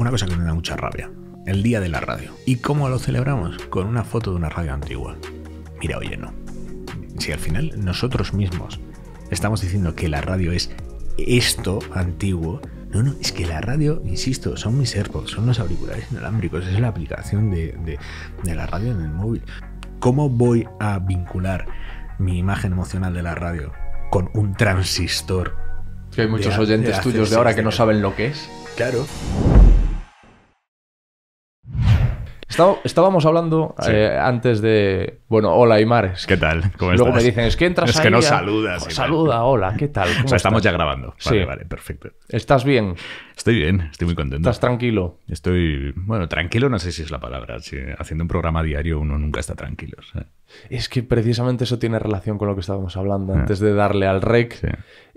Una cosa que me da mucha rabia, el día de la radio. ¿Y cómo lo celebramos? Con una foto de una radio antigua. Mira, oye, no. Si al final nosotros mismos estamos diciendo que la radio es esto antiguo, no, no, es que la radio, insisto, son mis AirPods, son los auriculares inalámbricos, es la aplicación de, la radio en el móvil. ¿Cómo voy a vincular mi imagen emocional de la radio con un transistor? que hay muchos oyentes tuyos de ahora que no saben lo que es. Claro. Estábamos hablando eh, antes de, bueno, hola Imares. ¿Qué tal? ¿Cómo Luego me dicen, es que entras Es que no saludas. saluda, hola, ¿qué tal? o sea, estamos ya grabando. Vale, sí. vale, perfecto. ¿Estás bien? Estoy bien, estoy muy contento. ¿Estás tranquilo? Estoy, bueno, tranquilo no sé si es la palabra. Si haciendo un programa diario uno nunca está tranquilo. Es que precisamente eso tiene relación con lo que estábamos hablando ah. antes de darle al rec.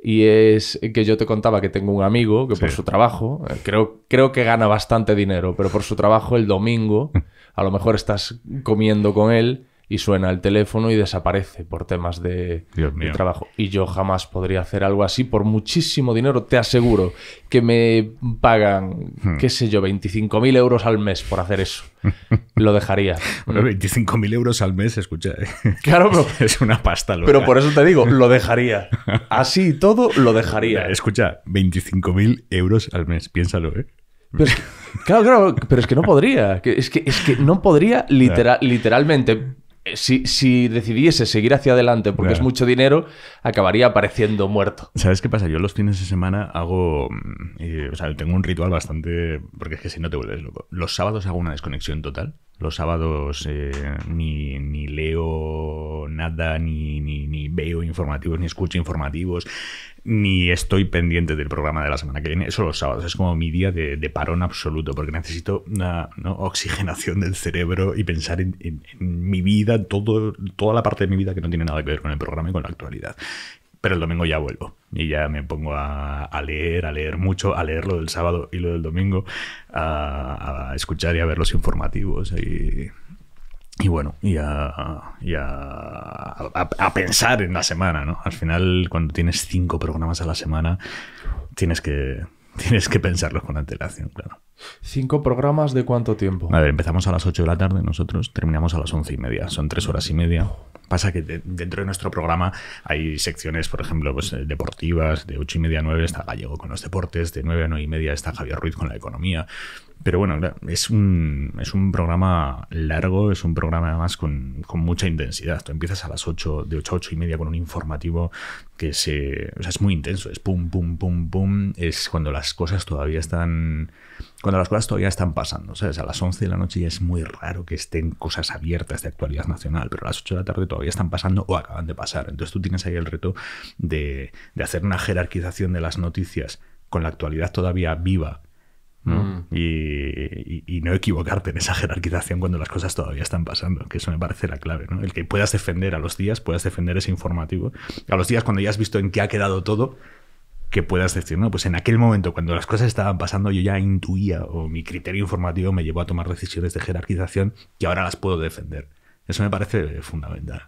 Y es que yo te contaba que tengo un amigo que por su trabajo, eh, creo, creo que gana bastante dinero, pero por su trabajo el domingo, a lo mejor estás comiendo con él y suena el teléfono y desaparece por temas de, trabajo. Y yo jamás podría hacer algo así por muchísimo dinero. Te aseguro que me pagan, hmm. qué sé yo, 25.000 euros al mes por hacer eso. Lo dejaría. bueno, 25.000 euros al mes, escucha. ¿eh? Claro, pero, es una pasta. Loca. Pero por eso te digo, lo dejaría. Así y todo, lo dejaría. Escucha, 25.000 euros al mes, piénsalo, ¿eh? claro, claro, pero es que no podría. Es que, es que no podría literalmente si, si, decidiese seguir hacia adelante porque es mucho dinero, acabaría apareciendo muerto. ¿Sabes qué pasa? Yo los fines de semana hago. Mm, eh, o sea, tengo un ritual bastante. Porque es que si no te vuelves loco. Los sábados hago una desconexión total. Los sábados eh, ni, leo nada, ni, veo informativos, ni escucho informativos ni estoy pendiente del programa de la semana que viene. Eso los sábados. Es como mi día de, parón absoluto, porque necesito una oxigenación del cerebro y pensar en, mi vida, todo, toda la parte de mi vida que no tiene nada que ver con el programa y con la actualidad pero el domingo ya vuelvo y ya me pongo a, leer, a leer mucho, a leer lo del sábado y lo del domingo, a, escuchar y a ver los informativos y, y bueno, y, a, a, pensar en la semana, ¿no? Al final, cuando tienes cinco programas a la semana, tienes que, tienes que pensarlos con antelación, claro. ¿Cinco programas de cuánto tiempo? A ver, empezamos a las 8 de la tarde, nosotros terminamos a las once y media, son tres horas y media. Pasa que dentro de nuestro programa hay secciones, por ejemplo, pues, eh, deportivas, de ocho y media a 9 está Gallego con los deportes, de 9 a nueve y media está Javier Ruiz con la economía, pero bueno, es un, es un programa largo, es un programa además con, mucha intensidad. Tú empiezas a las 8, de ocho, a y media con un informativo que se, o sea, es muy intenso, es pum, pum, pum, pum. Es cuando las cosas todavía están cuando las cosas todavía están pasando. sea A las 11 de la noche ya es muy raro que estén cosas abiertas de actualidad nacional, pero a las 8 de la tarde todavía están pasando o acaban de pasar. Entonces tú tienes ahí el reto de, de hacer una jerarquización de las noticias con la actualidad todavía viva Mm. Y, no equivocarte en esa jerarquización cuando las cosas todavía están pasando, que eso me parece la clave, ¿no? El que puedas defender a los días, puedas defender ese informativo. A los días cuando ya has visto en qué ha quedado todo, que puedas decir, no, pues en aquel momento cuando las cosas estaban pasando yo ya intuía o mi criterio informativo me llevó a tomar decisiones de jerarquización que ahora las puedo defender. Eso me parece fundamental.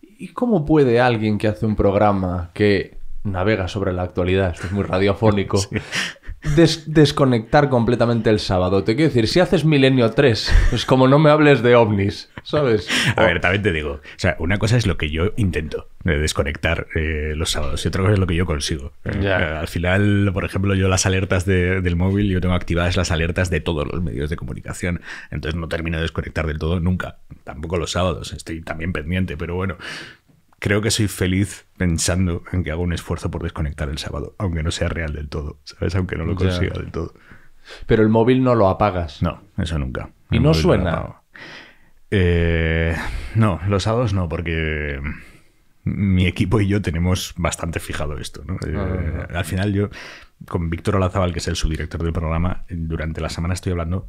¿Y cómo puede alguien que hace un programa que navega sobre la actualidad, esto es muy radiofónico, desconectar completamente el sábado. Te quiero decir, si haces Milenio 3, es pues como no me hables de ovnis, ¿sabes? A ver, también te digo, o sea, una cosa es lo que yo intento de desconectar eh, los sábados y otra cosa es lo que yo consigo. Eh, eh, al final, por ejemplo, yo las alertas del móvil, yo tengo activadas las alertas de todos los medios de comunicación, entonces no termino de desconectar del todo nunca, tampoco los sábados, estoy también pendiente, pero bueno, creo que soy feliz pensando en que hago un esfuerzo por desconectar el sábado, aunque no sea real del todo, ¿sabes? Aunque no lo consiga del todo. Pero el móvil no lo apagas. No, eso nunca. y no suena. No, eh, no, los sábados no, porque mi equipo y yo tenemos bastante fijado esto. ¿no? Ah, eh, ah, ah. al final yo, con Víctor Olazábal, que es el subdirector del programa, durante la semana estoy hablando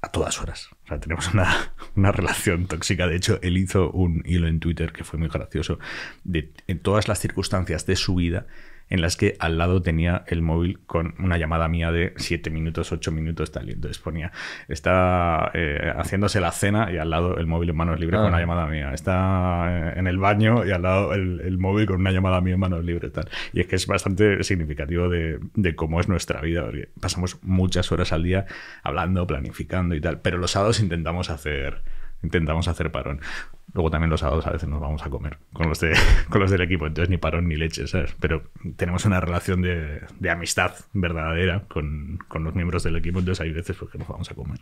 a todas horas. O sea, tenemos una, una relación tóxica. De hecho, él hizo un hilo en Twitter que fue muy gracioso de en todas las circunstancias de su vida en las que al lado tenía el móvil con una llamada mía de 7 minutos, 8 minutos, tal. Y entonces ponía, está eh, haciéndose la cena y al lado el móvil en manos libres con una ah. llamada mía. Está eh, en el baño y al lado el, móvil con una llamada mía en manos libres, tal. Y es que es bastante significativo de, cómo es nuestra vida, pasamos muchas horas al día hablando, planificando y tal. Pero los sábados intentamos hacer intentamos hacer parón. Luego también los sábados a veces nos vamos a comer con los, de, con los del equipo, entonces ni parón ni leche, ¿sabes? Pero tenemos una relación de, amistad verdadera con, los miembros del equipo, entonces hay veces pues, que nos vamos a comer.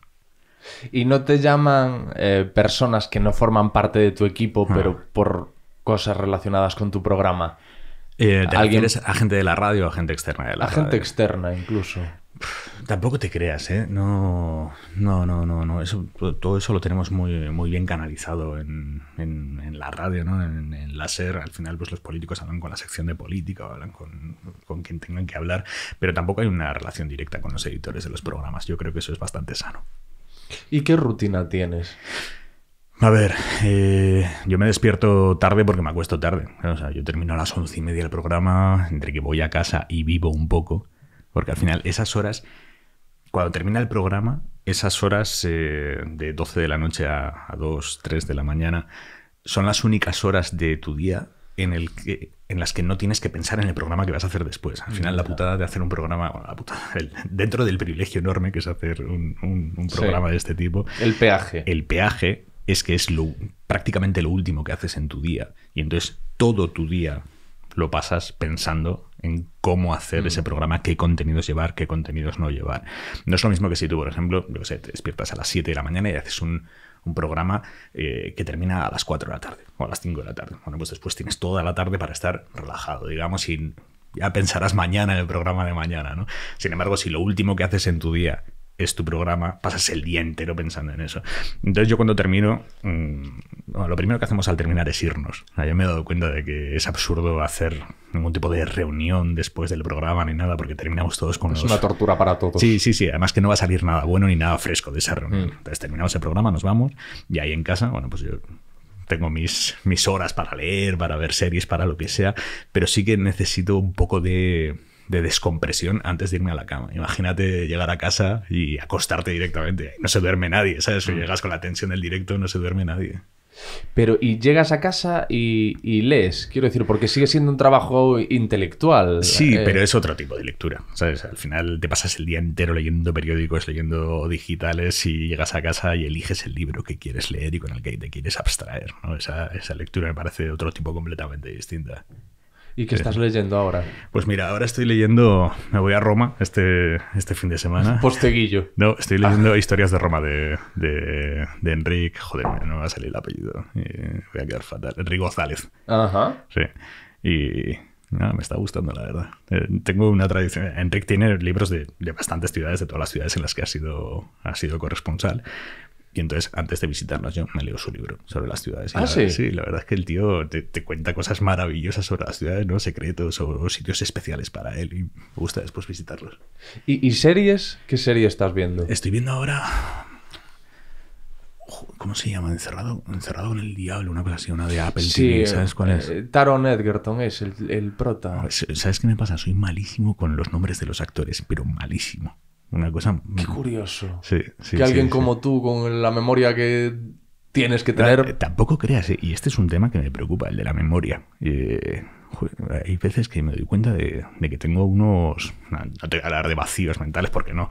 ¿Y no te llaman eh, personas que no forman parte de tu equipo, ah. pero por cosas relacionadas con tu programa? Eh, ¿Alguien? es agente de la radio o agente gente externa de la radio? Agente gente externa, incluso. Tampoco te creas, ¿eh? No, no, no, no, no. Eso, todo eso lo tenemos muy, muy bien canalizado en, la radio, ¿no? En, la SER. Al final, pues los políticos hablan con la sección de política, hablan con, quien tengan que hablar, pero tampoco hay una relación directa con los editores de los programas. Yo creo que eso es bastante sano. ¿Y qué rutina tienes? A ver, eh, yo me despierto tarde porque me acuesto tarde. O sea, yo termino a las once y media el programa, entre que voy a casa y vivo un poco porque al final esas horas, cuando termina el programa, esas horas eh, de 12 de la noche a, a, 2, 3 de la mañana, son las únicas horas de tu día en, el que, en las que no tienes que pensar en el programa que vas a hacer después. Al final, la mm. putada de hacer un programa, dentro del privilegio enorme que es hacer un, programa de este tipo. El peaje. El peaje es que es prácticamente lo último que haces en tu día. Y entonces todo tu día lo pasas pensando en cómo hacer ese mm. programa, qué contenidos llevar, qué contenidos no llevar. No es lo mismo que si tú, por ejemplo, yo sé, te despiertas a las 7 de la mañana y haces un, programa eh, que termina a las 4 de la tarde o a las 5 de la tarde. Bueno, pues después tienes toda la tarde para estar relajado, digamos, y ya pensarás mañana en el programa de mañana, ¿no? Sin embargo, si lo último que haces en tu día es tu programa, pasas el día entero pensando en eso. Entonces yo cuando termino, mm, lo primero que hacemos al terminar es irnos. yo me he dado cuenta de que es absurdo hacer ningún tipo de reunión después del programa ni nada, porque terminamos todos con... Es una tortura para todos. Sí, sí, sí. Además que no va a salir nada bueno ni nada fresco de esa reunión. Mm. Entonces terminamos el programa, nos vamos y ahí en casa, bueno, pues yo tengo mis, mis horas para leer, para ver series, para lo que sea, pero sí que necesito un poco de de descompresión antes de irme a la cama. Imagínate llegar a casa y acostarte directamente. No se duerme nadie, ¿sabes? Si mm. llegas con la tensión del directo, no se duerme nadie. Pero, y llegas a casa y, y, lees, quiero decir, porque sigue siendo un trabajo intelectual. Sí, eh. pero es otro tipo de lectura. ¿sabes? Al final te pasas el día entero leyendo periódicos, leyendo digitales y llegas a casa y eliges el libro que quieres leer y con el que te quieres abstraer. ¿no? Esa, esa lectura me parece de otro tipo completamente distinta. ¿Y qué estás leyendo ahora? Pues mira, ahora estoy leyendo. Me voy a Roma este, este fin de semana. Posteguillo. No, estoy ah. leyendo Historias de Roma de, de, Enrique. Joder, no me va a salir el apellido. voy a quedar fatal. Enrique González. Ajá. Sí. Y. No, me está gustando, la verdad. Eh, tengo una tradición. Enrique tiene libros de, de, bastantes ciudades, de todas las ciudades en las que ha sido, ha sido corresponsal. Y entonces, antes de visitarnos, yo me leo su libro sobre las ciudades. Ah, sí. sí, la verdad es que el tío te, cuenta cosas maravillosas sobre las ciudades, ¿no? Secretos o sitios especiales para él. Y me gusta después visitarlos. ¿Y, series? ¿Qué serie estás viendo? Estoy viendo ahora. ¿Cómo se llama? Encerrado, encerrado con el diablo, una cosa una de Apple TV, ¿sabes cuál es? Eh, Taron Edgerton es el, el prota. Ah, ¿Sabes qué me pasa? Soy malísimo con los nombres de los actores, pero malísimo. Una cosa... Qué curioso. Sí, que alguien como tú, con la memoria que tienes que tener... tampoco creas, eh, y este es un tema que me preocupa, el de la memoria. Eh, hay veces que me doy cuenta de, que tengo unos... te voy a hablar de vacíos mentales porque no,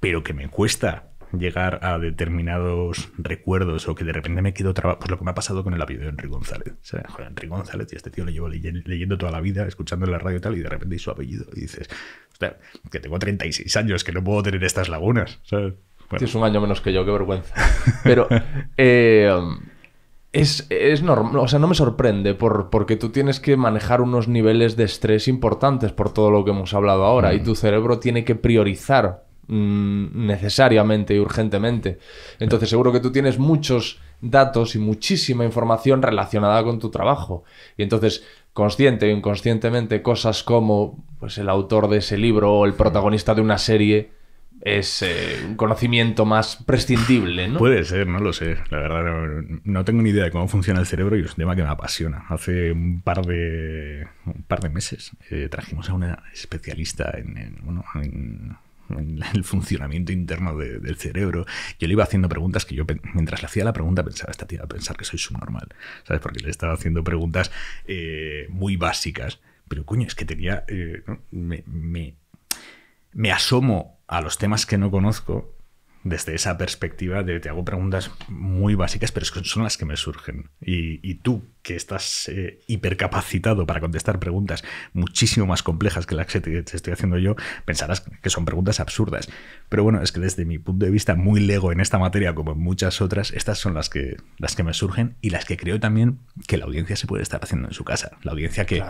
pero que me cuesta llegar a determinados recuerdos o que de repente me quedo trabado. Pues lo que me ha pasado con el apellido de Enrique González. O Enrique González, y este tío lo llevo leyendo toda la vida, escuchando en la radio y tal, y de repente y su apellido. Y dices, que tengo 36 años, que no puedo tener estas lagunas. ¿sabes? Tienes un año menos que yo, qué vergüenza. Pero. Em, es, normal, o sea, no me sorprende porque tú tienes que manejar unos niveles de estrés importantes por todo lo que hemos hablado ahora y mm. tu cerebro tiene que priorizar Mm, necesariamente y urgentemente. Entonces seguro que tú tienes muchos datos y muchísima información relacionada con tu trabajo. Y entonces, consciente o inconscientemente, cosas como pues, el autor de ese libro o el protagonista de una serie es eh, un conocimiento más prescindible, ¿no? Puede ser, no lo sé. La verdad, no, tengo ni idea de cómo funciona el cerebro y es un tema que me apasiona. Hace un par de, un par de meses eh, trajimos a una especialista en el funcionamiento interno del cerebro. Yo le iba haciendo preguntas que yo, mientras le hacía la pregunta, pensaba, esta tía va a pensar que soy subnormal, ¿sabes? Porque le estaba haciendo preguntas eh, muy básicas. Pero coño, es que tenía... Eh, me, me, asomo a los temas que no conozco desde esa perspectiva de te hago preguntas muy básicas, pero son las que me surgen. y, tú que estás eh, hipercapacitado para contestar preguntas muchísimo más complejas que las que te, estoy haciendo yo, pensarás que son preguntas absurdas. Pero bueno, es que desde mi punto de vista muy lego en esta materia, como en muchas otras, estas son las que, las que me surgen y las que creo también que la audiencia se puede estar haciendo en su casa. La audiencia que,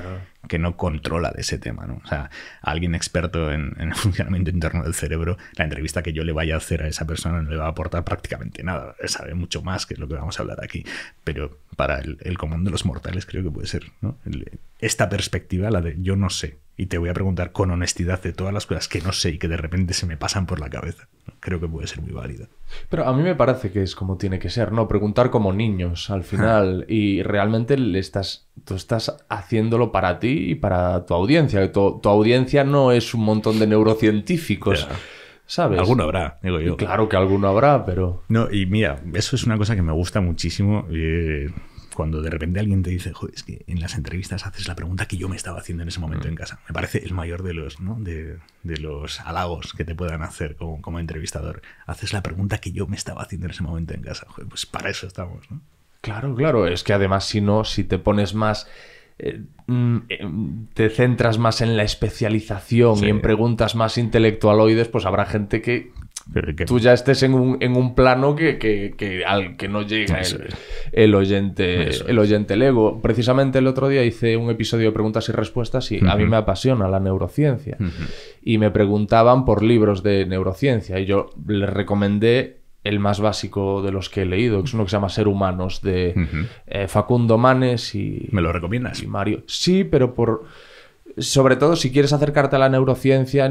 que no controla de ese tema, ¿no? O sea, alguien experto en, en, el funcionamiento interno del cerebro, la entrevista que yo le vaya a hacer a esa persona no le va a aportar prácticamente nada. Sabe mucho más que lo que vamos a hablar aquí. Pero para el, comando común de los mortales creo que puede ser, esta perspectiva, la de yo no sé, y te voy a preguntar con honestidad de todas las cosas que no sé y que de repente se me pasan por la cabeza. Creo que puede ser muy válida. Pero a mí me parece que es como tiene que ser, ¿no? Preguntar como niños al final y realmente le estás, tú estás haciéndolo para ti y para tu audiencia. Tu, audiencia no es un montón de neurocientíficos. ¿sabes? Alguno habrá, digo yo. claro que alguno habrá, pero... No, y mira, eso es una cosa que me gusta muchísimo. Eh, cuando de repente alguien te dice, joder, es que en las entrevistas haces la pregunta que yo me estaba haciendo en ese momento en mm. casa. Me parece el mayor de los, de, los halagos que te puedan hacer como, como, entrevistador. Haces la pregunta que yo me estaba haciendo en ese momento en casa. pues para eso estamos, ¿no? Claro, claro. Es que además, si no, si te pones más eh, mm, eh, te centras más en la especialización y en preguntas más intelectualoides, pues habrá gente que, tú ya estés en un, plano que, que, al que no llega el, el, oyente el oyente lego. Precisamente el otro día hice un episodio de preguntas y respuestas y a mí me apasiona la neurociencia. Y me preguntaban por libros de neurociencia y yo les recomendé el más básico de los que he leído, que es uno que se llama Ser Humanos, de eh, Facundo Manes y... ¿Me lo recomiendas? Y Mario. Sí, pero por... Sobre todo si quieres acercarte a la neurociencia,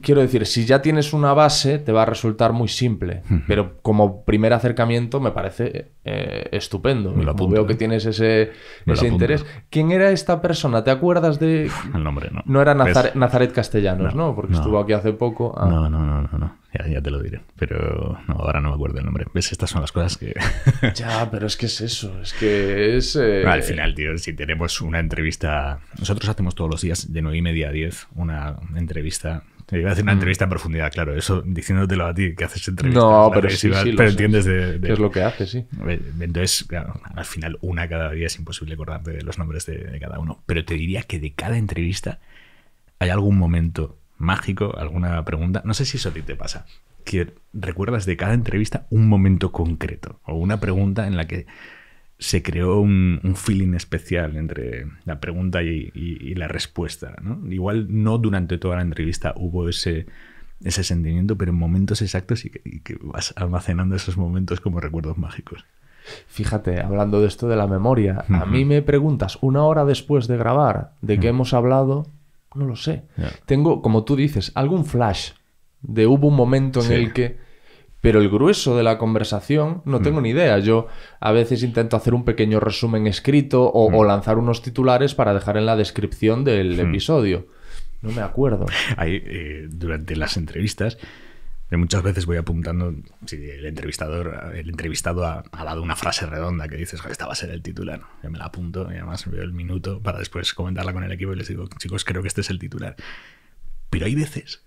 quiero decir, si ya tienes una base, te va a resultar muy simple. Pero como primer acercamiento me parece eh, estupendo. Me lo veo ¿eh? que tienes ese, ese interés. ¿Quién era esta persona? ¿Te acuerdas de...? El nombre, no. No era Nazar... Nazaret Castellanos, ¿no? Porque estuvo aquí hace poco. Ah. No, no, no, no. Ya, te lo diré. Pero ahora no me acuerdo el nombre. ¿Ves? Estas son las cosas que... ya, pero es que es eso. Es que es... Eh, al final, tío, si tenemos una entrevista... Nosotros hacemos todos los días de 9 y media a 10 una entrevista iba a hacer una mm. entrevista en profundidad, claro. Eso diciéndotelo a ti, que haces entrevistas. No, pero entiendes de, es lo que haces, sí. Entonces, al final, una cada día es imposible acordarte de los nombres de, de, cada uno. Pero te diría que de cada entrevista hay algún momento mágico, alguna pregunta. No sé si eso a ti te pasa. Que recuerdas de cada entrevista un momento concreto o una pregunta en la que se creó un, feeling especial entre la pregunta y, la respuesta. ¿no? Igual no durante toda la entrevista hubo ese, sentimiento, pero en momentos exactos y que, vas almacenando esos momentos como recuerdos mágicos. Fíjate, hablando de esto de la memoria, a mí me preguntas una hora después de grabar de qué hemos hablado, no lo sé. Tengo, como tú dices, algún flash de hubo un momento en el que pero el grueso de la conversación no mm. tengo ni idea. Yo a veces intento hacer un pequeño resumen escrito o, mm. lanzar unos titulares para dejar en la descripción del mm. episodio. No me acuerdo. Ahí, eh, durante las entrevistas, eh, muchas veces voy apuntando si el entrevistador, el entrevistado ha, dado una frase redonda que dices, esta va a ser el titular. Yo me la apunto y además veo el minuto para después comentarla con el equipo y les digo, chicos, creo que este es el titular. Pero hay veces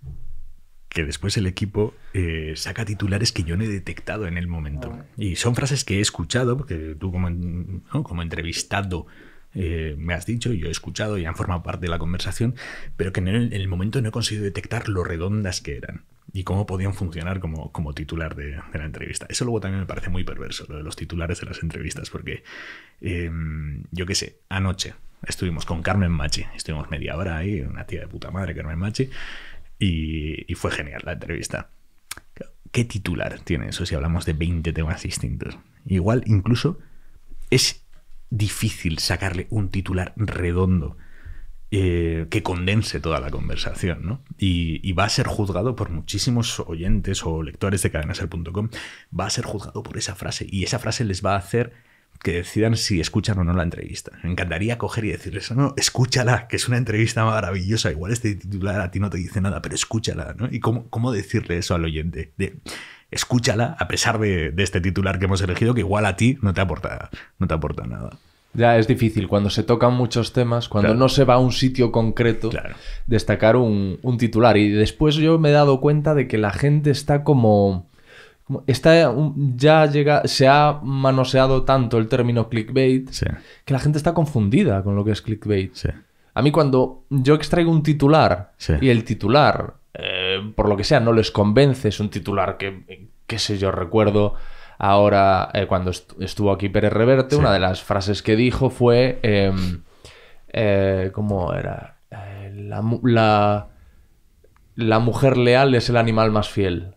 que después el equipo eh, saca titulares que yo no he detectado en el momento. Ah, y son frases que he escuchado, porque tú como, entrevistado eh, me has dicho, yo he escuchado y han formado parte de la conversación, pero que en el, momento no he conseguido detectar lo redondas que eran y cómo podían funcionar como, como titular de, la entrevista. Eso luego también me parece muy perverso, lo de los titulares de las entrevistas, porque em, yo qué sé, anoche estuvimos con Carmen Machi, estuvimos media hora ahí, una tía de puta madre, Carmen Machi y, fue genial la entrevista. ¿Qué titular tiene eso si hablamos de 20 temas distintos? Igual incluso es difícil sacarle un titular redondo eh, que condense toda la conversación, ¿no? Y, y, va a ser juzgado por muchísimos oyentes o lectores de cadenaser.com, va a ser juzgado por esa frase y esa frase les va a hacer que decidan si escuchan o no la entrevista. Me encantaría coger y decirles, no, escúchala, que es una entrevista maravillosa. Igual este titular a ti no te dice nada, pero escúchala, ¿no? ¿Y cómo, cómo decirle eso al oyente? De, escúchala, a pesar de, este titular que hemos elegido, que igual a ti no te aporta, no te aporta nada. Ya es difícil cuando se tocan muchos temas, cuando no se va a un sitio concreto, destacar un, un titular. Y después yo me he dado cuenta de que la gente está como está ya llega, se ha manoseado tanto el término clickbait que la gente está confundida con lo que es clickbait. A mí cuando yo extraigo un titular y el titular, eh, por lo que sea, no les convence, es un titular que, qué sé yo, recuerdo ahora eh, cuando estuvo aquí Pérez Reverte, una de las frases que dijo fue, em, eh, ¿cómo era? la mujer leal es el animal más fiel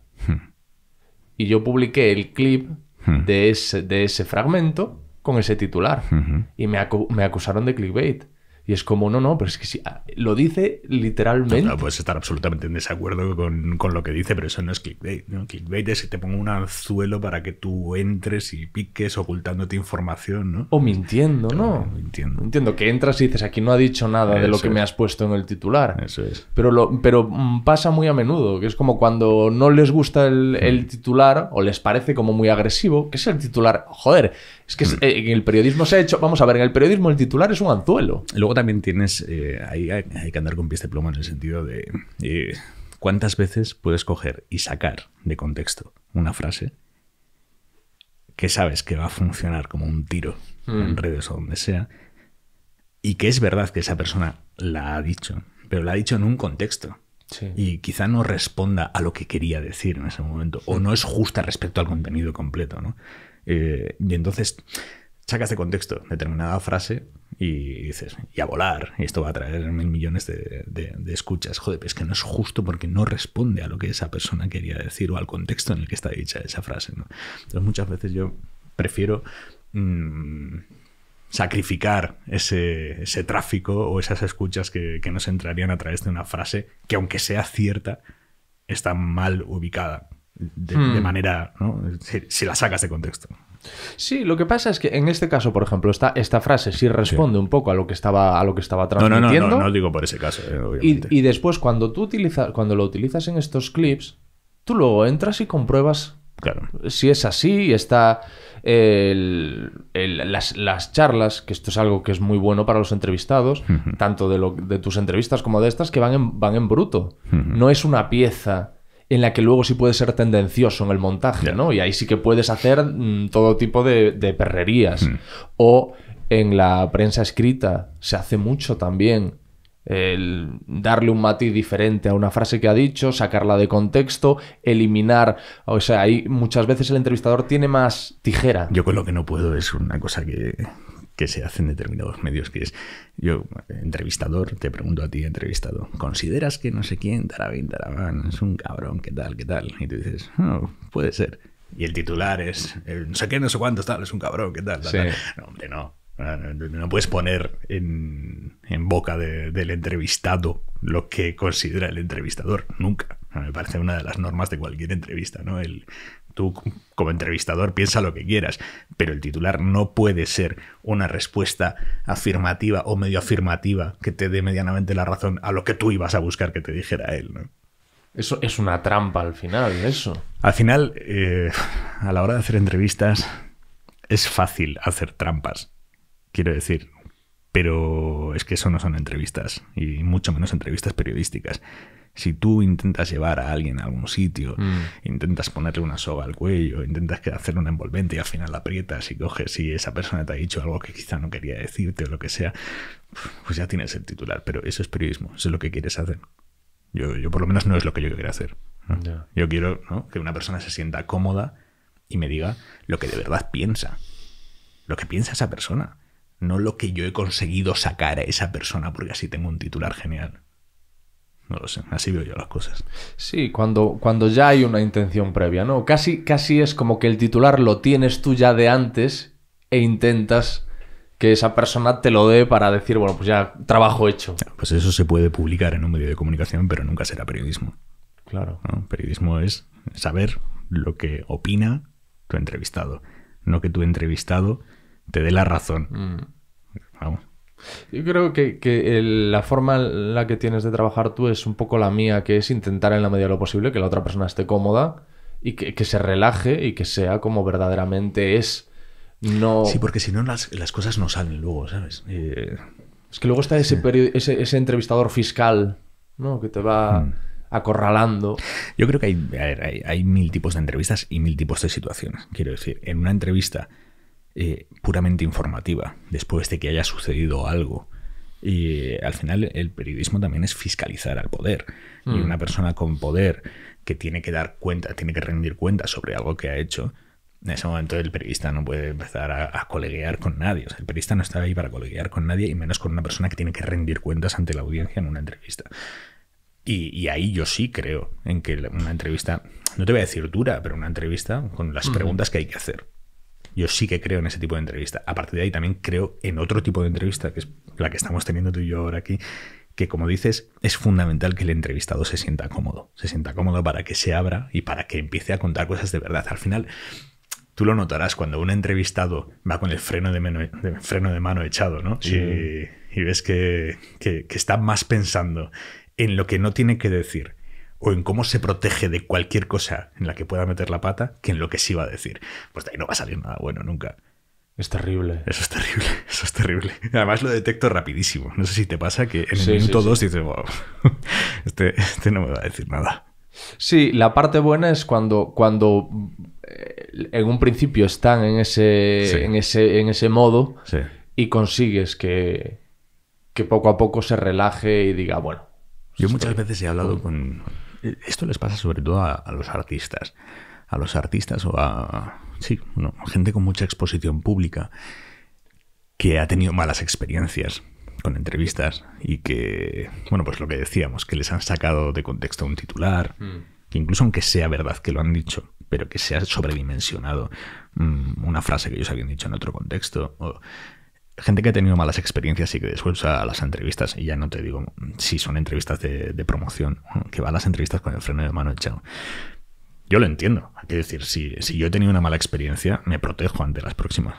y yo publiqué el clip hmm. de, ese, de ese fragmento con ese titular. Hmm. Y me, me acusaron de clickbait. Y es como, no, no, pero es que si ah, lo dice literalmente. No, puedes estar absolutamente en desacuerdo con, lo que dice, pero eso no es clickbait. ¿no? Clickbait es que te pongo un anzuelo para que tú entres y piques ocultándote información, ¿no? O mintiendo, ¿no? Mintiendo. Entiendo que entras y dices, aquí no ha dicho nada de lo que me has puesto en el titular. Eso es. Pero, pero mm, pasa muy a menudo, que es como cuando no les gusta el, el mm. titular o les parece como muy agresivo, que es el titular, joder, es que eh, en el periodismo se ha hecho, vamos a ver, en el periodismo el titular es un anzuelo. Luego también tienes, eh, ahí hay, que andar con pies de plomo en el sentido de eh, cuántas veces puedes coger y sacar de contexto una frase que sabes que va a funcionar como un tiro en mm. redes o donde sea, y que es verdad que esa persona la ha dicho, pero la ha dicho en un contexto. Y quizá no responda a lo que quería decir en ese momento, o no es justa respecto al contenido completo, ¿no? Eh, y entonces sacas de contexto determinada frase y dices, y a volar, y esto va a traer mil millones de, escuchas. Joder, es que no es justo porque no responde a lo que esa persona quería decir o al contexto en el que está dicha esa frase. Entonces muchas veces yo prefiero mm, sacrificar ese, ese, tráfico o esas escuchas que, que nos entrarían a través de una frase que aunque sea cierta, está mal ubicada de, hmm. manera, si, la sacas de contexto. Sí, lo que pasa es que en este caso, por ejemplo, esta, esta frase sí responde un poco a lo que estaba, a lo que estaba transmitiendo. No, no, no, no, digo por ese caso, eh, Y, después, cuando tú utilizas, cuando lo utilizas en estos clips, tú luego entras y compruebas si es así, está las, charlas, que esto es algo que es muy bueno para los entrevistados, tanto de, lo, de tus entrevistas como de estas, que van en, van en bruto. No es una pieza en la que luego sí puede ser tendencioso en el montaje, ¿no? Y ahí sí que puedes hacer mm, todo tipo de, perrerías. Hmm. O en la prensa escrita se hace mucho también el darle un matiz diferente a una frase que ha dicho, sacarla de contexto, eliminar, o sea, ahí muchas veces el entrevistador tiene más tijera. Yo con lo que no puedo es una cosa que que se hacen determinados medios, que es, yo, entrevistador, te pregunto a ti, entrevistado, ¿consideras que no sé quién, Tarabín, Tarabán, es un cabrón, qué tal, qué tal? Y tú dices, no, oh, puede ser. Y el titular es, eh, no sé qué, no sé cuánto, tal, es un cabrón, qué tal, No, hombre, no. No puedes poner en, en boca del entrevistado lo que considera el entrevistador, nunca. Me parece una de las normas de cualquier entrevista, ¿no? El Tú como entrevistador piensa lo que quieras, pero el titular no puede ser una respuesta afirmativa o medio afirmativa que te dé medianamente la razón a lo que tú ibas a buscar que te dijera él. Eso es una trampa al final, eso. Al final, eh, a la hora de hacer entrevistas, es fácil hacer trampas. Quiero decir, pero es que eso no son entrevistas, y mucho menos entrevistas periodísticas. Si tú intentas llevar a alguien a algún sitio, mm. intentas ponerle una soga al cuello, intentas hacer una envolvente y al final la aprietas y coges y esa persona te ha dicho algo que quizá no quería decirte o lo que sea, pues ya tienes el titular. Pero eso es periodismo, eso es lo que quieres hacer. Yo, yo por lo menos no es lo que yo quiero hacer. Yo quiero que una persona se sienta cómoda y me diga lo que de verdad piensa, lo que piensa esa persona no lo que yo he conseguido sacar a esa persona porque así tengo un titular genial. No lo sé, así veo yo las cosas. Sí, cuando, cuando ya hay una intención previa, ¿no? Casi, casi es como que el titular lo tienes tú ya de antes e intentas que esa persona te lo dé para decir, bueno, pues ya trabajo hecho. Pues eso se puede publicar en un medio de comunicación, pero nunca será periodismo. Claro. Periodismo es saber lo que opina tu entrevistado, no que tu entrevistado te dé la razón. Mm. Yo creo que, la forma en la que tienes de trabajar tú es un poco la mía, que es intentar en la medida de lo posible que la otra persona esté cómoda y que, se relaje y que sea como verdaderamente es. No... Sí, porque si no las, cosas no salen luego, ¿sabes? Eh, es que luego está ese, ese, entrevistador fiscal, ¿no? Que te va... Mm. acorralando. Yo creo que hay, hay, mil tipos de entrevistas y mil tipos de situaciones. Quiero decir, en una entrevista eh, puramente informativa, después de que haya sucedido algo. Y al final el periodismo también es fiscalizar al poder. Y mm. una persona con poder que tiene que dar cuenta, tiene que rendir cuenta sobre algo que ha hecho, en ese momento el periodista no puede empezar a, a coleguear con nadie. O sea, el periodista no está ahí para coleguear con nadie y menos con una persona que tiene que rendir cuentas ante la audiencia en una entrevista. Y, ahí yo sí creo en que una entrevista, no te voy a decir dura, pero una entrevista con las mm. preguntas que hay que hacer. Yo sí que creo en ese tipo de entrevista. A partir de ahí también creo en otro tipo de entrevista, que es la que estamos teniendo tú y yo ahora aquí, que como dices, es fundamental que el entrevistado se sienta cómodo, se sienta cómodo para que se abra y para que empiece a contar cosas de verdad. Al final, tú lo notarás cuando un entrevistado va con el freno de, mano, freno de mano echado, ¿no? Y, ves que está más pensando en lo que no tiene que decir o en cómo se protege de cualquier cosa en la que pueda meter la pata que en lo que sí va a decir. Pues de ahí no va a salir nada bueno nunca. Es terrible. Eso es terrible, eso es terrible. Además lo detecto rapidísimo. No sé si te pasa que en el minuto dos dices, este, este, no me va a decir nada. Sí, la parte buena es cuando, cuando eh, en un principio están en ese, ese, en ese modo y consigues que, que poco a poco se relaje y diga, bueno. Yo muchas veces he hablado con, esto les pasa sobre todo a, los artistas. A los artistas o a. gente con mucha exposición pública que ha tenido malas experiencias con entrevistas y que, bueno, pues lo que decíamos, que les han sacado de contexto un titular, mm. que incluso aunque sea verdad que lo han dicho, pero que se ha sobredimensionado mm, una frase que ellos habían dicho en otro contexto, o gente que ha tenido malas experiencias y que después a las entrevistas, y ya no te digo mm, si son entrevistas de, promoción, mm, que va a las entrevistas con el freno de mano echado. Yo lo entiendo. Hay que decir, si, si yo he tenido una mala experiencia, me protejo ante las próximas.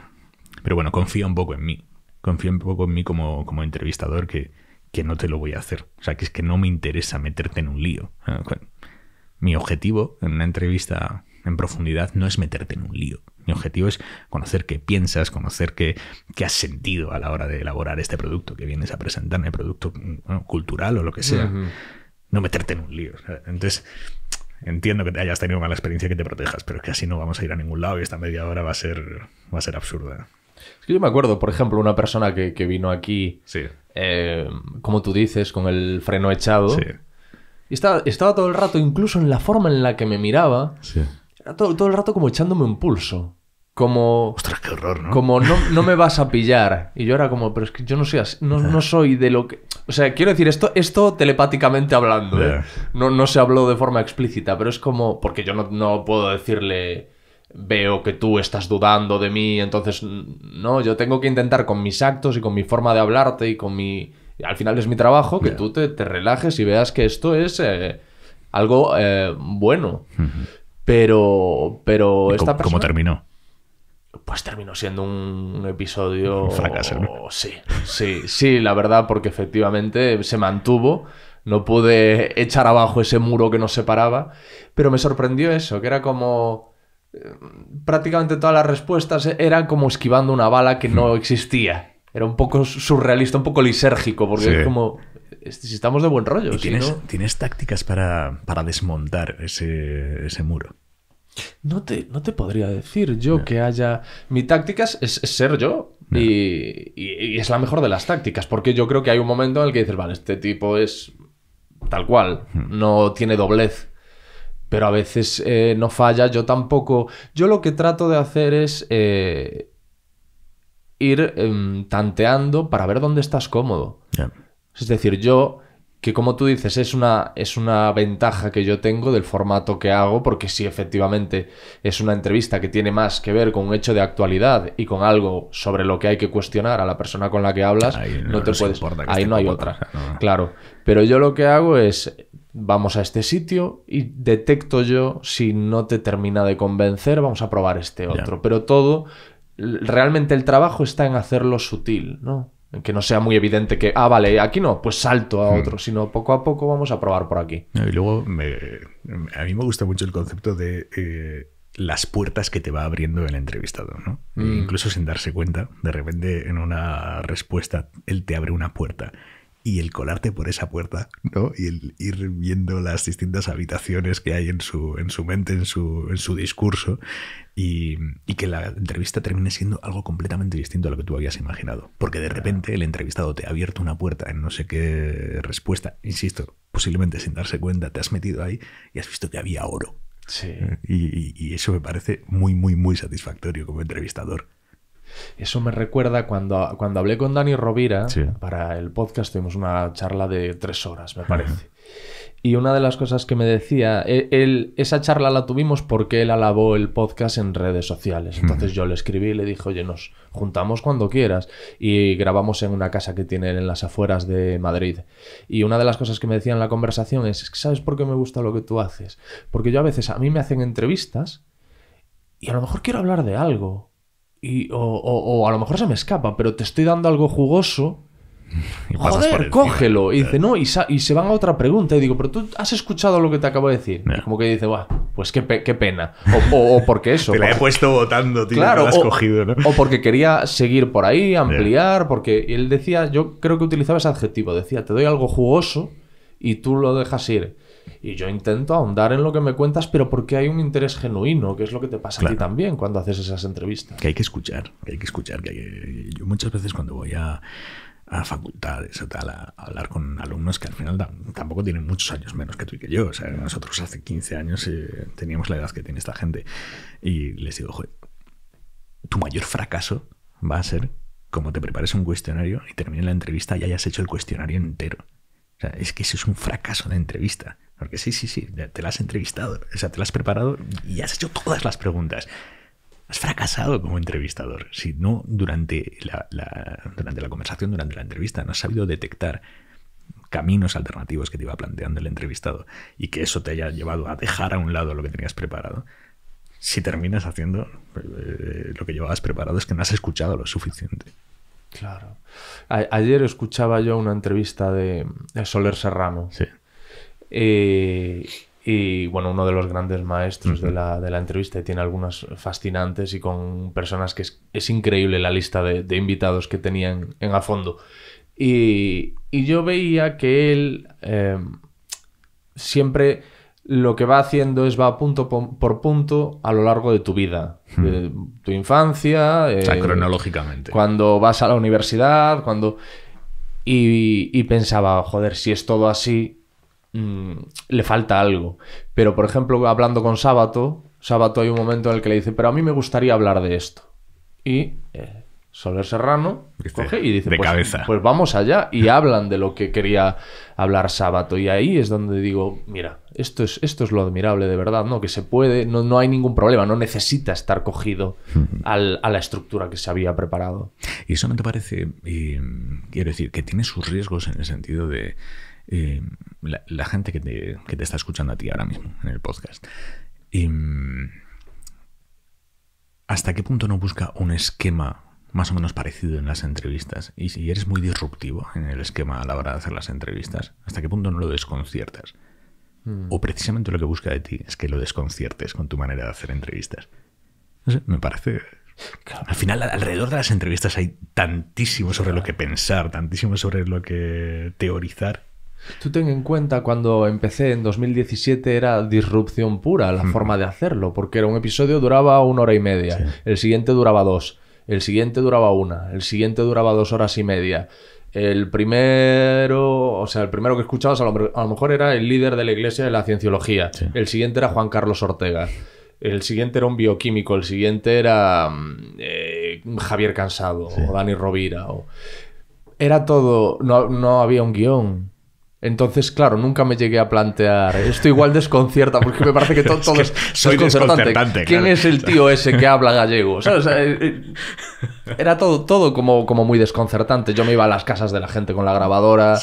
Pero bueno, confía un poco en mí. Confía un poco en mí como, como entrevistador que, que no te lo voy a hacer. O sea, que es que no me interesa meterte en un lío. Ah, mi objetivo en una entrevista en profundidad no es meterte en un lío. Mi objetivo es conocer qué piensas, conocer qué, qué has sentido a la hora de elaborar este producto que vienes a presentarme, producto cultural o lo que sea. No meterte en un lío. Entonces, entiendo que hayas tenido mala experiencia que te protejas, pero es que así no vamos a ir a ningún lado y esta media hora va a ser, va a ser absurda. Es que yo me acuerdo, por ejemplo, una persona que, vino aquí, eh, como tú dices, con el freno echado. Y estaba, estaba, todo el rato, incluso en la forma en la que me miraba. Sí todo, el rato como echándome un pulso. Como. Ostras, qué horror, ¿no? Como no, no, me vas a pillar. Y yo era como, pero es que yo no soy así. No, soy de lo que. O sea, quiero decir, esto, esto telepáticamente hablando, ¿eh? No, no se habló de forma explícita, pero es como. Porque yo no, puedo decirle. Veo que tú estás dudando de mí, entonces. No, yo tengo que intentar con mis actos y con mi forma de hablarte y con mi. Al final es mi trabajo que tú te, relajes y veas que esto es eh, algo eh, bueno. Pero, pero esta cómo, ¿Cómo terminó? Pues terminó siendo un, episodio... fracaso, ¿no? Sí, sí, sí, la verdad, porque efectivamente se mantuvo. No pude echar abajo ese muro que nos separaba. Pero me sorprendió eso, que era como eh, prácticamente todas las respuestas eran como esquivando una bala que no hmm. existía. Era un poco surrealista, un poco lisérgico, porque es como, si estamos de buen rollo. tienes, tácticas para, desmontar ese, muro? No te, no te, podría decir yo que haya. Mi táctica es, ser yo. Y, es la mejor de las tácticas. Porque yo creo que hay un momento en el que dices, vale, este tipo es tal cual. Hmm. No tiene doblez. Pero a veces eh, no falla. Yo tampoco. Yo lo que trato de hacer es. Eh, ir em, tanteando para ver dónde estás cómodo. Es decir, yo, que como tú dices, es una, es una ventaja que yo tengo del formato que hago, porque si efectivamente es una entrevista que tiene más que ver con un hecho de actualidad y con algo sobre lo que hay que cuestionar a la persona con la que hablas, no, te puedes... Ahí no hay otra, claro. Pero yo lo que hago es, vamos a este sitio y detecto yo si no te termina de convencer, vamos a probar este otro. Pero todo, realmente el trabajo está en hacerlo sutil, ¿no? que no sea muy evidente que, ah, vale, aquí no, pues salto a hmm. otro, sino poco a poco vamos a probar por aquí. Y luego, me, a mí me gusta mucho el concepto de eh, las puertas que te va abriendo el entrevistado, ¿no? E hmm. Incluso sin darse cuenta, de repente en una respuesta, él te abre una puerta y el colarte por esa puerta, ¿no? Y el ir viendo las distintas habitaciones que hay en su, en su mente, en su, en su discurso, y, que la entrevista termine siendo algo completamente distinto a lo que tú habías imaginado. Porque de repente el entrevistado te ha abierto una puerta en no sé qué respuesta, insisto, posiblemente sin darse cuenta, te has metido ahí y has visto que había oro. Sí. Y, y eso me parece muy, muy, muy satisfactorio como entrevistador. Eso me recuerda cuando, cuando hablé con Dani Rovira para el podcast, tuvimos una charla de tres horas, me parece. y una de las cosas que me decía, e, él, esa charla la tuvimos porque él alabó el podcast en redes sociales. Entonces yo le escribí y le dije, oye, nos juntamos cuando quieras. Y grabamos en una casa que tiene en las afueras de Madrid. Y una de las cosas que me decía en la conversación es, ¿sabes por qué me gusta lo que tú haces? Porque yo a veces, a mí me hacen entrevistas y a lo mejor quiero hablar de algo o, a lo mejor se me escapa, pero te estoy dando algo jugoso. Joder, cógelo. Y dice, no, y, se van a otra pregunta. Y digo, pero tú has escuchado lo que te acabo de decir. como que dice, Buah, pues qué, pena. O, porque eso. te la he puesto votando, tío. Claro, has cogido, o porque quería seguir por ahí, ampliar. Porque él decía, yo creo que utilizaba ese adjetivo. Decía, te doy algo jugoso y tú lo dejas ir. Y yo intento ahondar en lo que me cuentas, pero porque hay un interés genuino, que es lo que te pasa a ti también cuando haces esas entrevistas. Que hay que escuchar, que hay que escuchar. Que, Yo muchas veces cuando voy a, facultades o a, hablar con alumnos que al final tampoco tienen muchos años menos que tú y que yo. O sea, nosotros hace 15 años eh, teníamos la edad que tiene esta gente. Y les digo, joder, tu mayor fracaso va a ser como te prepares un cuestionario y termine la entrevista y hayas hecho el cuestionario entero. O sea, es que eso es un fracaso de entrevista. Porque sí, sí, sí, te la has entrevistado, o sea, te la has preparado y has hecho todas las preguntas. Has fracasado como entrevistador. Si no, durante la, conversación, durante la entrevista, no has sabido detectar caminos alternativos que te iba planteando el entrevistado y que eso te haya llevado a dejar a un lado lo que tenías preparado. Si terminas haciendo eh, lo que llevabas preparado es que no has escuchado lo suficiente. Claro. ayer escuchaba yo una entrevista de Soler Serrano. Sí eh, y bueno, uno de los grandes maestros de, la, entrevista y tiene algunas fascinantes y con personas que es, increíble la lista de, invitados que tenían en a fondo. Y, yo veía que él em, siempre lo que va haciendo es va punto por punto a lo largo de tu vida, tu infancia. Eh, cronológicamente. Cuando vas a la universidad, cuando... y pensaba, joder, si es todo así, Mm, le falta algo. Pero, por ejemplo, hablando con Sábato, Sábato hay un momento en el que le dice, pero a mí me gustaría hablar de esto. Y eh, Soler Serrano coge y dice, pues, pues, vamos allá. Y hablan de lo que quería hablar Sábato. Y ahí es donde digo, mira, esto es, esto es lo admirable de verdad, ¿no? Que se puede, no, no hay ningún problema, no necesita estar cogido a la estructura que se había preparado. Y eso me parece, y, quiero decir, que tiene sus riesgos en el sentido de Em, la, gente que te, está escuchando a ti ahora mismo en el podcast. Em, ¿Hasta qué punto no busca un esquema más o menos parecido en las entrevistas? Y si eres muy disruptivo en el esquema a la hora de hacer las entrevistas, ¿hasta qué punto no lo desconciertas? Hmm. O precisamente lo que busca de ti es que lo desconciertes con tu manera de hacer entrevistas. me parece Al final, alrededor de las entrevistas hay tantísimo sobre lo que pensar, tantísimo sobre lo que teorizar, Tú ten en cuenta cuando empecé en 2017 era disrupción pura la mm. forma de hacerlo, porque era un episodio duraba una hora y media, el siguiente duraba dos, el siguiente duraba una, el siguiente duraba dos horas y media. El primero, o sea, el primero que escuchabas a lo, mejor era el líder de la iglesia de la cienciología, el siguiente era Juan Carlos Ortega. El siguiente era un bioquímico, el siguiente era mm, eh, Javier Cansado o Dani Rovira. Era todo, no, no había un guión entonces, claro, nunca me llegué a plantear. Esto igual desconcierta, porque me parece que todo, es, soy desconcertante. ¿Quién es el tío ese que habla gallego? Eh, eh, era todo, todo como, como muy desconcertante. Yo me iba a las casas de la gente con la grabadora.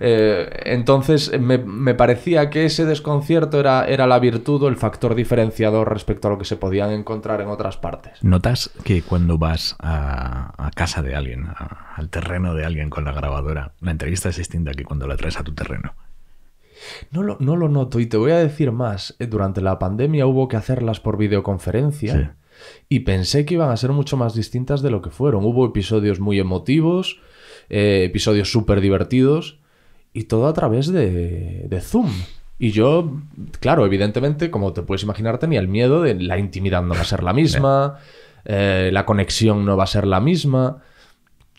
Eh, entonces, me, parecía que ese desconcierto era, era la virtud o el factor diferenciador respecto a lo que se podían encontrar en otras partes. ¿Notas que cuando vas a, casa de alguien, al terreno de alguien con la grabadora, la entrevista es distinta que cuando la traes a tu terreno. No lo, noto y te voy a decir más. Eh, durante la pandemia hubo que hacerlas por videoconferencia. Y pensé que iban a ser mucho más distintas de lo que fueron. Hubo episodios muy emotivos, eh, episodios súper divertidos, y todo a través de, Zoom. Y yo, claro, evidentemente, como te puedes imaginar, tenía el miedo de la intimidad no va a ser la misma, eh, la conexión no va a ser la misma.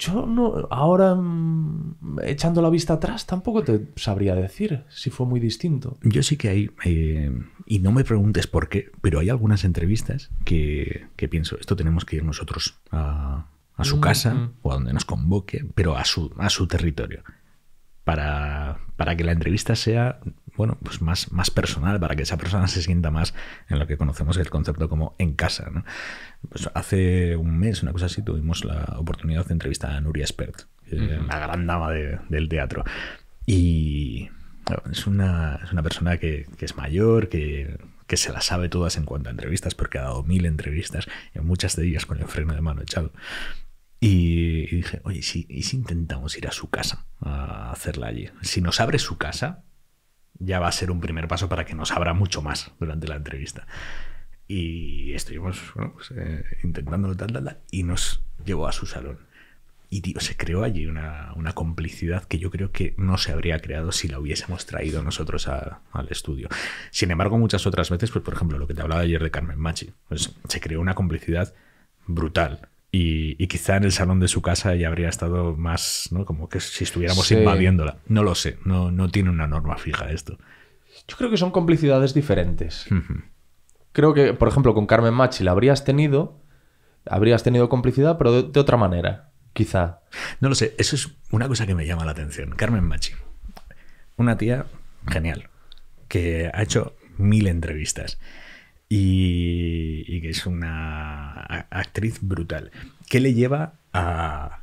Yo no, ahora mm, echando la vista atrás, tampoco te sabría decir si fue muy distinto. Yo sí que hay, eh, y no me preguntes por qué, pero hay algunas entrevistas que, que pienso, esto tenemos que ir nosotros a, su mm, casa mm. o a donde nos convoque, pero a su, a su territorio, para, para que la entrevista sea bueno, pues más, más personal, para que esa persona se sienta más en lo que conocemos el concepto como en casa. ¿no? Pues hace un mes, una cosa así, tuvimos la oportunidad de entrevistar a Nuria Espert, la gran dama del teatro. Y es, una, es una, persona que, que es mayor, que, que se la sabe todas en cuanto a entrevistas, porque ha dado mil entrevistas, en muchas de ellas con el freno de mano echado. Y, dije, oye, ¿y si intentamos ir a su casa a hacerla allí? Si nos abre su casa, ya va a ser un primer paso para que nos abra mucho más durante la entrevista. Y estuvimos bueno, pues, eh, intentándolo tal, tal, y nos llevó a su salón. Y tío, se creó allí una, complicidad que yo creo que no se habría creado si la hubiésemos traído nosotros al estudio. Sin embargo, muchas otras veces, pues por ejemplo, lo que te hablaba ayer de Carmen Machi, pues se creó una complicidad brutal y, quizá en el salón de su casa ya habría estado más, ¿no? Como que si estuviéramos invadiéndola. No lo sé, no, no tiene una norma fija esto. Yo creo que son complicidades diferentes. Creo que, por ejemplo, con Carmen Machi la habrías tenido, habrías tenido complicidad, pero de, otra manera, quizá. No lo sé, eso es una cosa que me llama la atención. Carmen Machi, una tía genial, que ha hecho mil entrevistas y, que es una actriz brutal. ¿Qué le lleva a,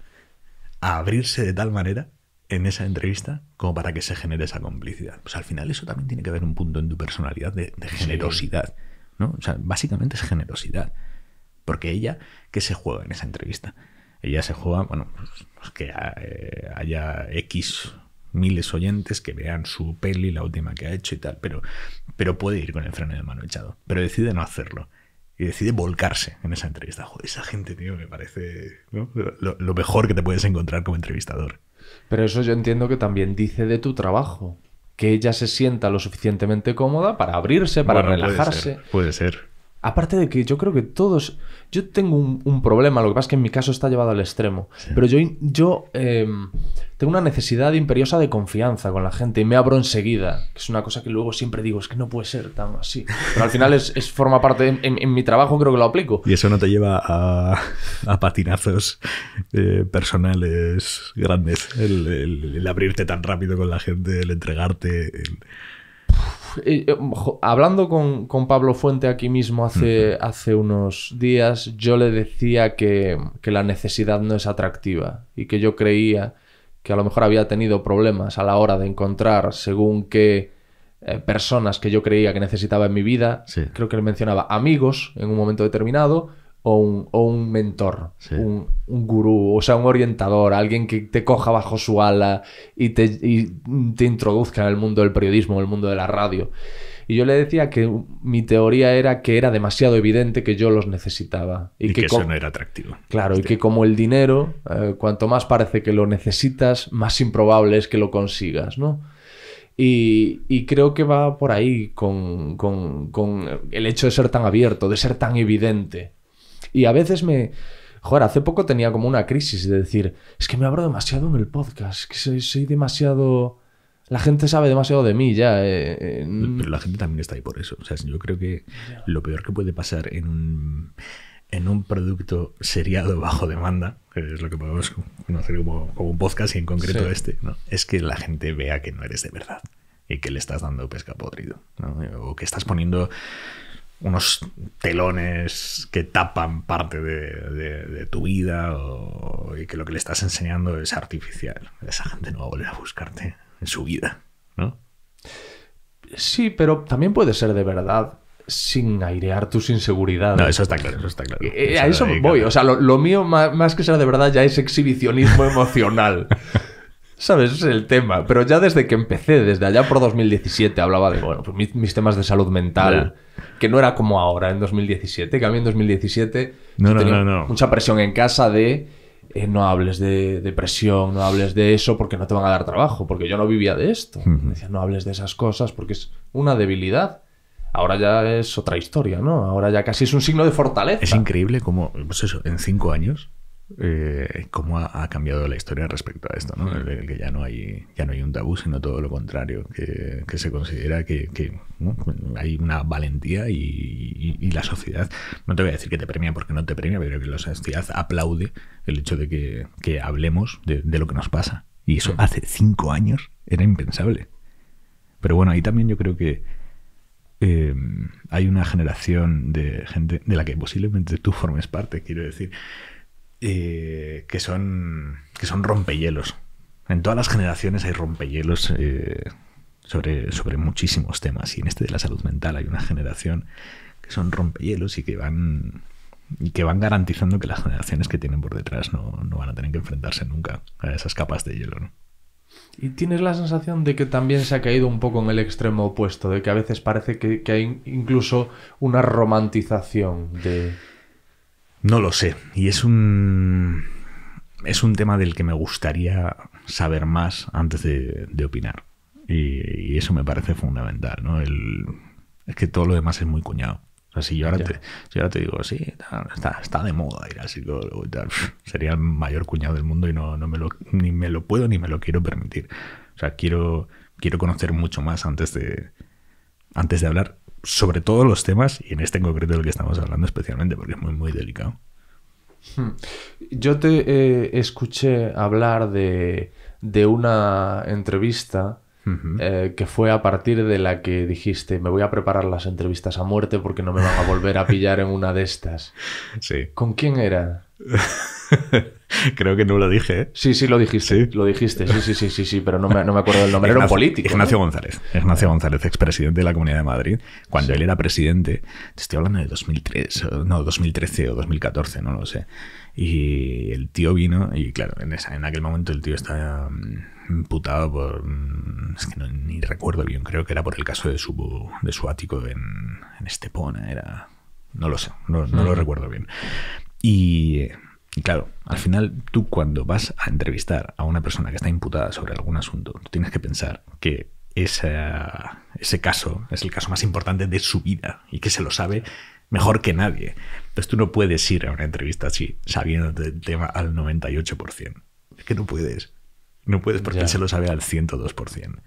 abrirse de tal manera en esa entrevista como para que se genere esa complicidad. Pues al final eso también tiene que ver un punto en tu personalidad de, generosidad, ¿no? O sea, básicamente es generosidad. Porque ella, ¿qué se juega en esa entrevista? Ella se juega, bueno, pues, pues que eh, haya X miles oyentes que vean su peli, la última que ha hecho y tal, pero, pero puede ir con el freno de mano echado, pero decide no hacerlo. Y decide volcarse en esa entrevista. Joder, esa gente, tío, me parece lo, mejor que te puedes encontrar como entrevistador. Pero eso yo entiendo que también dice de tu trabajo que ella se sienta lo suficientemente cómoda para abrirse, para relajarse. puede ser, Aparte de que yo creo que todos. Yo tengo un, problema, lo que pasa es que en mi caso está llevado al extremo. Pero yo, yo em, tengo una necesidad imperiosa de confianza con la gente y me abro enseguida. Que es una cosa que luego siempre digo, es que no puede ser tan así. Pero al final es, forma parte. en, mi trabajo creo que lo aplico. Y eso no te lleva a, patinazos eh, personales grandes. El, abrirte tan rápido con la gente, el entregarte. Eh, hablando con, Pablo Fuente aquí mismo hace, hace unos días, yo le decía que, la necesidad no es atractiva y que yo creía que a lo mejor había tenido problemas a la hora de encontrar según qué eh, personas que yo creía que necesitaba en mi vida. Creo que le mencionaba amigos en un momento determinado o un, o un mentor, un, un, gurú, o sea, un orientador, alguien que te coja bajo su ala y te, y te introduzca en el mundo del periodismo, en el mundo de la radio. Y yo le decía que mi teoría era que era demasiado evidente que yo los necesitaba. Y, que, eso no era atractivo. Claro, y este. que como el dinero, eh, cuanto más parece que lo necesitas, más improbable es que lo consigas, ¿no? Y, y creo que va por ahí con, con, con el hecho de ser tan abierto, de ser tan evidente. Y a veces me... Joder, hace poco tenía como una crisis de decir, es que me abro demasiado en el podcast, que soy, demasiado... La gente sabe demasiado de mí ya. Eh, pero la gente también está ahí por eso. O sea, yo creo que lo peor que puede pasar en un, en un producto seriado bajo demanda, que es lo que podemos conocer como, un podcast y en concreto este, ¿no? es que la gente vea que no eres de verdad y que le estás dando pesca podrido. O que estás poniendo unos telones que tapan parte de, tu vida y que lo que le estás enseñando es artificial. Esa gente no va a volver a buscarte en su vida, ¿no? Sí, pero también puede ser de verdad sin airear tus inseguridades. No, eso está claro, eso está claro. Eh, a eso voy. O sea, lo, mío, más, que ser de verdad, ya es exhibicionismo emocional. ¿Sabes? es el tema. Pero ya desde que empecé, desde allá por 2017, hablaba de, bueno, pues mis, temas de salud mental, que no era como ahora, en 2017, que a mí en 2017 no, no, no, mucha presión en casa de... Eh, no hables de depresión, no hables de eso porque no te van a dar trabajo, porque yo no vivía de esto. no hables de esas cosas porque es una debilidad. Ahora ya es otra historia, ¿no? Ahora ya casi es un signo de fortaleza. Es increíble cómo, pues eso, en cinco años eh, cómo ha, cambiado la historia respecto a esto, ¿no? Mm. que ya no hay ya no hay un tabú, sino todo lo contrario, que, se considera que, hay una valentía y, la sociedad, no te voy a decir que te premia porque no te premia, pero que la sociedad aplaude el hecho de que, hablemos de, lo que nos pasa. Y eso mm. hace cinco años era impensable. Pero bueno, ahí también yo creo que em, hay una generación de gente de la que posiblemente tú formes parte, quiero decir, eh, que, son, que son rompehielos. En todas las generaciones hay rompehielos eh, sobre, sobre muchísimos temas. Y en este de la salud mental hay una generación que son rompehielos y que van que van garantizando que las generaciones que tienen por detrás no, van a tener que enfrentarse nunca a esas capas de hielo. ¿no? ¿Y tienes la sensación de que también se ha caído un poco en el extremo opuesto? De que a veces parece que hay incluso una romantización de, no lo sé. Y es un. Es un tema del que me gustaría saber más antes de, opinar. Y, eso me parece fundamental, ¿no? es que todo lo demás es muy cuñado. O si yo ahora, te, ahora te digo, sí, está, está de moda ir así sería el mayor cuñado del mundo y no, no me lo, ni me lo puedo ni me lo quiero permitir. O sea, quiero, quiero conocer mucho más antes de, antes de hablar sobre todos los temas y en este en concreto del que estamos hablando especialmente porque es muy, muy delicado. Hmm. Yo te eh, escuché hablar de, de una entrevista eh, que fue a partir de la que dijiste, me voy a preparar las entrevistas a muerte porque no me van a volver a pillar en una de estas. ¿Con quién era? Creo que no lo dije, ¿eh? Sí, sí, lo dijiste. Lo dijiste, sí, sí, sí, sí, sí, pero no me, no me acuerdo del nombre. era un político. Ignacio González. Ignacio González, expresidente de la Comunidad de Madrid. Cuando él era presidente, te estoy hablando de 2003, no, 2013 o 2014, no lo sé. Y el tío vino, y claro, en, esa, en aquel momento el tío estaba imputado mm, por. Mm, es que no, ni recuerdo bien, creo que era por el caso de su, de su ático en, en Estepona, era. No lo sé, no, no lo mm. recuerdo bien. Y, claro, al final tú cuando vas a entrevistar a una persona que está imputada sobre algún asunto, tú tienes que pensar que ese caso es el caso más importante de su vida y que se lo sabe mejor que nadie. Entonces tú no puedes ir a una entrevista así sabiendo el tema al 98%. Es que no puedes. No puedes porque se lo sabe al 102%.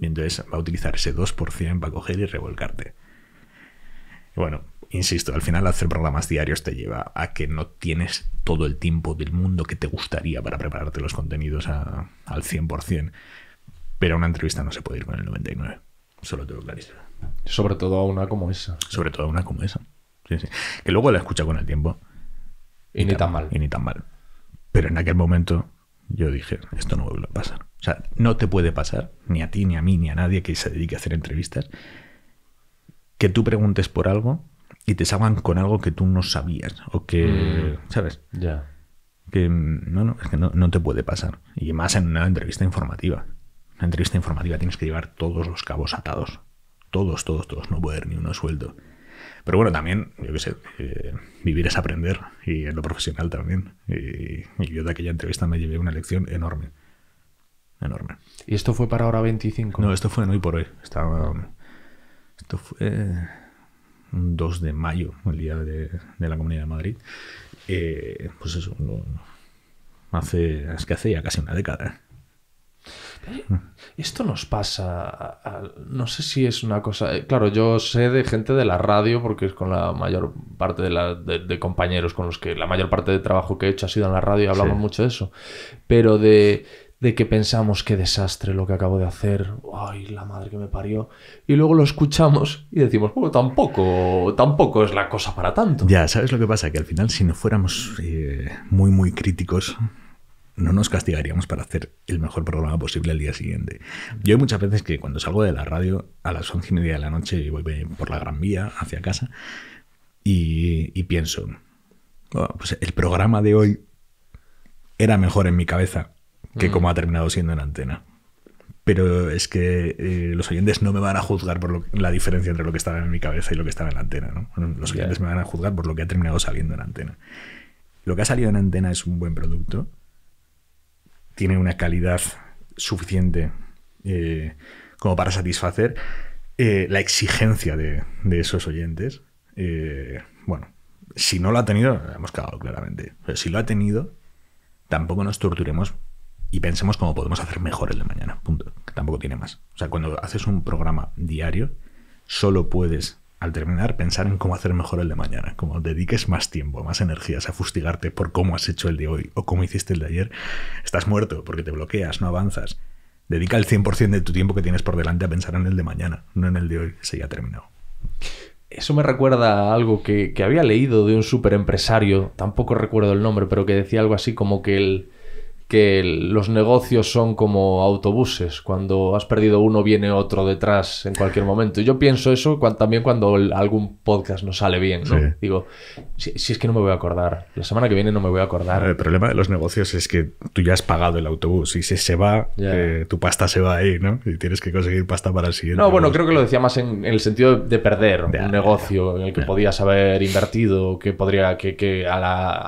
Y entonces va a utilizar ese 2% para coger y revolcarte. bueno, insisto, al final hacer programas diarios te lleva a que no tienes todo el tiempo del mundo que te gustaría para prepararte los contenidos al 100%, pero a una entrevista no se puede ir con el 99%. Solo tengo clarísimo. Sobre todo a una como esa. Sobre todo a una como esa. Que luego la escucha con el tiempo. Y, ni tan mal. Y ni tan mal. Pero en aquel momento yo dije, esto no vuelve a pasar. O sea, no te puede pasar, ni a ti, ni a mí, ni a nadie que se dedique a hacer entrevistas, que tú preguntes por algo y te salgan con algo que tú no sabías o que, mm. ¿sabes? Ya. Que no, no, es que no, te puede pasar. Y más en una entrevista informativa. Una entrevista informativa tienes que llevar todos los cabos atados. Todos, todos, todos. No puede haber ni uno suelto. Pero bueno, también, yo qué sé, eh, vivir es aprender y en lo profesional también. Y, yo de aquella entrevista me llevé una lección enorme. Enorme. ¿Y esto fue para ahora 25? No, esto fue no hoy por hoy. Estaba, esto fue 2 de mayo, el día de, la Comunidad de Madrid, eh, pues eso, hace, es que hace ya casi una década. ¿eh? Eh, esto nos pasa, no sé si es una cosa, claro, yo sé de gente de la radio porque es con la mayor parte de, compañeros con los que la mayor parte de trabajo que he hecho ha sido en la radio y hablamos mucho de eso, pero de de que pensamos qué desastre lo que acabo de hacer, ay, la madre que me parió, y luego lo escuchamos y decimos, bueno, tampoco, tampoco es la cosa para tanto. Ya, ¿sabes lo que pasa? Que al final si no fuéramos eh, muy, muy críticos, no nos castigaríamos para hacer el mejor programa posible al día siguiente. Yo hay muchas veces que cuando salgo de la radio a las once y media de la noche y voy por la Gran Vía hacia casa y, pienso, oh, pues el programa de hoy era mejor en mi cabeza que mm. como ha terminado siendo en antena. Pero es que eh, los oyentes no me van a juzgar por la diferencia entre lo que estaba en mi cabeza y lo que estaba en la antena. ¿no? Los oyentes me van a juzgar por lo que ha terminado saliendo en antena. Lo que ha salido en antena es un buen producto. Tiene una calidad suficiente eh, como para satisfacer eh, la exigencia de, esos oyentes. bueno, si no lo ha tenido, hemos cagado claramente. Pero si lo ha tenido, tampoco nos torturemos y pensemos cómo podemos hacer mejor el de mañana. Punto. Que tampoco tiene más. O sea, cuando haces un programa diario, solo puedes, al terminar, pensar en cómo hacer mejor el de mañana. Como dediques más tiempo, más energías a fustigarte por cómo has hecho el de hoy o cómo hiciste el de ayer, estás muerto porque te bloqueas, no avanzas. Dedica el 100% de tu tiempo que tienes por delante a pensar en el de mañana, no en el de hoy, que se haya ha terminado. Eso me recuerda a algo que, que había leído de un super empresario, tampoco recuerdo el nombre, pero que decía algo así como que el, que los negocios son como autobuses, cuando has perdido uno viene otro detrás en cualquier momento. Y Yo pienso eso también cuando algún podcast no sale bien, Digo, si, es que no me voy a acordar, la semana que viene no me voy a acordar. El problema de los negocios es que tú ya has pagado el autobús y si se va, eh, tu pasta se va ahí, ¿no? Y tienes que conseguir pasta para el siguiente. No, bueno, creo que lo decía más en, el sentido de perder un negocio en el que podías haber invertido, que podría, que, que a,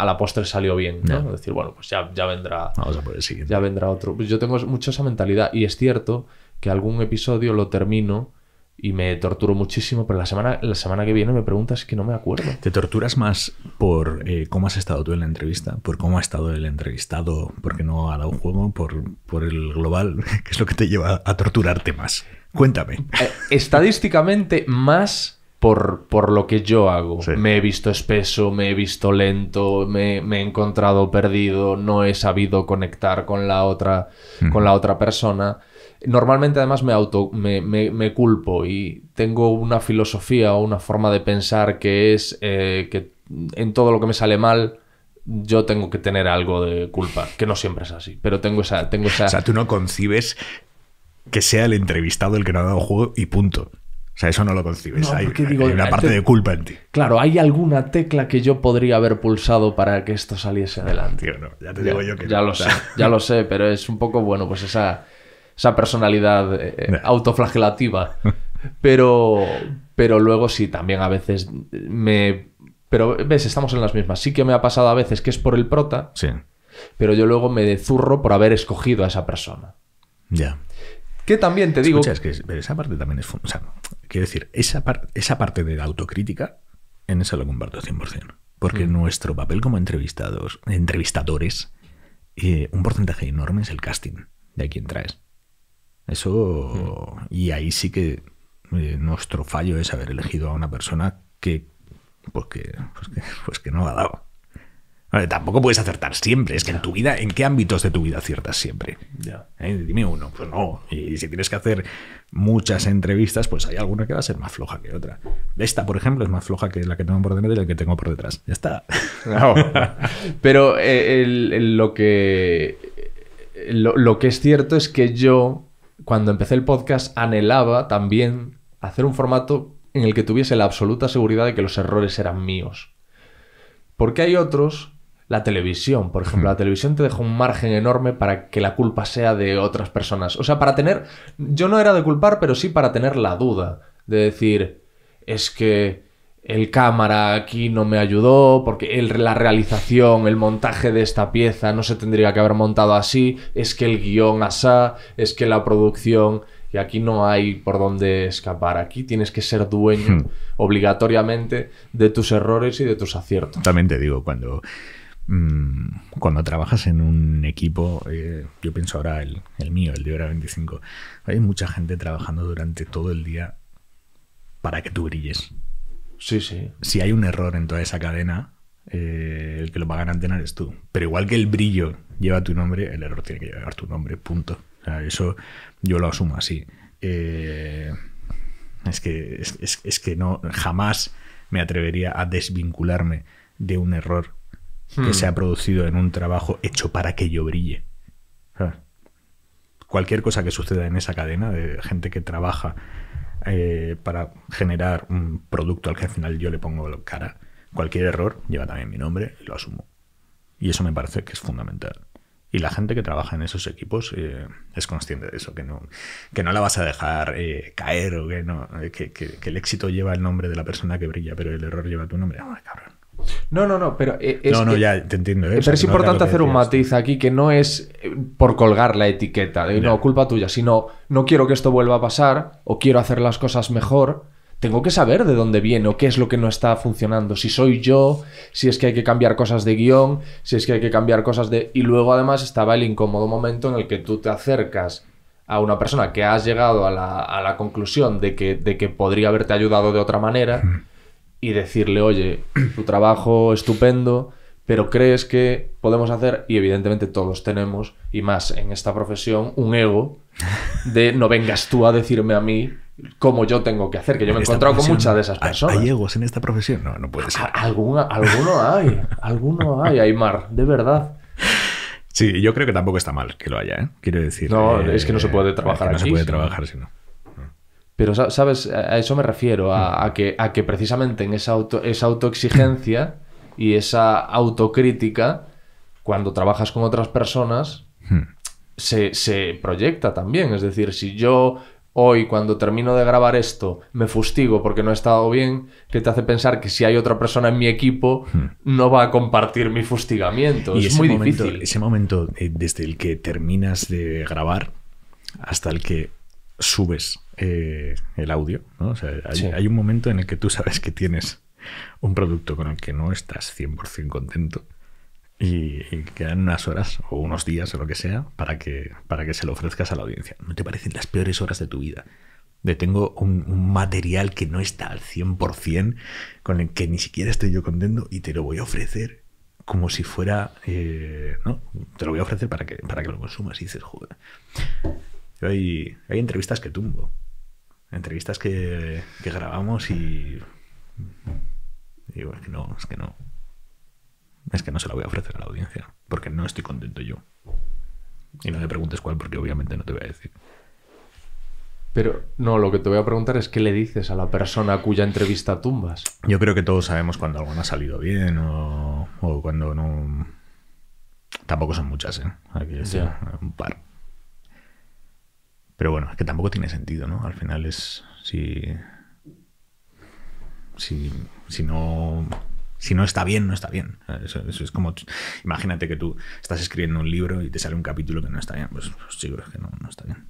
la, postre salió bien, ¿no? Decir, bueno, pues ya, ya vendrá. Ya vendrá otro. Pues yo tengo mucho esa mentalidad y es cierto que algún episodio lo termino y me torturo muchísimo, pero la semana, la semana que viene me preguntas que no me acuerdo. ¿Te torturas más por eh, cómo has estado tú en la entrevista, por cómo ha estado el entrevistado, porque no ha dado un juego, por, por el global, que es lo que te lleva a torturarte más? Cuéntame. Eh, estadísticamente, más por, lo que yo hago. Me he visto espeso, me he visto lento, me, he encontrado perdido, no he sabido conectar con la otra, con la otra persona. Normalmente además me, auto, me, culpo y tengo una filosofía o una forma de pensar que es eh, que en todo lo que me sale mal, yo tengo que tener algo de culpa, que no siempre es así, pero tengo esa... Tengo esa... O sea, tú no concibes que sea el entrevistado el que no ha dado juego y punto. O sea, eso no lo concibes. hay, digo, una parte de culpa en ti. Claro, hay alguna tecla que yo podría haber pulsado para que esto saliese ah, adelante. ya te digo yo que. Ya lo sé, ya lo sé, pero es un poco, bueno, pues esa, personalidad eh, eh, autoflagelativa. Pero, pero luego sí, también a veces me. Pero ves, estamos en las mismas. Sí que me ha pasado a veces que es por el prota. Sí. Pero yo luego me zurro por haber escogido a esa persona. Ya. Que también te digo. es que esa parte también es. O quiero decir, esa, esa parte de la autocrítica, en esa lo comparto 100%. Porque mm. nuestro papel como entrevistados, entrevistadores, eh, un porcentaje enorme es el casting de a quien traes. Eso. Mm. Y ahí sí que eh, nuestro fallo es haber elegido a una persona que. pues que, pues pues no ha dado tampoco puedes acertar siempre. Es que en tu vida, ¿en qué ámbitos de tu vida aciertas siempre? ¿Eh? Dime uno. Pues no. Y si tienes que hacer muchas entrevistas, pues hay alguna que va a ser más floja que otra. Esta, por ejemplo, es más floja que la que tengo por delante y la que tengo por detrás. Ya está. Ah, Pero eh, lo que. lo que es cierto es que yo, cuando empecé el podcast, anhelaba también hacer un formato en el que tuviese la absoluta seguridad de que los errores eran míos. Porque hay otros la televisión, por ejemplo. La mm. televisión te deja un margen enorme para que la culpa sea de otras personas. O sea, para tener... Yo no era de culpar, pero sí para tener la duda de decir, es que el cámara aquí no me ayudó, porque la realización, el montaje de esta pieza no se tendría que haber montado así, es que el guión asá, es que la producción... Y aquí no hay por dónde escapar. Aquí tienes que ser dueño hmm. obligatoriamente de tus errores y de tus aciertos. También te digo, cuando Mm, cuando trabajas en un equipo, eh, yo pienso ahora el, mío, el de hora 25, hay mucha gente trabajando durante todo el día para que tú brilles. Sí, sí. Si hay un error en toda esa cadena, eh, el que lo va a antena es tú. Pero igual que el brillo lleva tu nombre, el error tiene que llevar tu nombre, punto. eso yo lo asumo así. Eh, es, que, es que no, jamás me atrevería a desvincularme de un error que hmm. se ha producido en un trabajo hecho para que yo brille. Ah. Cualquier cosa que suceda en esa cadena de gente que trabaja eh, para generar un producto al que al final yo le pongo cara, cualquier error lleva también mi nombre y lo asumo. Y eso me parece que es fundamental. Y la gente que trabaja en esos equipos eh, es consciente de eso, que no, que no la vas a dejar eh, caer o que, no, el éxito lleva el nombre de la persona que brilla, pero el error lleva tu nombre. Ah, cabrón! No, no, no, pero eh, es No, no, ya eh, eh, Pero es importante hacer un matiz aquí que no es por colgar la etiqueta de no, culpa tuya, sino no quiero que esto vuelva a pasar o quiero hacer las cosas mejor. Tengo que saber de dónde viene o qué es lo que no está funcionando. Si soy yo, si es que hay que cambiar cosas de guión, si es que hay que cambiar cosas de... Y luego además estaba el incómodo momento en el que tú te acercas a una persona que has llegado a la, a la conclusión de que, de que podría haberte ayudado de otra manera y decirle, oye, tu trabajo estupendo, pero crees que podemos hacer, y evidentemente todos tenemos, y más en esta profesión, un ego de no vengas tú a decirme a mí cómo yo tengo que hacer, que yo me he encontrado con muchas de esas personas. ¿Hay egos en esta profesión? No, no puede ah, ser. alguno hay, alguno hay, Aymar, de verdad. Sí, yo creo que tampoco está mal que lo haya, ¿eh? Quiero decir. No, eh, es que no se puede trabajar No se puede trabajar si no. Pero, ¿sabes? A eso me refiero, a, que, a que, precisamente en esa, auto, esa autoexigencia y esa autocrítica, cuando trabajas con otras personas, hmm. se, proyecta también. Es decir, si yo hoy, cuando termino de grabar esto, me fustigo porque no he estado bien, que te hace pensar que si hay otra persona en mi equipo, hmm. no va a compartir mi fustigamiento. es muy difícil. Ese momento eh, desde el que terminas de grabar hasta el que subes eh, el audio. ¿no? O sea, hay, un momento en el que tú sabes que tienes un producto con el que no estás 100% contento y, quedan unas horas o unos días o lo que sea para que, para que se lo ofrezcas a la audiencia. ¿No te parecen las peores horas de tu vida? De tengo un, material que no está al 100%, con el que ni siquiera estoy yo contento y te lo voy a ofrecer como si fuera, eh, ¿no? Te lo voy a ofrecer para que, para que lo consumas y dices, joder. Hay, hay entrevistas que tumbo entrevistas que, grabamos y digo, es que no, es que no. Es que no se la voy a ofrecer a la audiencia, porque no estoy contento yo. Y no me preguntes cuál, porque obviamente no te voy a decir. Pero no, lo que te voy a preguntar es qué le dices a la persona cuya entrevista tumbas. Yo creo que todos sabemos cuando algo no ha salido bien o, cuando no... Tampoco son muchas, ¿eh? aquí un par. Pero bueno, es que tampoco tiene sentido, ¿no? Al final es. Si. Si, si no. Si no está bien, no está bien. Eso, es como. Imagínate que tú estás escribiendo un libro y te sale un capítulo que no está bien. Pues, sí, pues es que no, está bien.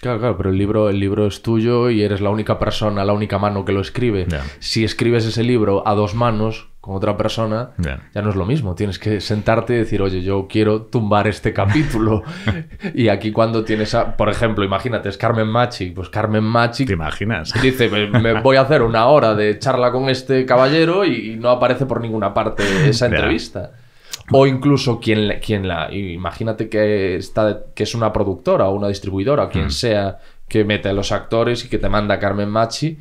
Claro, claro, pero el libro, el libro es tuyo y eres la única persona, la única mano que lo escribe. Si escribes ese libro a dos manos, con otra persona, ya no es lo mismo. Tienes que sentarte y decir, oye, yo quiero tumbar este capítulo. y aquí cuando tienes a, por ejemplo, imagínate, es Carmen Machi. Pues Carmen Machi... ¿Te imaginas? Dice, me, voy a hacer una hora de charla con este caballero y, no aparece por ninguna parte esa entrevista. O incluso quien, la... Imagínate que, está, que es una productora o una distribuidora, quien mm. sea, que mete a los actores y que te manda Carmen Machi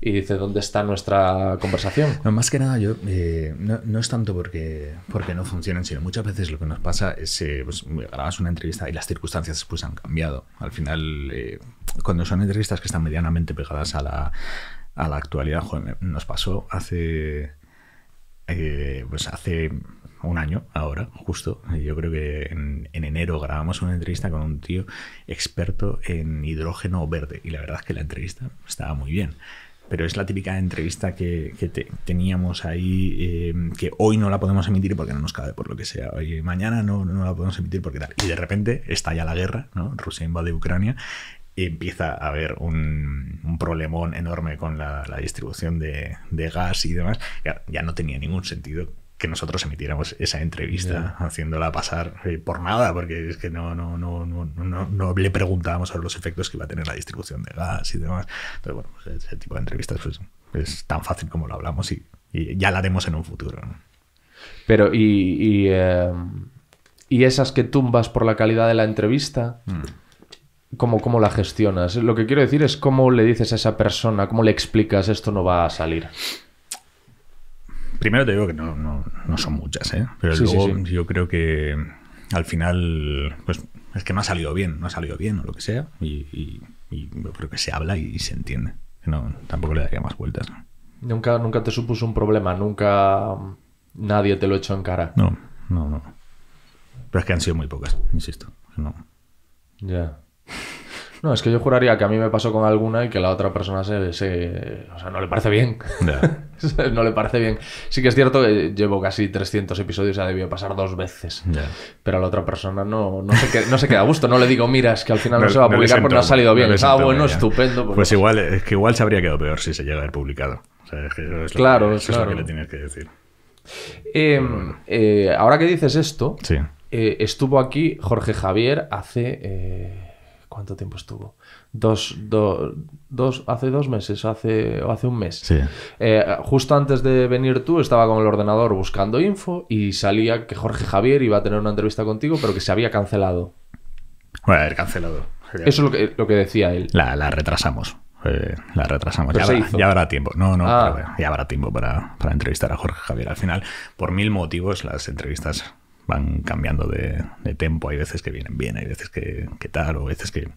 y dice, ¿dónde está nuestra conversación? más que nada, yo eh, no, es tanto porque, porque no funcionen, sino muchas veces lo que nos pasa es, que eh, pues, grabas una entrevista y las circunstancias pues han cambiado. Al final, eh, cuando son entrevistas que están medianamente pegadas a la, a la actualidad, nos pasó hace, pues hace un año ahora, justo. Yo creo que en, enero grabamos una entrevista con un tío experto en hidrógeno verde y la verdad es que la entrevista estaba muy bien pero es la típica entrevista que, teníamos ahí, eh, que hoy no la podemos emitir porque no nos cabe, por lo que sea. Hoy, mañana no, la podemos emitir porque tal. Y de repente estalla la guerra, ¿no? Rusia invade Ucrania y empieza a haber un, problemón enorme con la, distribución de, gas y demás. ya no tenía ningún sentido que nosotros emitiéramos esa entrevista, haciéndola pasar eh, por nada, porque es que no, no, no, no, no, le preguntábamos sobre los efectos que iba a tener la distribución de gas y demás. Entonces, bueno, pues, ese tipo de entrevistas pues, es tan fácil como lo hablamos y, ya la haremos en un futuro. Pero, y, eh, y, esas que tumbas por la calidad de la entrevista, mm. ¿cómo, ¿cómo la gestionas? Lo que quiero decir es cómo le dices a esa persona, cómo le explicas esto no va a salir primero te digo que no, son muchas, ¿eh? pero luego yo creo que al final, pues es que no ha salido bien, no ha salido bien o lo que sea, y, yo creo que se habla y, se entiende. No, tampoco le daría más vueltas. Nunca, nunca te supuso un problema, nunca nadie te lo echó en cara. No, no, no. Pero es que han sido muy pocas, insisto. Ya. No, es que yo juraría que a mí me pasó con alguna y que la otra persona se... o sea, no le parece bien. no le parece bien. Sí que es cierto que llevo casi 300 episodios, y ha debido pasar dos veces. Pero a la otra persona no, no, se queda, a gusto. No le digo, mira, es que al final no, se va a publicar porque no ha salido bien. ah, bueno, estupendo. Pues, pues igual, es que igual se habría quedado peor si se llega a haber publicado. es claro, es lo que le tienes que decir. Em, eh, ahora que dices esto, eh, estuvo aquí Jorge Javier hace eh, ¿Cuánto tiempo estuvo? Dos, hace dos meses, hace, hace un mes. Sí. Eh, justo antes de venir tú, estaba con el ordenador buscando info y salía que Jorge Javier iba a tener una entrevista contigo, pero que se había cancelado. Bueno, cancelado. Eso es lo que, lo que decía él. La, retrasamos. la retrasamos. Eh, ya habrá, tiempo. No, no, ah. ya habrá tiempo para, para entrevistar a Jorge Javier. Al final, por mil motivos, las entrevistas van cambiando de, de tempo. Hay veces que vienen bien, hay veces que, que tal, o veces que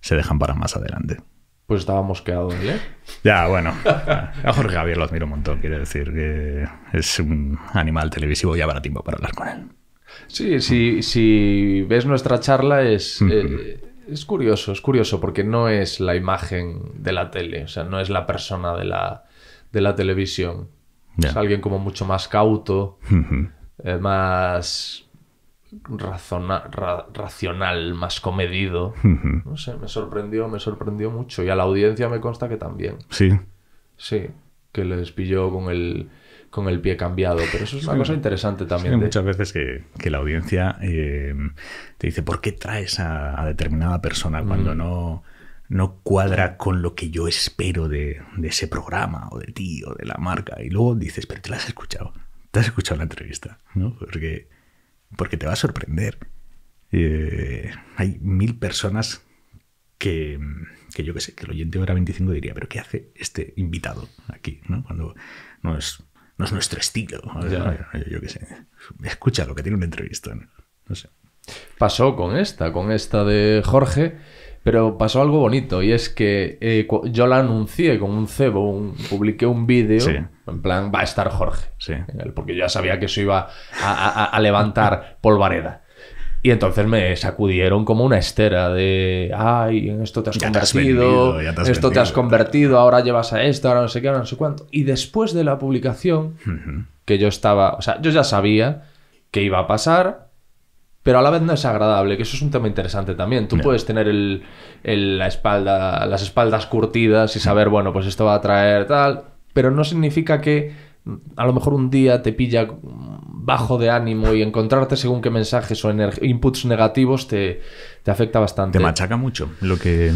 se dejan para más adelante pues quedados en Ya, bueno. A Jorge Javier lo admiro un montón, quiere decir que es un animal televisivo y habrá tiempo para hablar con él. Sí, si, si ves nuestra charla es, eh, es curioso, es curioso porque no es la imagen de la tele, o sea, no es la persona de la, de la televisión. Es alguien como mucho más cauto, eh, más racional, más comedido. No sé, me sorprendió, me sorprendió mucho. Y a la audiencia me consta que también. Sí. Sí, que le pilló con el, con el pie cambiado. Pero eso es una cosa interesante también. Muchas veces que, la audiencia eh, te dice, ¿por qué traes a, determinada persona cuando no, no cuadra con lo que yo espero de, de, ese programa o de ti o de la marca? Y luego dices, pero te la has escuchado te has escuchado la entrevista, ¿no? Porque, porque te va a sorprender. Eh, hay mil personas que, yo qué sé, que el oyente ahora hora 25 diría, pero ¿qué hace este invitado aquí? Cuando no es, nuestro estilo. yo, qué sé. Escucha lo que tiene una entrevista. no sé. Pasó con esta, con esta de Jorge pero pasó algo bonito y es que eh, yo la anuncié con un cebo, publiqué un vídeo, en plan, va a estar Jorge, sí. yo porque ya sabía que eso iba a, levantar polvareda. Y entonces me sacudieron como una estera de, ay, en esto te has convertido, esto te has convertido, ahora llevas a esto, ahora no sé qué, ahora no sé cuánto. Y después de la publicación, que yo estaba, o sea, yo ya sabía que iba a pasar, pero a la vez no es agradable, que eso es un tema interesante también. Tú puedes tener la espalda, las espaldas curtidas y saber, bueno, pues esto va a traer tal, pero no significa que a lo mejor un día te pilla bajo de ánimo y encontrarte según qué mensajes o inputs negativos te, afecta bastante. Te machaca mucho lo que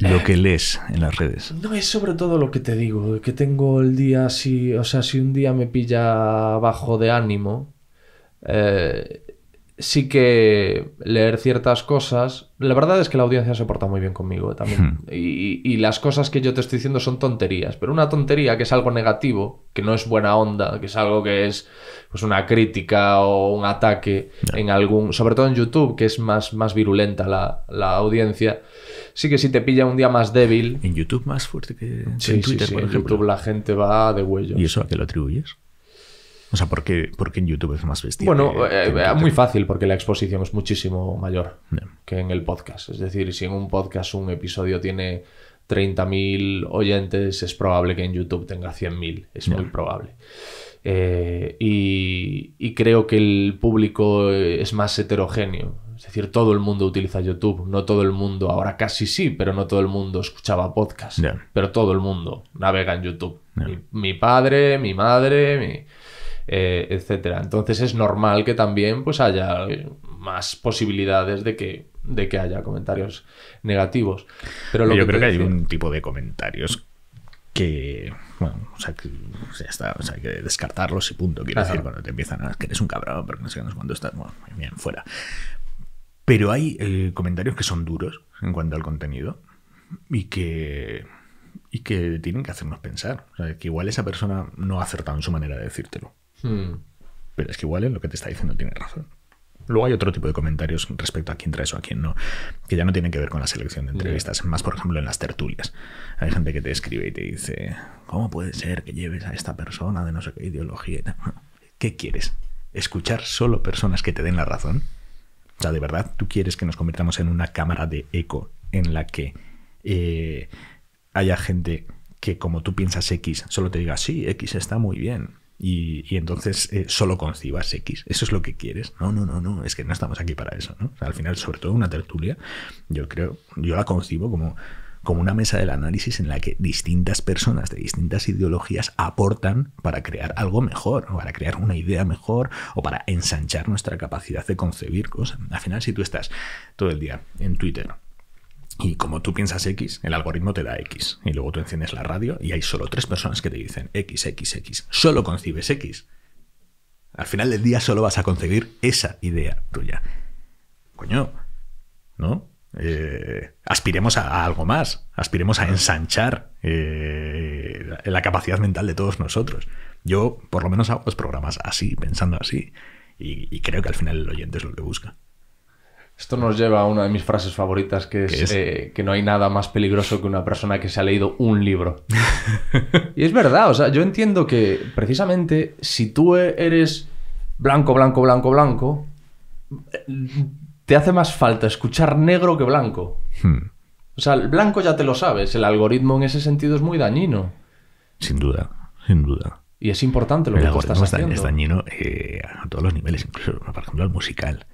lo que lees en las redes. No, es sobre todo lo que te digo, que tengo el día así, o sea, si un día me pilla bajo de ánimo, eh, sí que leer ciertas cosas. La verdad es que la audiencia se porta muy bien conmigo también. Hmm. Y, las cosas que yo te estoy diciendo son tonterías, pero una tontería que es algo negativo, que no es buena onda, que es algo que es pues una crítica o un ataque en algún, sobre todo en YouTube, que es más, más virulenta la, audiencia. Sí que si te pilla un día más débil. En YouTube más fuerte que, en Twitter, sí, por ejemplo. En YouTube la gente va de huello. ¿Y eso a qué lo atribuyes? O sea, ¿por qué, porque en YouTube es más vestido? Bueno, eh, eh, muy fácil, porque la exposición es muchísimo mayor que en el podcast. Es decir, si en un podcast un episodio tiene 30.000 oyentes, es probable que en YouTube tenga 100.000. Es muy probable. Eh, y, creo que el público es más heterogéneo. Es decir, todo el mundo utiliza YouTube. No todo el mundo, ahora casi sí, pero no todo el mundo escuchaba podcast. Pero todo el mundo navega en YouTube. mi, padre, mi madre, mi eh, etcétera. Entonces es normal que también pues haya más posibilidades de que, de que haya comentarios negativos. Pero Yo creo que hay un tipo de comentarios que, bueno, o sea, que, hay que descartarlos y punto. Quiero decir, cuando te empiezan a que eres un cabrón, pero no sé cuándo estás, bueno, bien, fuera. Pero hay eh, comentarios que son duros en cuanto al contenido y que, y que tienen que hacernos pensar. que igual esa persona no ha acertado en su manera de decírtelo. Hmm. Pero es que igual en ¿eh? lo que te está diciendo tiene razón. Luego hay otro tipo de comentarios respecto a quién traes o a quién no, que ya no tienen que ver con la selección de entrevistas, más por ejemplo en las tertulias. Hay gente que te escribe y te dice, ¿cómo puede ser que lleves a esta persona de no sé qué ideología? ¿Qué quieres? ¿Escuchar solo personas que te den la razón? O sea, ¿de verdad tú quieres que nos convirtamos en una cámara de eco en la que eh, haya gente que como tú piensas X, solo te diga, sí, X está muy bien, y, entonces eh, solo concibas X. Eso es lo que quieres. No, no, no, no. Es que no estamos aquí para eso. ¿no? al final, sobre todo una tertulia, yo creo, yo la concibo como como una mesa del análisis en la que distintas personas de distintas ideologías aportan para crear algo mejor, o para crear una idea mejor, o para ensanchar nuestra capacidad de concebir cosas. Al final, si tú estás todo el día en Twitter y como tú piensas X, el algoritmo te da X. Y luego tú enciendes la radio y hay solo tres personas que te dicen X, X, X. Solo concibes X. Al final del día solo vas a conseguir esa idea tuya. Coño, ¿no? Eh, aspiremos a, algo más, aspiremos a ensanchar eh, la capacidad mental de todos nosotros. Yo por lo menos hago los programas así, pensando así, y creo que al final el oyente es lo que busca. Esto nos lleva a una de mis frases favoritas, que es, eh, que no hay nada más peligroso que una persona que se ha leído un libro. y es verdad, o sea, yo entiendo que precisamente si tú e-, eres blanco, blanco, blanco, blanco, te hace más falta escuchar negro que blanco. Hmm. O sea, el blanco ya te lo sabes, el algoritmo en ese sentido es muy dañino. Sin duda, sin duda. Y es importante lo que tú estás haciendo. Es dañino eh, a todos los niveles, incluso, por ejemplo, al musical.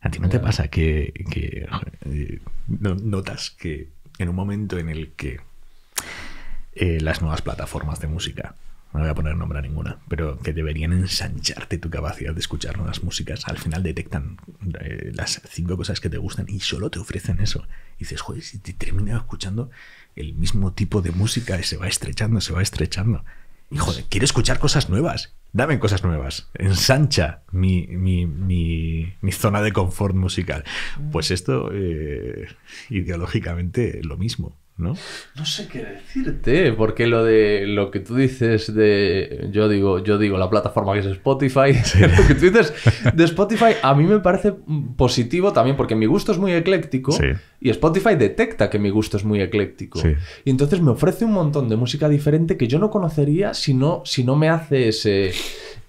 A ti no te pasa que, eh, notas que en un momento en el que eh, las nuevas plataformas de música, no voy a poner nombre a ninguna, pero que deberían ensancharte tu capacidad de escuchar nuevas músicas, al final detectan eh, las cinco cosas que te gustan y solo te ofrecen eso. Y dices, joder, si te terminas escuchando el mismo tipo de música, y se va estrechando, se va estrechando. Y joder, quiero escuchar cosas nuevas dame cosas nuevas, ensancha mi, mi, mi, zona de confort musical. Ah. Pues esto, eh, ideológicamente, lo mismo. ¿no? sé qué decirte, porque lo de lo que tú dices de yo digo, yo digo la plataforma que es Spotify, lo que tú dices de Spotify a mí me parece positivo también porque mi gusto es muy ecléctico y Spotify detecta que mi gusto es muy ecléctico. Y entonces me ofrece un montón de música diferente que yo no conocería si no si no me hace ese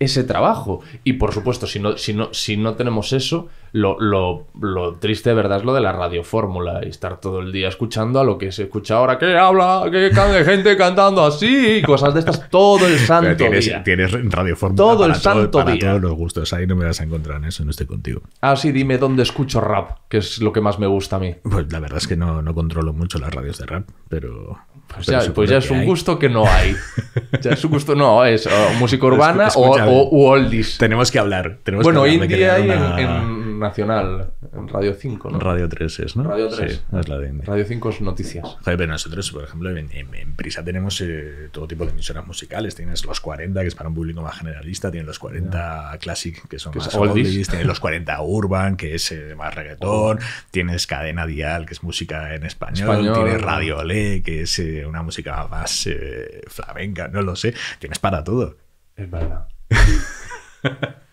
ese trabajo. Y por supuesto, si no, si no, si no tenemos eso, lo, lo, lo triste de verdad es lo de la radiofórmula y estar todo el día escuchando a lo que se escucha ahora, que habla, que can gente cantando así cosas de estas todo el santo día tienes, día. Tienes radiofórmula todo el santo para todos los gustos, ahí no me vas a encontrar en eso, no estoy contigo. Ah, sí, dime dónde escucho rap, que es lo que más me gusta a mí. Pues la verdad es que no, no controlo mucho las radios de rap, pero pues, pues ya, es un gusto que no hay. ya es un gusto, no, es oh, música urbana o, o oldies. Tenemos que hablar. Tenemos bueno, que India hay en nacional, en Radio 5, Radio 3 es, ¿no? Radio 3. Radio 5 es noticias. Joder, pero nosotros, por ejemplo, en, Prisa tenemos eh, todo tipo de emisoras musicales. Tienes los 40, que es para un público más generalista. Tienes los 40 Classic, que son Tienes los 40 Urban, que es eh, más reggaetón. Tienes Cadena Dial, que es música en español. Tienes Radio Le, que es eh, una música más flamenca, no lo sé. Tienes para todo. Es verdad.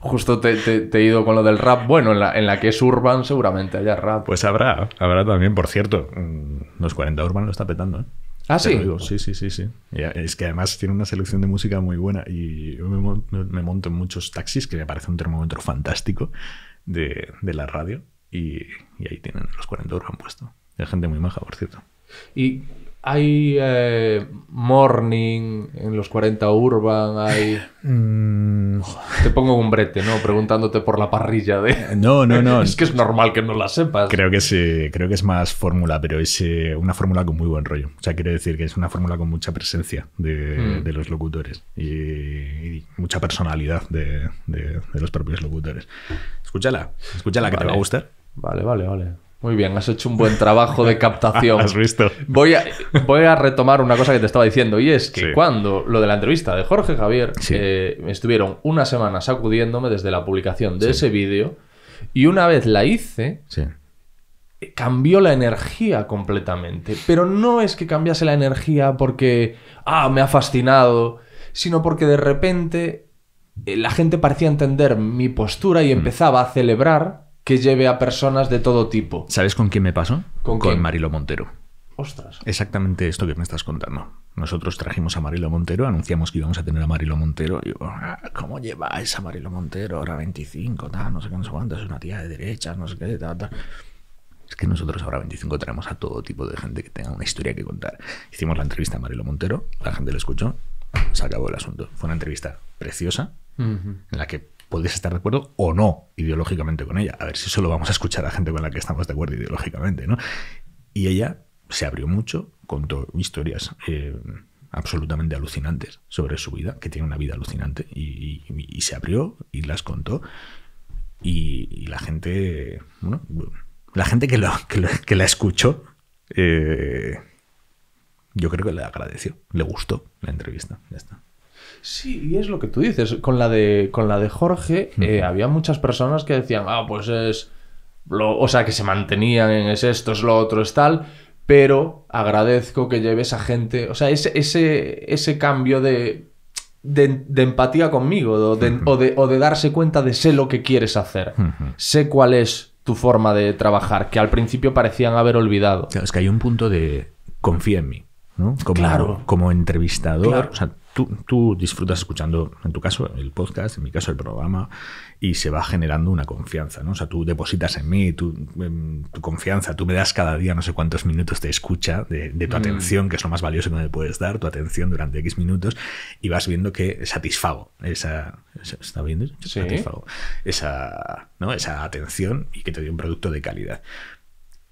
Justo te, he ido con lo del rap. Bueno, en la, en la, que es urban seguramente haya rap. Pues habrá, habrá también, por cierto. Mm, los 40 Urban lo está petando, ¿eh? Ah, sí. Sí, sí, sí, sí. es que además tiene una selección de música muy buena y me, monto en muchos taxis, que me parece un termómetro fantástico de, la radio. Y, y, ahí tienen los 40 Urban puesto. Hay gente muy maja, por cierto. ¿Y hay eh, Morning en los 40 Urban, hay... Mm. Te pongo un brete, ¿no? Preguntándote por la parrilla de... Eh, no, no, no. es que es normal que no la sepas. Creo que, sí, creo que es más fórmula, pero es eh, una fórmula con muy buen rollo. O sea, quiere decir que es una fórmula con mucha presencia de, hmm. los locutores y, mucha personalidad de, los propios locutores. Escúchala, escúchala, que te va a gustar. Vale, vale, vale. Muy bien, has hecho un buen trabajo de captación. has visto. Voy a, voy a retomar una cosa que te estaba diciendo, y es que cuando lo de la entrevista de Jorge Javier, eh, estuvieron una semana sacudiéndome desde la publicación de ese vídeo, y una vez la hice, cambió la energía completamente. Pero no es que cambiase la energía porque, ah, me ha fascinado, sino porque de repente eh, la gente parecía entender mi postura y mm. empezaba a celebrar que lleve a personas de todo tipo. ¿Sabes con quién me pasó? Con, con Marilo Montero. Ostras. Exactamente esto que me estás contando. Nosotros trajimos a Marilo Montero, anunciamos que íbamos a tener a Marilo Montero. Y ah, ¿cómo lleváis a Marilo Montero? Ahora 25, tal, no sé qué, no sé cuánto, es una tía de derechas, no sé qué, tal, tal. Es que nosotros ahora 25 traemos a todo tipo de gente que tenga una historia que contar. Hicimos la entrevista a Marilo Montero, la gente lo escuchó, se acabó el asunto. Fue una entrevista preciosa, en la que podéis estar de acuerdo o no ideológicamente con ella. A ver si solo vamos a escuchar a gente con la que estamos de acuerdo ideológicamente, ¿no? Y ella se abrió mucho, contó historias eh, absolutamente alucinantes sobre su vida, que tiene una vida alucinante, y, se abrió y las contó. Y, la gente, bueno, la gente que, que, la escuchó, eh, yo creo que le agradeció, le gustó la entrevista, ya está. Sí, y es lo que tú dices. Con la de, con la de Jorge eh, había muchas personas que decían, ah, pues es... o sea, que se mantenían en es esto, es lo otro, es tal, pero agradezco que lleves a gente, o sea, ese, ese, ese cambio de, de, empatía conmigo, o, de, darse cuenta de sé lo que quieres hacer, sé cuál es tu forma de trabajar, que al principio parecían haber olvidado. es que hay un punto de confía en mí. Como, claro. como entrevistador, Tú, disfrutas escuchando, en tu caso, el podcast, en mi caso, el programa, y se va generando una confianza, ¿no? O sea, tú depositas en mí em, tu, confianza, tú me das cada día no sé cuántos minutos te escucha, de, tu mm. atención, que es lo más valioso que me puedes dar, tu atención durante X minutos, y vas viendo que satisfago esa. ¿Está viendo? Satisfago. Esa, ¿no? esa atención y que te doy un producto de calidad.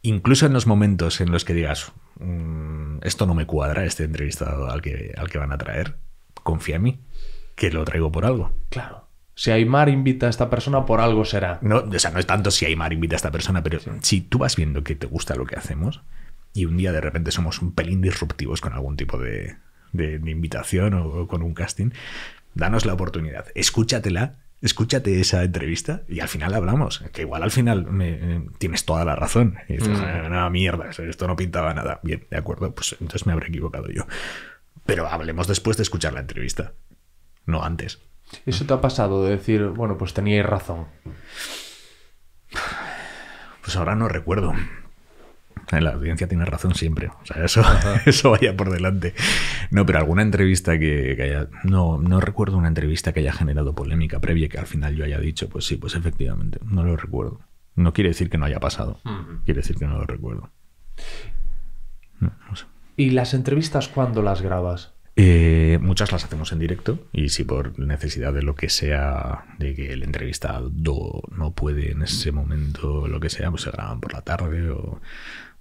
Incluso en los momentos en los que digas, mm, esto no me cuadra, este entrevistado al que, al que van a traer, confía en mí, que lo traigo por algo. Claro. Si Aymar invita a esta persona, por algo será. No, no es tanto si Aymar invita a esta persona, pero si tú vas viendo que te gusta lo que hacemos y un día de repente somos un pelín disruptivos con algún tipo de, invitación o, con un casting, danos la oportunidad, escúchatela escúchate esa entrevista y al final hablamos. Que igual al final eh, tienes toda la razón. Y dices, mm. ah, no, mierda, esto no pintaba nada. Bien, de acuerdo, pues entonces me habré equivocado yo. Pero hablemos después de escuchar la entrevista, no antes. ¿Eso te ha pasado de decir, bueno, pues teníais razón? Pues ahora no recuerdo. La audiencia tiene razón siempre. O sea, eso, eso vaya por delante. No, pero alguna entrevista que, haya. No, recuerdo una entrevista que haya generado polémica previa que al final yo haya dicho, pues sí, pues efectivamente, no lo recuerdo. No quiere decir que no haya pasado. Quiere decir que no lo recuerdo. no sé. ¿Y las entrevistas cuándo las grabas? Eh, muchas las hacemos en directo y si por necesidad de lo que sea, de que el entrevistado no puede en ese momento, lo que sea, pues se graban por la tarde o...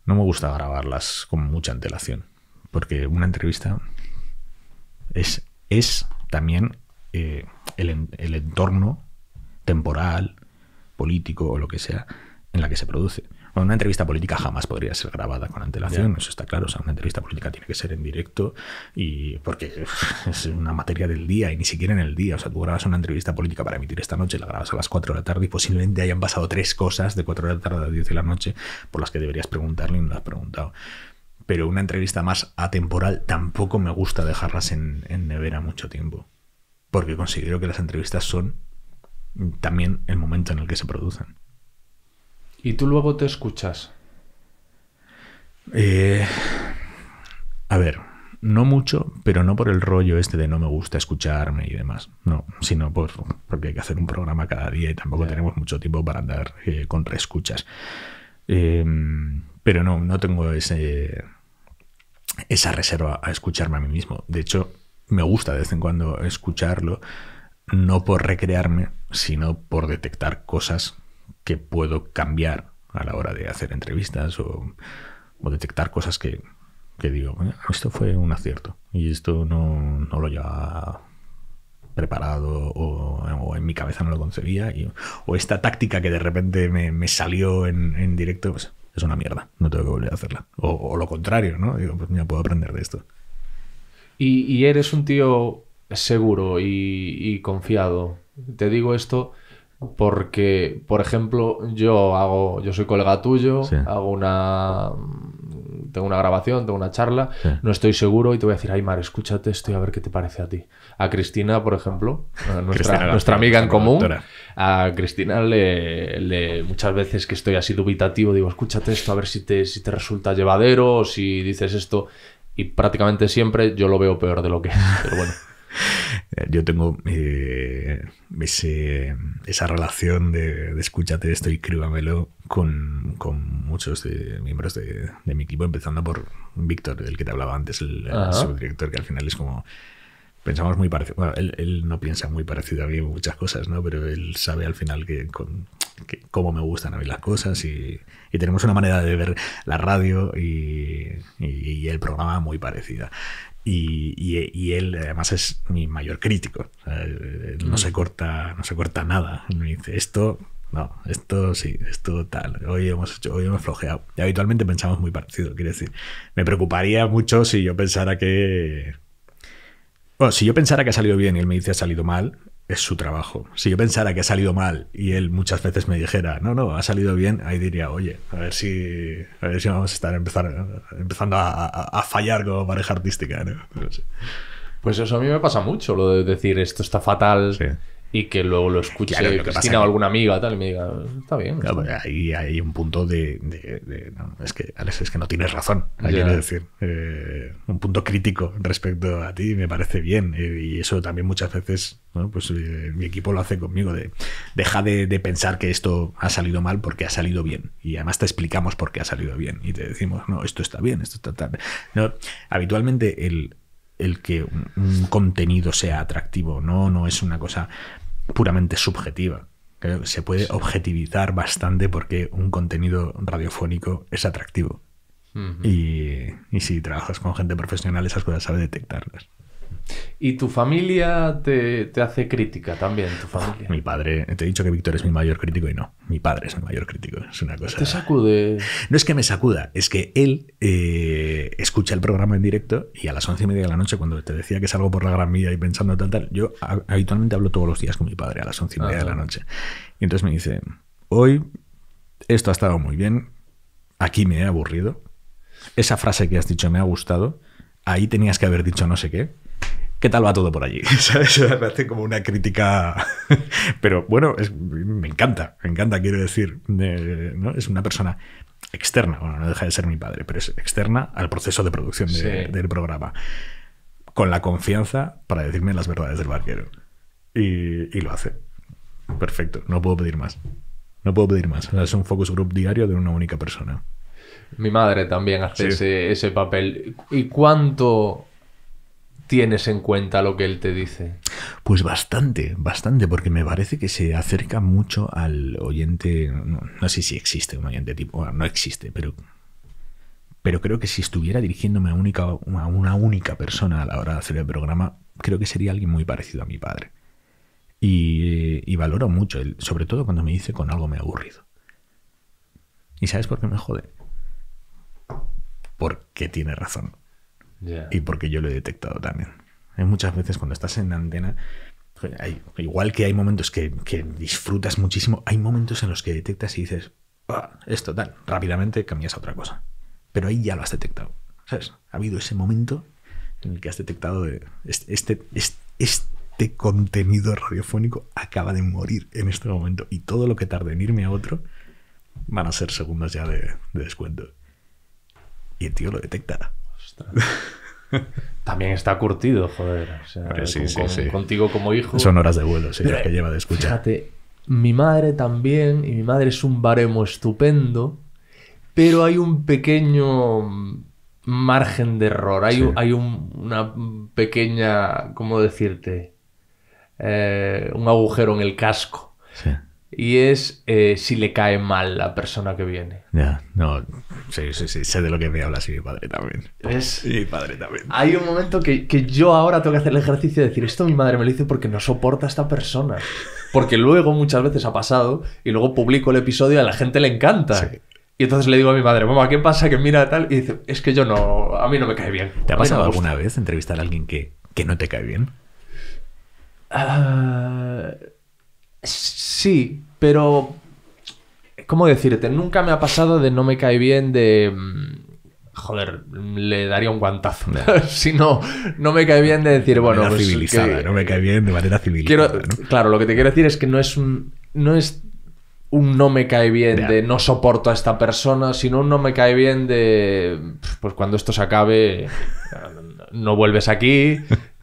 No me gusta grabarlas con mucha antelación, porque una entrevista es, es también eh, el, el entorno temporal, político o lo que sea en la que se produce una entrevista política jamás podría ser grabada con antelación, eso está claro. O sea, una entrevista política tiene que ser en directo y porque es una materia del día y ni siquiera en el día. O sea, tú grabas una entrevista política para emitir esta noche, la grabas a las 4 de la tarde y posiblemente hayan pasado tres cosas de 4 de la tarde a 10 de la noche por las que deberías preguntarle y no lo has preguntado pero una entrevista más atemporal tampoco me gusta dejarlas en, en, nevera mucho tiempo. Porque considero que las entrevistas son también el momento en el que se producen. ¿Y tú luego te escuchas? Eh, a ver, no mucho, pero no por el rollo este de no me gusta escucharme y demás. No, sino por, porque hay que hacer un programa cada día y tampoco tenemos mucho tiempo para andar eh, con reescuchas. Eh, pero no, no tengo ese, esa reserva a escucharme a mí mismo. De hecho, me gusta de vez en cuando escucharlo, no por recrearme, sino por detectar cosas que puedo cambiar a la hora de hacer entrevistas o, detectar cosas que, digo, esto fue un acierto y esto no, no lo llevaba preparado o, en mi cabeza no lo concebía o esta táctica que de repente me, salió en, directo, pues, es una mierda, no tengo que volver a hacerla. O, lo contrario, ¿no? Digo, pues ya puedo aprender de esto. Y, eres un tío seguro y, confiado. Te digo esto porque, por ejemplo, yo hago, yo soy colega tuyo, hago una, tengo una grabación, tengo una charla, no estoy seguro y te voy a decir, Aymar, escúchate esto y a ver qué te parece a ti. A Cristina, por ejemplo, eh, nuestra, amiga en común, a Cristina le, le, muchas veces que estoy así dubitativo, digo, escúchate esto a ver si te, si te resulta llevadero, si dices esto, y prácticamente siempre yo lo veo peor de lo que es, pero bueno. Yo tengo eh, ese, esa relación de, de, escúchate esto y críbamelo con, con muchos de, miembros de, mi equipo, empezando por Víctor, del que te hablaba antes, el, subdirector, que al final es como pensamos muy parecido. Bueno, él, no piensa muy parecido a mí en muchas cosas, ¿no? Pero él sabe al final que, cómo me gustan a mí las cosas y, y, tenemos una manera de ver la radio y, y el programa muy parecida. Y, él además es mi mayor crítico. no, mm. se corta, no se corta nada. Me dice, esto, no, esto sí, esto tal. Hoy hemos hecho, hoy hemos flojeado. Y habitualmente pensamos muy parecido, quiero decir. Me preocuparía mucho si yo pensara que. si yo pensara que ha salido bien y él me dice ha salido mal, es su trabajo. Si yo pensara que ha salido mal y él muchas veces me dijera, no, no, ha salido bien, ahí diría, oye, a ver si, a ver si vamos a estar empezar, empezando a, fallar como pareja artística. Pues eso a mí me pasa mucho, lo de decir, esto está fatal y que luego lo escuche Cristina o alguna amiga tal, y me diga, está bien. ahí hay un punto de. es que, Alex, es que no tienes razón. Quiero decir, eh, un punto crítico respecto a ti me parece bien. Eh, y eso también muchas veces, pues eh, mi equipo lo hace conmigo. De, deja de, pensar que esto ha salido mal porque ha salido bien. Y además te explicamos por qué ha salido bien. Y te decimos, no, esto está bien, esto está tan. No, habitualmente el, el que un, contenido sea atractivo, no, no es una cosa puramente subjetiva. se puede objetivizar bastante porque un contenido radiofónico es atractivo. y, y, si trabajas con gente profesional, esas cosas sabe detectarlas. ¿Y tu familia te, hace crítica también? Tu familia? mi padre, te he dicho que Víctor es mi mayor crítico y no, mi padre es mi mayor crítico. Es una cosa. Te sacude. No es que me sacuda, es que él eh, escucha el programa en directo y a las once y media de la noche, cuando te decía que salgo por la gran vía y pensando tal, tal, yo habitualmente hablo todos los días con mi padre a las once y media de la ah. noche. Y entonces me dice: Hoy esto ha estado muy bien, aquí me he aburrido, esa frase que has dicho me ha gustado, ahí tenías que haber dicho no sé qué ¿qué tal va todo por allí? ¿Sabes? Me hace como una crítica. Pero bueno, me encanta, me encanta, quiero decir. Eh, ¿no? Es una persona externa, bueno, no deja de ser mi padre, pero es externa al proceso de producción del programa. Con la confianza para decirme las verdades del barquero. Y, lo hace. Perfecto, no puedo pedir más. No puedo pedir más. Es un focus group diario de una única persona. Mi madre también hace ese, ese papel. ¿Y cuánto tienes en cuenta lo que él te dice? Pues bastante, bastante, porque me parece que se acerca mucho al oyente, no, sé si existe un oyente tipo, no existe, pero, pero creo que si estuviera dirigiéndome a, una única persona a la hora de hacer el programa, creo que sería alguien muy parecido a mi padre. Y, valoro mucho, sobre todo cuando me dice con algo me aburrido. ¿Y sabes por qué me jode? Porque tiene razón. Y porque yo lo he detectado también. Hay muchas veces cuando estás en la antena, igual que hay momentos que, que, disfrutas muchísimo, hay momentos en los que detectas y dices, ah, esto tal, rápidamente cambias a otra cosa. Pero ahí ya lo has detectado. ¿Sabes? Ha habido ese momento en el que has detectado de, este, este, este, contenido radiofónico acaba de morir en este momento y todo lo que tarde en irme a otro van a ser segundos ya de, de descuento. Y el tío lo detecta. También está curtido, joder. Contigo como hijo. Son horas de vuelo, sí, que lleva de mi madre también, y mi madre es un baremo estupendo, pero hay un pequeño margen de error. Hay, una pequeña, ¿cómo decirte? Eh, un agujero en el casco. Sí y es eh, si le cae mal la persona que viene. Ya, no, sí, sí, sí, sé de lo que me hablas y mi padre también. ¿Ves? mi padre también. Hay un momento que, yo ahora tengo que hacer el ejercicio de decir, esto mi madre me lo dice porque no soporta a esta persona. Porque luego muchas veces ha pasado y luego publico el episodio y a la gente le encanta. Y entonces le digo a mi madre, mamá, ¿qué pasa? Que mira tal. Y dice, es que yo no, a mí no me cae bien. ¿Te ha pasado alguna vez entrevistar a alguien que, no te cae bien? Ah... Sí, pero... ¿Cómo decirte? Nunca me ha pasado de no me cae bien de... Mm, joder, le daría un guantazo. si no, no me cae bien de decir, bueno... Pues, civilizada, no me cae bien de manera civilizada. Claro, lo que te quiero decir es que no es un... No es un no me cae bien de no soporto a esta persona, sino un no me cae bien de pues cuando esto se acabe no vuelves aquí,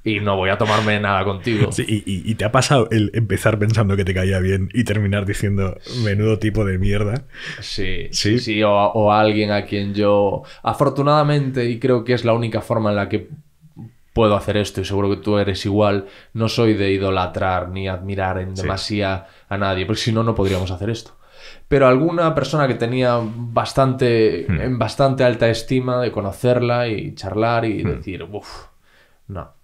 y no voy a tomarme nada contigo. y, te ha pasado el empezar pensando que te caía bien y terminar diciendo menudo tipo de mierda. Sí, sí, o, o alguien a quien yo afortunadamente, y creo que es la única forma en la que puedo hacer esto y seguro que tú eres igual, no soy de idolatrar ni admirar en demasía a nadie, porque si no, no podríamos hacer esto. Pero alguna persona que tenía bastante, hmm. en bastante alta estima de conocerla y charlar y hmm. decir, uff, no,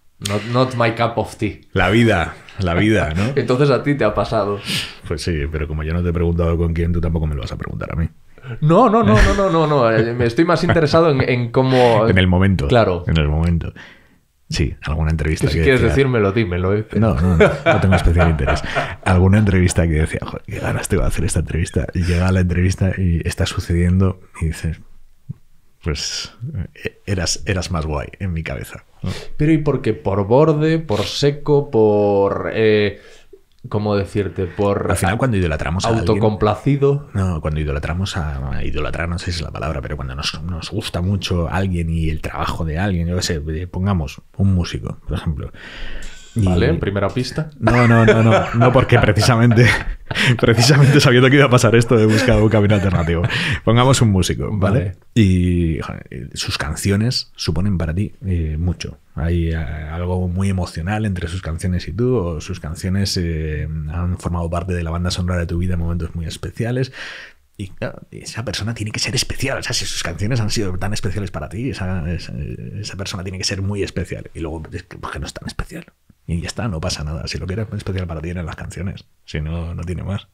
Not, my cup of tea. La vida, la vida, ¿no? Entonces a ti te ha pasado. Pues sí, pero como yo no te he preguntado con quién, tú tampoco me lo vas a preguntar a mí. No, no, no, no, no, no, no. Eh, me estoy más interesado en, cómo. En el momento. Claro. En el momento. Sí, alguna entrevista. Si quieres decírmelo, dímelo. ¿eh? No, no, no, no, tengo especial interés. Alguna entrevista que decía, joder, qué ganas te voy a hacer esta entrevista. Y llega la entrevista y está sucediendo y dices, pues eh, eras, eras más guay en mi cabeza. Pero ¿y por qué? Por borde, por seco, por... Eh, ¿Cómo decirte? Por. Al final, cuando idolatramos a. Autocomplacido. no, cuando idolatramos a. Idolatrar, no sé si es la palabra, pero cuando nos, nos gusta mucho alguien y el trabajo de alguien, yo qué sé, pongamos un músico, por ejemplo. ¿Vale? En primera pista. No, no, no, no. No, porque precisamente, precisamente sabiendo que iba a pasar esto, he buscado un camino alternativo. Pongamos un músico, ¿vale? Y sus canciones suponen para ti eh, mucho. Hay eh, algo muy emocional entre sus canciones y tú, o sus canciones eh, han formado parte de la banda sonora de tu vida en momentos muy especiales. Y esa persona tiene que ser especial. O sea, si sus canciones han sido tan especiales para ti, esa, persona tiene que ser muy especial. Y luego ¿por que, no es tan especial. Y ya está, no pasa nada. Si lo que era especial para ti en las canciones. Si no, no tiene más.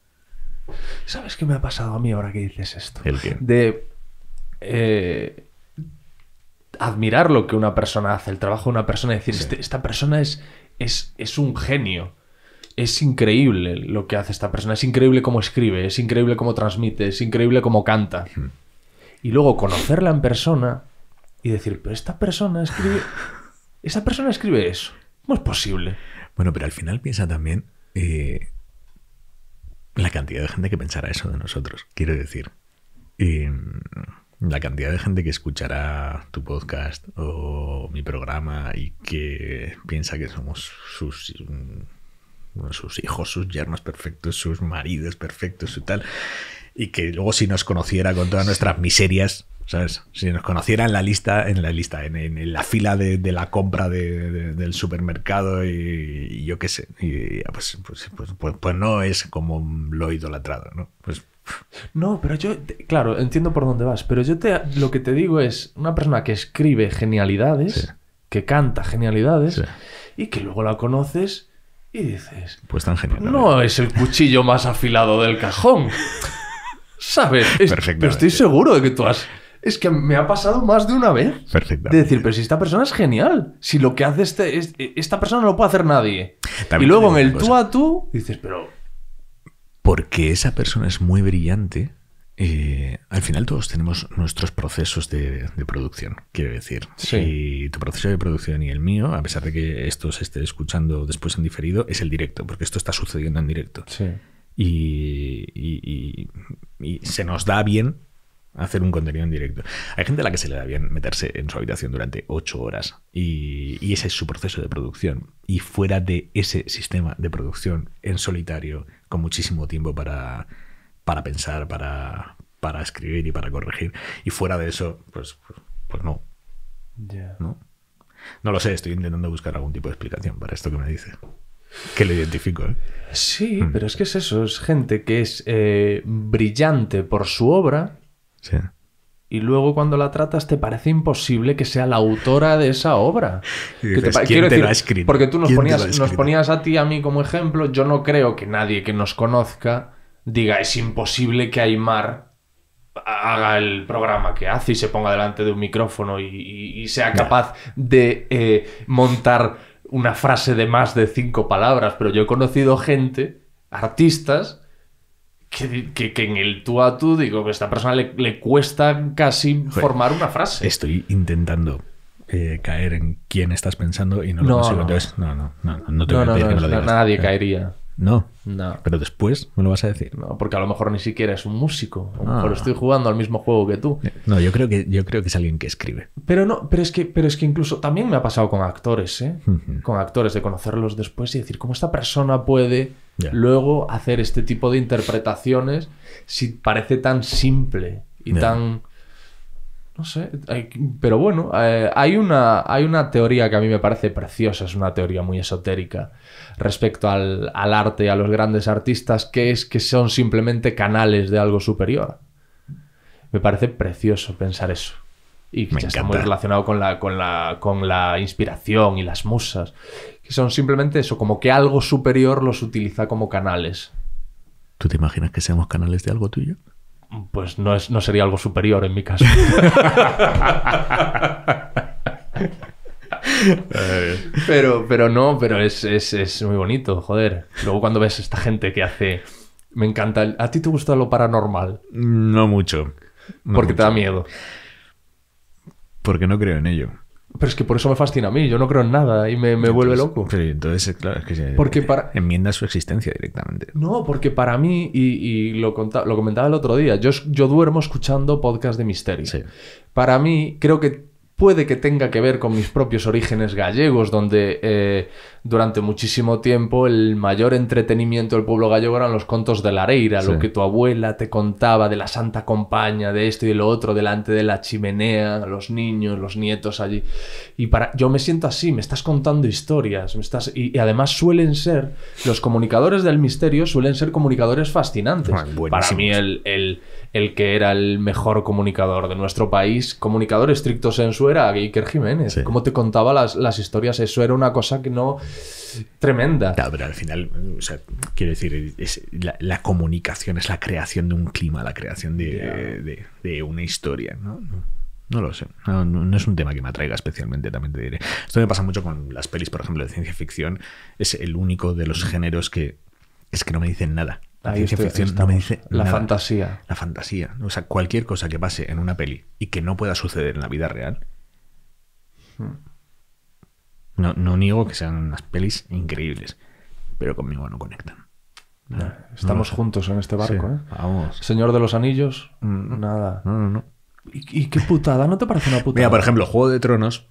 ¿Sabes qué me ha pasado a mí ahora que dices esto? ¿El qué? De. Eh, admirar lo que una persona hace, el trabajo de una persona, decir, este, esta persona es, es, es un genio es increíble lo que hace esta persona, es increíble cómo escribe, es increíble cómo transmite, es increíble cómo canta. Y luego conocerla en persona y decir, pero esta persona escribe, esa persona escribe eso, ¿cómo es posible? Bueno, pero al final piensa también eh, la cantidad de gente que pensará eso de nosotros, quiero decir. Em, la cantidad de gente que escuchará tu podcast o mi programa y que piensa que somos sus sus hijos, sus yernos perfectos, sus maridos perfectos, y tal. Y que luego si nos conociera con todas nuestras miserias, ¿sabes? Si nos conociera en la lista, en la lista, en, la fila de, la compra del supermercado y, yo qué sé, ah, pues, pues, pues, pues, no es como lo idolatrado, ¿no? Pues... No, pero yo, claro, entiendo por dónde vas, pero yo te, lo que te digo es una persona que escribe genialidades, que canta genialidades, y que luego la conoces y dices, pues tan genial. No es el cuchillo más afilado del cajón. ¿Sabes? pero estoy seguro de que tú has. Es que me ha pasado más de una vez. De decir, pero si esta persona es genial. Si lo que hace este, e, esta persona no lo puede hacer nadie. y luego en el tú a tú dices, pero. Porque esa persona es muy brillante eh, al final todos tenemos nuestros procesos de, producción, quiero decir. Sí. Y tu proceso de producción y el mío, a pesar de que esto se esté escuchando después en diferido, es el directo, porque esto está sucediendo en directo. Sí. Y, y, se nos da bien hacer un contenido en directo. Hay gente a la que se le da bien meterse en su habitación durante ocho horas y, ese es su proceso de producción. Y fuera de ese sistema de producción en solitario, con muchísimo tiempo para para pensar, para, escribir y para corregir. Y fuera de eso, pues, pues, no. no. lo sé, estoy intentando buscar algún tipo de explicación para esto que me dice. Que lo identifico. ¿eh? Sí, mm. pero es que es eso, es gente que es eh, brillante por su obra. Sí. Y luego cuando la tratas te parece imposible que sea la autora de esa obra. ¿quién te decir, Porque tú nos ponías, nos ponías a ti y a mí como ejemplo. Yo no creo que nadie que nos conozca diga, es imposible que Aymar haga el programa que hace y se ponga delante de un micrófono y, sea capaz de eh, montar una frase de más de cinco palabras, pero yo he conocido gente, artistas, que, en el tú a tú, digo, que a esta persona le, cuesta casi formar una frase. Estoy intentando eh, caer en quién estás pensando y no lo consigo. no, no, no, Nadie caería. No. No. Pero después me lo vas a decir. No, porque a lo mejor ni siquiera es un músico. A lo ah. mejor estoy jugando al mismo juego que tú. Eh, no, yo creo que, yo creo que es alguien que escribe. Pero no, pero es que, pero es que incluso también me ha pasado con actores, ¿eh? Con actores, de conocerlos después y decir, ¿cómo esta persona puede luego hacer este tipo de interpretaciones si parece tan simple y tan no sé, pero bueno, eh, hay, una, hay una teoría que a mí me parece preciosa, es una teoría muy esotérica respecto al, arte y a los grandes artistas, que es que son simplemente canales de algo superior. Me parece precioso pensar eso. Y que está muy relacionado con la, con, la, con la inspiración y las musas, que son simplemente eso, como que algo superior los utiliza como canales. ¿Tú te imaginas que seamos canales de algo tuyo? pues no, es, no sería algo superior en mi caso. Eh. pero, pero no, pero es, muy bonito, joder. Luego cuando ves esta gente que hace... Me encanta. ¿A ti te gusta lo paranormal? No mucho. porque te da miedo. Porque no creo en ello. Pero es que por eso me fascina a mí, yo no creo en nada y me, vuelve loco. entonces, eh, claro, es que enmienda su existencia directamente. No, porque para mí, y, lo, lo, comentaba el otro día, yo, yo duermo escuchando podcast de misterio. Para mí, creo que puede que tenga que ver con mis propios orígenes gallegos, donde eh, durante muchísimo tiempo el mayor entretenimiento del pueblo gallego eran los contos de la areira, lo que tu abuela te contaba de la Santa Compaña, de esto y de lo otro, delante de la chimenea, los niños, los nietos allí. Y para yo me siento así, me estás contando historias, me estás y, además suelen ser los comunicadores del misterio suelen ser comunicadores fascinantes. para mí el el que era el mejor comunicador de nuestro país, comunicador estricto sensu, era Iker Jiménez. como Cómo te contaba las, historias, eso era una cosa que no... tremenda. Claro, pero al final, quiero decir, la, comunicación es la creación de un clima, la creación de, una historia, ¿no? No lo sé. No, no, es un tema que me atraiga especialmente, también te diré. Esto me pasa mucho con las pelis, por ejemplo, de ciencia ficción. Es el único de los géneros que es que no me dicen nada. La La fantasía. La fantasía. O sea, cualquier cosa que pase en una peli y que no pueda suceder en la vida real. Hmm. No, no niego que sean unas pelis increíbles, pero conmigo no conectan. estamos juntos en este barco, ¿eh? Vamos. Señor de los Anillos, mm, mm. nada. No, no, no. ¿Y, qué putada? ¿No te parece una putada? Mira, por ejemplo, Juego de Tronos,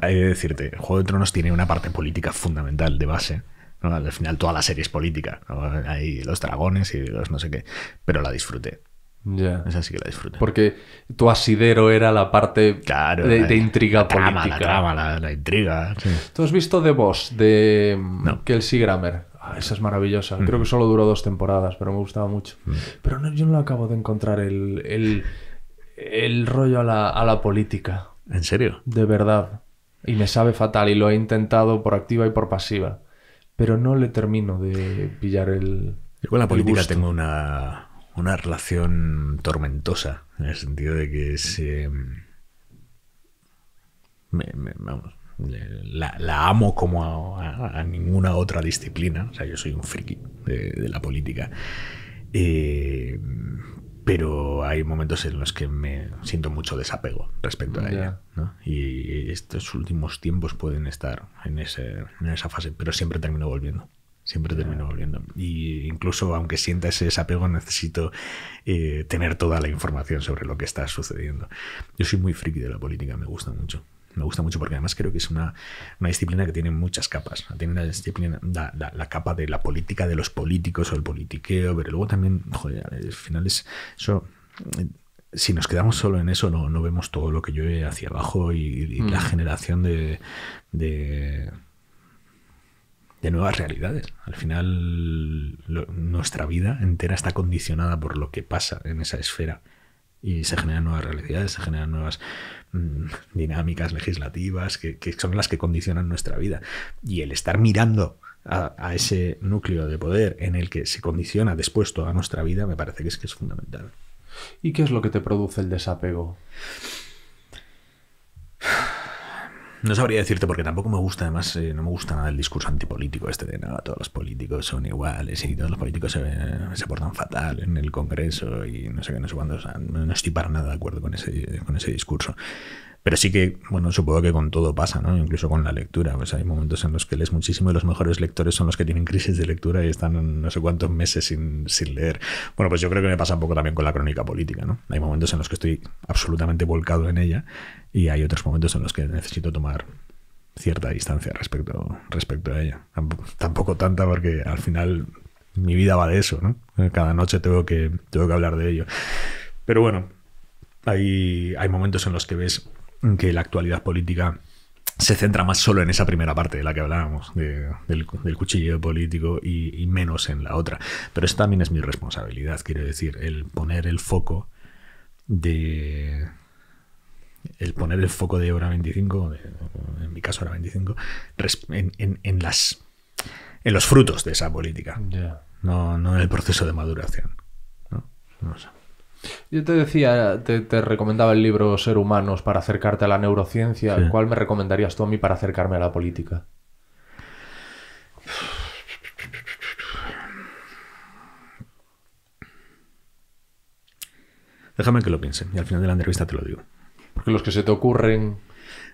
hay que decirte, Juego de Tronos tiene una parte política fundamental de base al final toda la serie es política. Hay los dragones y los no sé qué. Pero la disfruté. Ya. Esa sí que la disfruté. Porque tu asidero era la parte de, intriga política. la la, intriga. ¿Tú has visto The Boss de mm, Kelsey Grammer? Ah, esa es maravillosa. Mm. Creo que solo duró dos temporadas, pero me gustaba mucho. Mm. Pero yo no acabo de encontrar el, rollo a la política. ¿En serio? De verdad. Y me sabe fatal y lo he intentado por activa y por pasiva pero no le termino de pillar el. con la política tengo una, relación tormentosa, en el sentido de que eh, la, amo como a, ninguna otra disciplina. O sea, yo soy un friki de, la política. Eh, pero hay momentos en los que me siento mucho desapego respecto a ella. Y estos últimos tiempos pueden estar en, ese, en esa fase, pero siempre termino volviendo. Siempre termino volviendo. Y incluso aunque sienta ese desapego, necesito eh, tener toda la información sobre lo que está sucediendo. Yo soy muy friki de la política, me gusta mucho me gusta mucho porque además creo que es una, disciplina que tiene muchas capas. Tiene la disciplina, la, capa de la política, de los políticos o el politiqueo, pero luego también, joder, al final es eso. Eh, si nos quedamos solo en eso, no, vemos todo lo que llueve hacia abajo y, la mm. generación de, de nuevas realidades. Al final nuestra vida entera está condicionada por lo que pasa en esa esfera y se generan nuevas realidades, se generan nuevas Mm, dinámicas legislativas que, son las que condicionan nuestra vida. Y el estar mirando a, ese núcleo de poder en el que se condiciona después toda nuestra vida, me parece que es que es fundamental. ¿Y qué es lo que te produce el desapego? No sabría decirte porque tampoco me gusta, además, eh, no me gusta nada el discurso antipolítico este de nada, todos los políticos son iguales y todos los políticos se, se portan fatal en el Congreso y no sé qué, no sé cuándo. no, estoy para nada de acuerdo con ese, con ese discurso. Pero sí que, bueno, supongo que con todo pasa, ¿no? Incluso con la lectura. Pues hay momentos en los que lees muchísimo y los mejores lectores son los que tienen crisis de lectura y están no sé cuántos meses sin, leer. Bueno, pues yo creo que me pasa un poco también con la crónica política, ¿no? Hay momentos en los que estoy absolutamente volcado en ella y hay otros momentos en los que necesito tomar cierta distancia respecto, respecto a ella. Tampoco tanta porque al final mi vida va de eso, ¿no? Cada noche tengo que, tengo que hablar de ello. Pero bueno, hay, hay momentos en los que ves que la actualidad política se centra más solo en esa primera parte de la que hablábamos, del, cuchillo político y, menos en la otra. Pero eso también es mi responsabilidad, quiero decir, el poner el foco de... El poner el foco de hora 25, en mi caso hora 25, en, las, en los frutos de esa política, no, no en el proceso de maduración. ¿no? Yo te decía, te, recomendaba el libro Ser Humanos para acercarte a la neurociencia. ¿Cuál me recomendarías tú a mí para acercarme a la política? Déjame que lo piense y al final de la entrevista te lo digo. Porque los que se te ocurren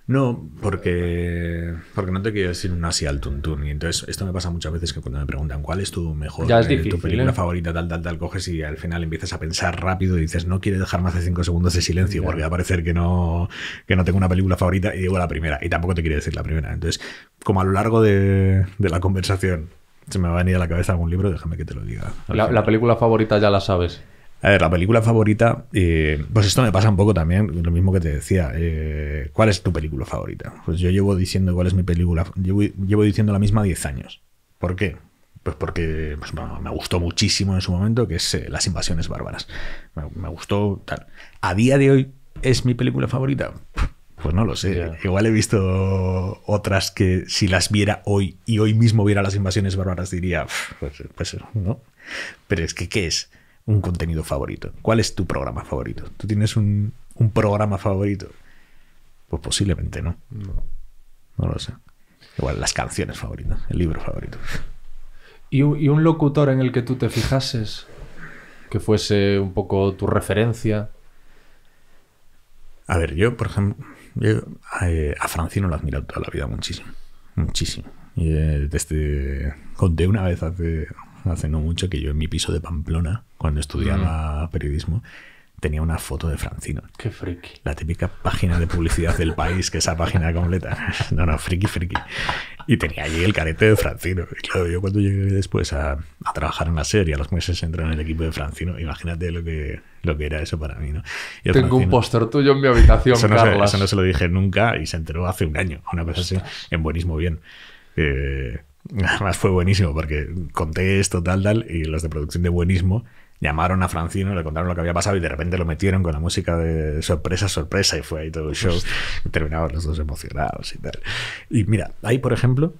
no, porque, porque no te quiero decir un así al tuntún. Y entonces, esto me pasa muchas veces que cuando me preguntan cuál es tu mejor, eh, película ¿eh? favorita, tal, tal, tal, coges y al final empiezas a pensar rápido y dices, no quiere dejar más de cinco segundos de silencio y porque a parecer que no, que no tengo una película favorita y digo la primera. Y tampoco te quiero decir la primera. Entonces, como a lo largo de, la conversación se me va a venir a la cabeza algún libro, déjame que te lo diga. la película favorita ya la sabes. A ver, la película favorita, eh, pues esto me pasa un poco también, lo mismo que te decía. Eh, ¿Cuál es tu película favorita? Pues yo llevo diciendo cuál es mi película, llevo, llevo diciendo la misma 10 años. ¿Por qué? Pues porque pues, me gustó muchísimo en su momento, que es eh, Las invasiones bárbaras. Me, gustó tal. ¿A día de hoy es mi película favorita? Pues no lo sé. Igual he visto otras que si las viera hoy y hoy mismo viera las invasiones bárbaras diría, pues no. Pero es que, ¿qué es? un contenido favorito? ¿Cuál es tu programa favorito? ¿Tú tienes un, programa favorito? Pues posiblemente no. no. lo sé. Igual las canciones favoritas, el libro favorito. ¿Y, un locutor en el que tú te fijases? Que fuese un poco tu referencia. A ver, yo, por ejemplo, eh, a Francino lo he admirado toda la vida muchísimo. Muchísimo. Y eh, desde. Conté una vez hace hace no mucho que yo en mi piso de Pamplona, cuando estudiaba mm. periodismo, tenía una foto de Francino. Qué friki. La típica página de publicidad del país, que esa página completa. No, no, friki, friki. Y tenía allí el carete de Francino. Y claro, yo cuando llegué después a, trabajar en la serie, a los meses entré en el equipo de Francino, imagínate lo que, lo que era eso para mí, ¿no? Tengo un póster tuyo en mi habitación, eso no, se, eso no se lo dije nunca y se enteró hace un año, una cosa así, en buenísimo bien. Eh, Además fue buenísimo porque conté esto, tal, tal, y los de producción de buenismo llamaron a Francino, le contaron lo que había pasado y de repente lo metieron con la música de sorpresa, sorpresa y fue ahí todo el show. terminaban los dos emocionados y tal. Y mira, ahí por ejemplo,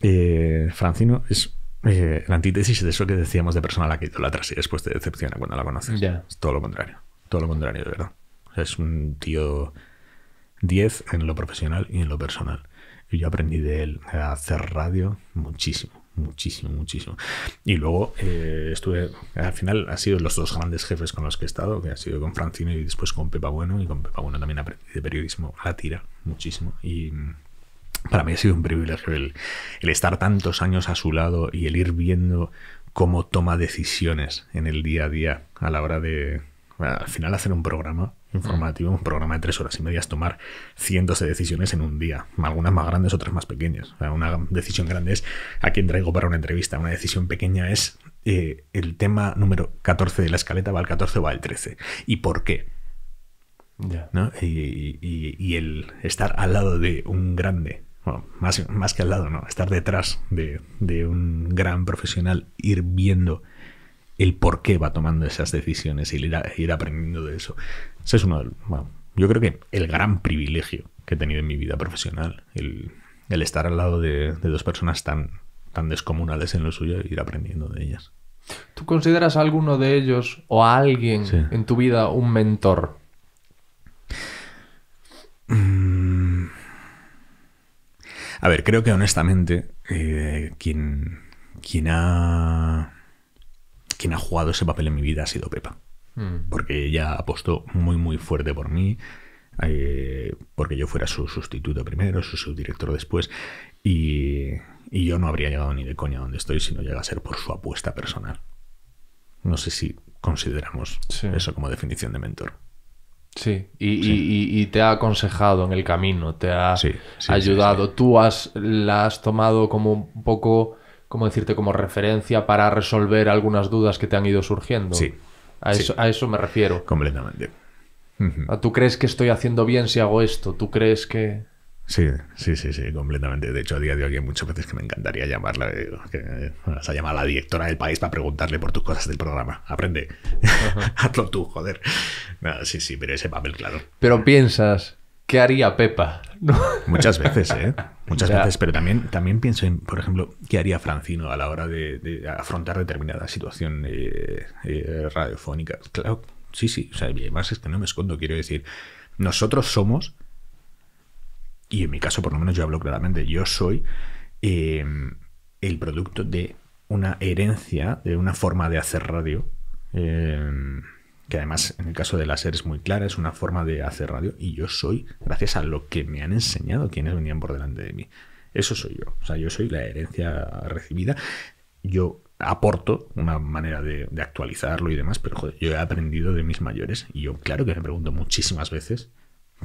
eh, Francino es eh, la antítesis de eso que decíamos de persona a la que idolatras y después te decepciona cuando la conoces. Es todo lo contrario, todo lo contrario de verdad. es un tío 10 en lo profesional y en lo personal yo aprendí de él a hacer radio muchísimo muchísimo, muchísimo. Y luego eh, estuve, al final han sido los dos grandes jefes con los que he estado, que ha sido con Francino y después con Pepa Bueno, y con Pepa Bueno también aprendí de periodismo a la tira muchísimo. Y para mí ha sido un privilegio el, el estar tantos años a su lado y el ir viendo cómo toma decisiones en el día a día a la hora de, al final hacer un programa informativo, un programa de tres horas y media es tomar cientos de decisiones en un día, algunas más grandes, otras más pequeñas. una decisión grande es a quién traigo para una entrevista, una decisión pequeña es eh, el tema número 14 de la escaleta, va al 14 o va al 13. ¿Y por qué? ¿No? Y, el estar al lado de un grande más, más, que al lado, ¿no? Estar detrás de, de, un gran profesional, ir viendo el por qué va tomando esas decisiones y ir, aprendiendo de eso. Ese es uno yo creo que el gran privilegio que he tenido en mi vida profesional, el, estar al lado de, dos personas tan, tan descomunales en lo suyo e ir aprendiendo de ellas. ¿Tú consideras a alguno de ellos o a alguien en tu vida un mentor? Mm. A ver, creo que honestamente eh, quien ha quien ha jugado ese papel en mi vida ha sido Pepa. Mm. Porque ella apostó muy, muy fuerte por mí. Eh, porque yo fuera su sustituto primero, su subdirector después. Y, yo no habría llegado ni de coña donde estoy si no llega a ser por su apuesta personal. No sé si consideramos eso como definición de mentor. Sí, y, te ha aconsejado en el camino, te ha ayudado. Tú has, la has tomado como un poco ¿cómo decirte? Como referencia para resolver algunas dudas que te han ido surgiendo. Sí. A, Eso, me refiero. Completamente. ¿Tú crees que estoy haciendo bien si hago esto? ¿Tú crees que...? Sí, sí, sí, sí, completamente. De hecho, a día de hoy hay muchas veces que me encantaría llamarla. Eh, que, eh, se a la directora del país para preguntarle por tus cosas del programa. Aprende. Hazlo tú, joder. sí, sí, pero ese papel, claro. Pero piensas, ¿qué haría Pepa? Muchas veces, ¿eh? Muchas veces, pero también, también pienso en, por ejemplo, qué haría Francino a la hora de, afrontar determinada situación eh, eh, radiofónica. Claro, sí, sí, o sea, además es que no me escondo, quiero decir, nosotros somos, y en mi caso por lo menos yo hablo claramente, yo soy eh, el producto de una herencia, de una forma de hacer radio que además en el caso de la SER es muy clara, es una forma de hacer radio y yo soy, gracias a lo que me han enseñado quienes venían por delante de mí. Eso soy yo, o sea, yo soy la herencia recibida. Yo aporto una manera de, actualizarlo y demás, pero joder, yo he aprendido de mis mayores y yo claro que me pregunto muchísimas veces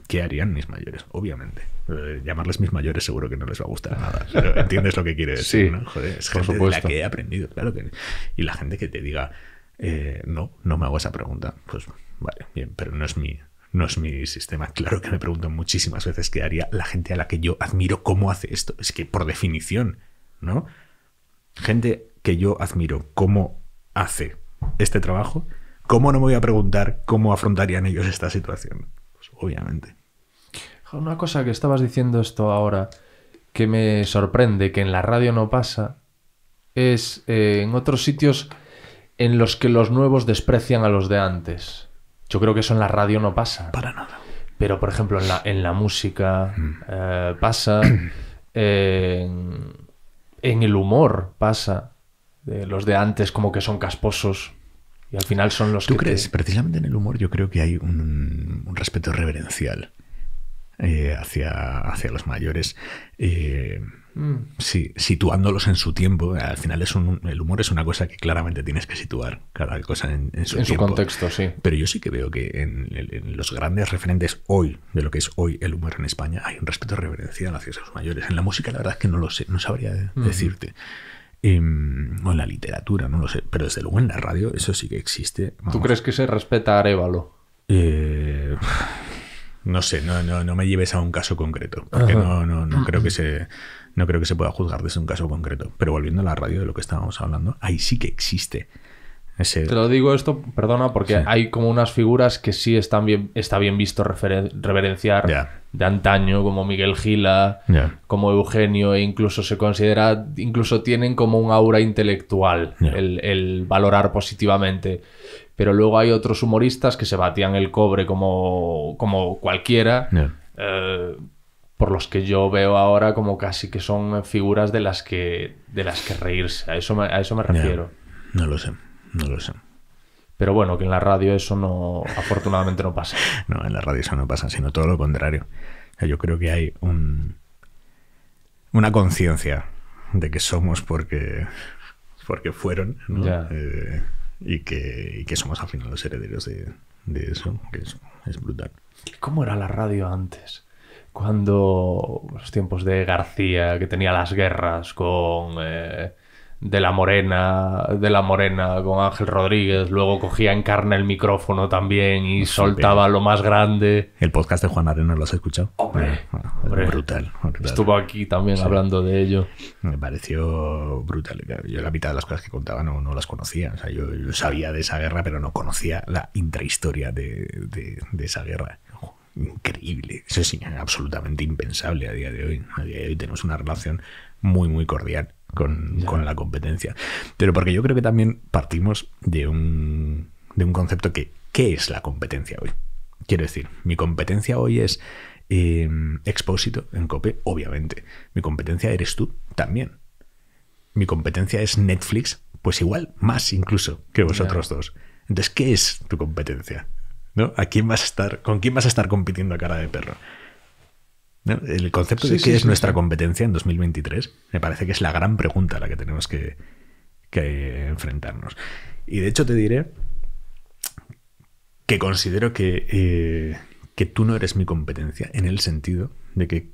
¿Qué harían mis mayores? Obviamente. Eh, llamarles mis mayores seguro que no les va a gustar nada. Pero entiendes lo que quiere decir, sí, ¿no? Joder, es gente la que he aprendido, claro que. Y la gente que te diga, eh, no, no me hago esa pregunta. Pues vale, bien, pero no es mi, no es mi sistema. Claro que me pregunto muchísimas veces qué haría la gente a la que yo admiro cómo hace esto. Es que por definición, ¿no? Gente que yo admiro cómo hace este trabajo, ¿cómo no me voy a preguntar cómo afrontarían ellos esta situación? Pues obviamente. Una cosa que estabas diciendo esto ahora, que me sorprende, que en la radio no pasa, es eh, en otros sitios en los que los nuevos desprecian a los de antes. Yo creo que eso en la radio no pasa. Para nada. Pero, por ejemplo, en la, en la música mm. eh, pasa, en, el humor pasa. Eh, los de antes como que son casposos y al final son los que... ¿Tú crees? Precisamente en el humor yo creo que hay un, respeto reverencial eh, hacia, hacia los mayores. Mm. Sí, situándolos en su tiempo. Al final es un, el humor es una cosa que claramente tienes que situar cada cosa en, su, contexto, sí. Pero yo sí que veo que en, los grandes referentes hoy, de lo que es hoy el humor en España, hay un respeto reverenciado hacia los mayores. En la música, la verdad es que no lo sé, no sabría mm. decirte. Em, o en la literatura, no lo sé. Pero desde luego en la radio, eso sí que existe. ¿Tú crees que se respeta a Arevalo? Eh, no sé, no, no, no, me lleves a un caso concreto, porque no, no, no, creo que se no creo que se pueda juzgar desde un caso concreto. Pero volviendo a la radio de lo que estábamos hablando, ahí sí que existe. Ese... Te lo digo esto, perdona, porque hay como unas figuras que sí están bien, está bien visto reverenciar de antaño, como Miguel Gila, como Eugenio, e incluso se considera, incluso tienen como un aura intelectual el, valorar positivamente. Pero luego hay otros humoristas que se batían el cobre como, como cualquiera por los que yo veo ahora como casi que son figuras de las que, de las que reírse. A eso me, a eso me refiero. No lo sé, no lo sé. Pero bueno, que en la radio eso no, afortunadamente no pasa. no, en la radio eso no pasa, sino todo lo contrario. Yo creo que hay un, una conciencia de que somos porque, porque fueron, eh, y, que, y que somos al final los herederos de, eso, que es, es brutal. ¿Cómo era la radio antes? cuando los tiempos de García, que tenía las guerras con eh, De la Morena, De la Morena con Ángel Rodríguez, luego cogía en carne el micrófono también y pues soltaba lo más grande. El podcast de Juan Arena lo has escuchado. Hombre, Brutal, Estuvo aquí también hablando de ello. Me pareció brutal. Yo la mitad de las cosas que contaba no, no las conocía. O sea, yo, sabía de esa guerra, pero no conocía la intrahistoria de esa guerra increíble. Eso es absolutamente impensable a día de hoy. A día de hoy tenemos una relación muy, muy cordial con, la competencia. Pero porque yo creo que también partimos de un, de un concepto que, ¿qué es la competencia hoy? Quiero decir, mi competencia hoy es eh, Expósito en COPE, obviamente. Mi competencia eres tú también. Mi competencia es Netflix, pues igual, más incluso que vosotros dos. Entonces, ¿qué es tu competencia? ¿A quién a estar, ¿Con quién vas a estar compitiendo a cara de perro? El concepto de qué es nuestra competencia en 2023 me parece que es la gran pregunta a la que tenemos que, enfrentarnos. Y de hecho te diré que considero que, eh, que tú no eres mi competencia en el sentido de que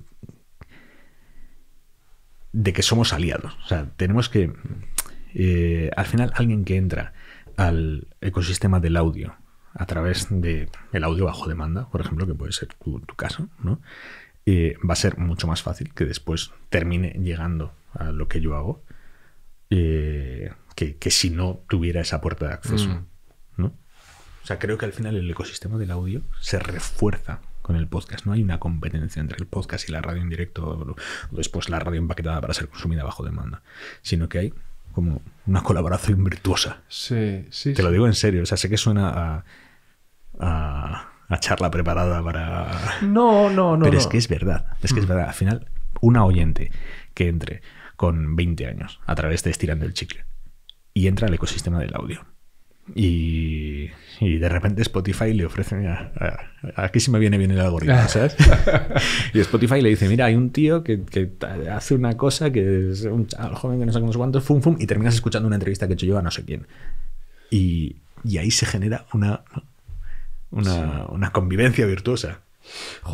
de que somos aliados. O sea, tenemos que... Eh, al final, alguien que entra al ecosistema del audio a través del el audio bajo demanda, por ejemplo, que puede ser tu, caso, ¿no? Eh, va a ser mucho más fácil que después termine llegando a lo que yo hago eh, que, si no tuviera esa puerta de acceso. Mm. O sea, creo que al final el ecosistema del audio se refuerza con el podcast. No hay una competencia entre el podcast y la radio en directo o después la radio empaquetada para ser consumida bajo demanda, sino que hay como una colaboración virtuosa. Te lo digo en serio. O sea, sé que suena a a, charla preparada para... No, no, no. Pero es que es verdad, es que es mm. verdad. Al final, una oyente que entre con 20 años a través de Estirando el Chicle y entra al ecosistema del audio. Y, de repente Spotify le ofrece, aquí sí me viene bien el algoritmo, ¿sabes? y Spotify le dice, mira, hay un tío que, hace una cosa que es un joven que no sé cuántos, fum, fum, y terminas escuchando una entrevista que he hecho yo a no sé quién. Y, y ahí se genera una, una, convivencia virtuosa.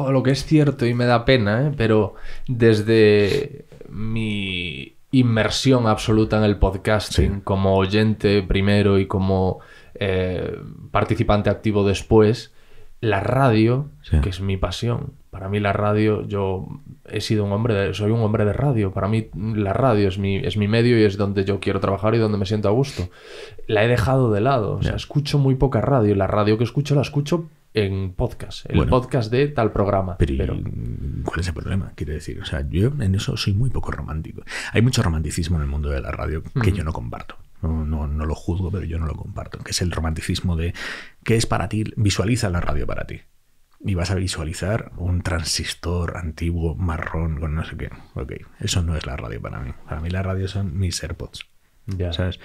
lo que es cierto y me da pena, eh, pero desde mi inmersión absoluta en el podcasting, como oyente primero y como eh, participante activo después, la radio, que es mi pasión, para mí la radio, yo he sido un hombre, soy un hombre de radio. Para mí la radio es mi, es mi medio y es donde yo quiero trabajar y donde me siento a gusto. La he dejado de lado, o sea, escucho muy poca radio. La radio que escucho la escucho en podcast, el podcast de tal programa. Pero, ¿cuál es el problema? quiere decir, o sea, yo en eso soy muy poco romántico. Hay mucho romanticismo en el mundo de la radio que mm. yo no comparto. No, no, no, lo juzgo, pero yo no lo comparto. Que es el romanticismo de qué es para ti, visualiza la radio para ti y vas a visualizar un transistor antiguo marrón con no sé qué. Ok, eso no es la radio para mí. Para mí la radio son mis AirPods. Ya. ¿Sabes?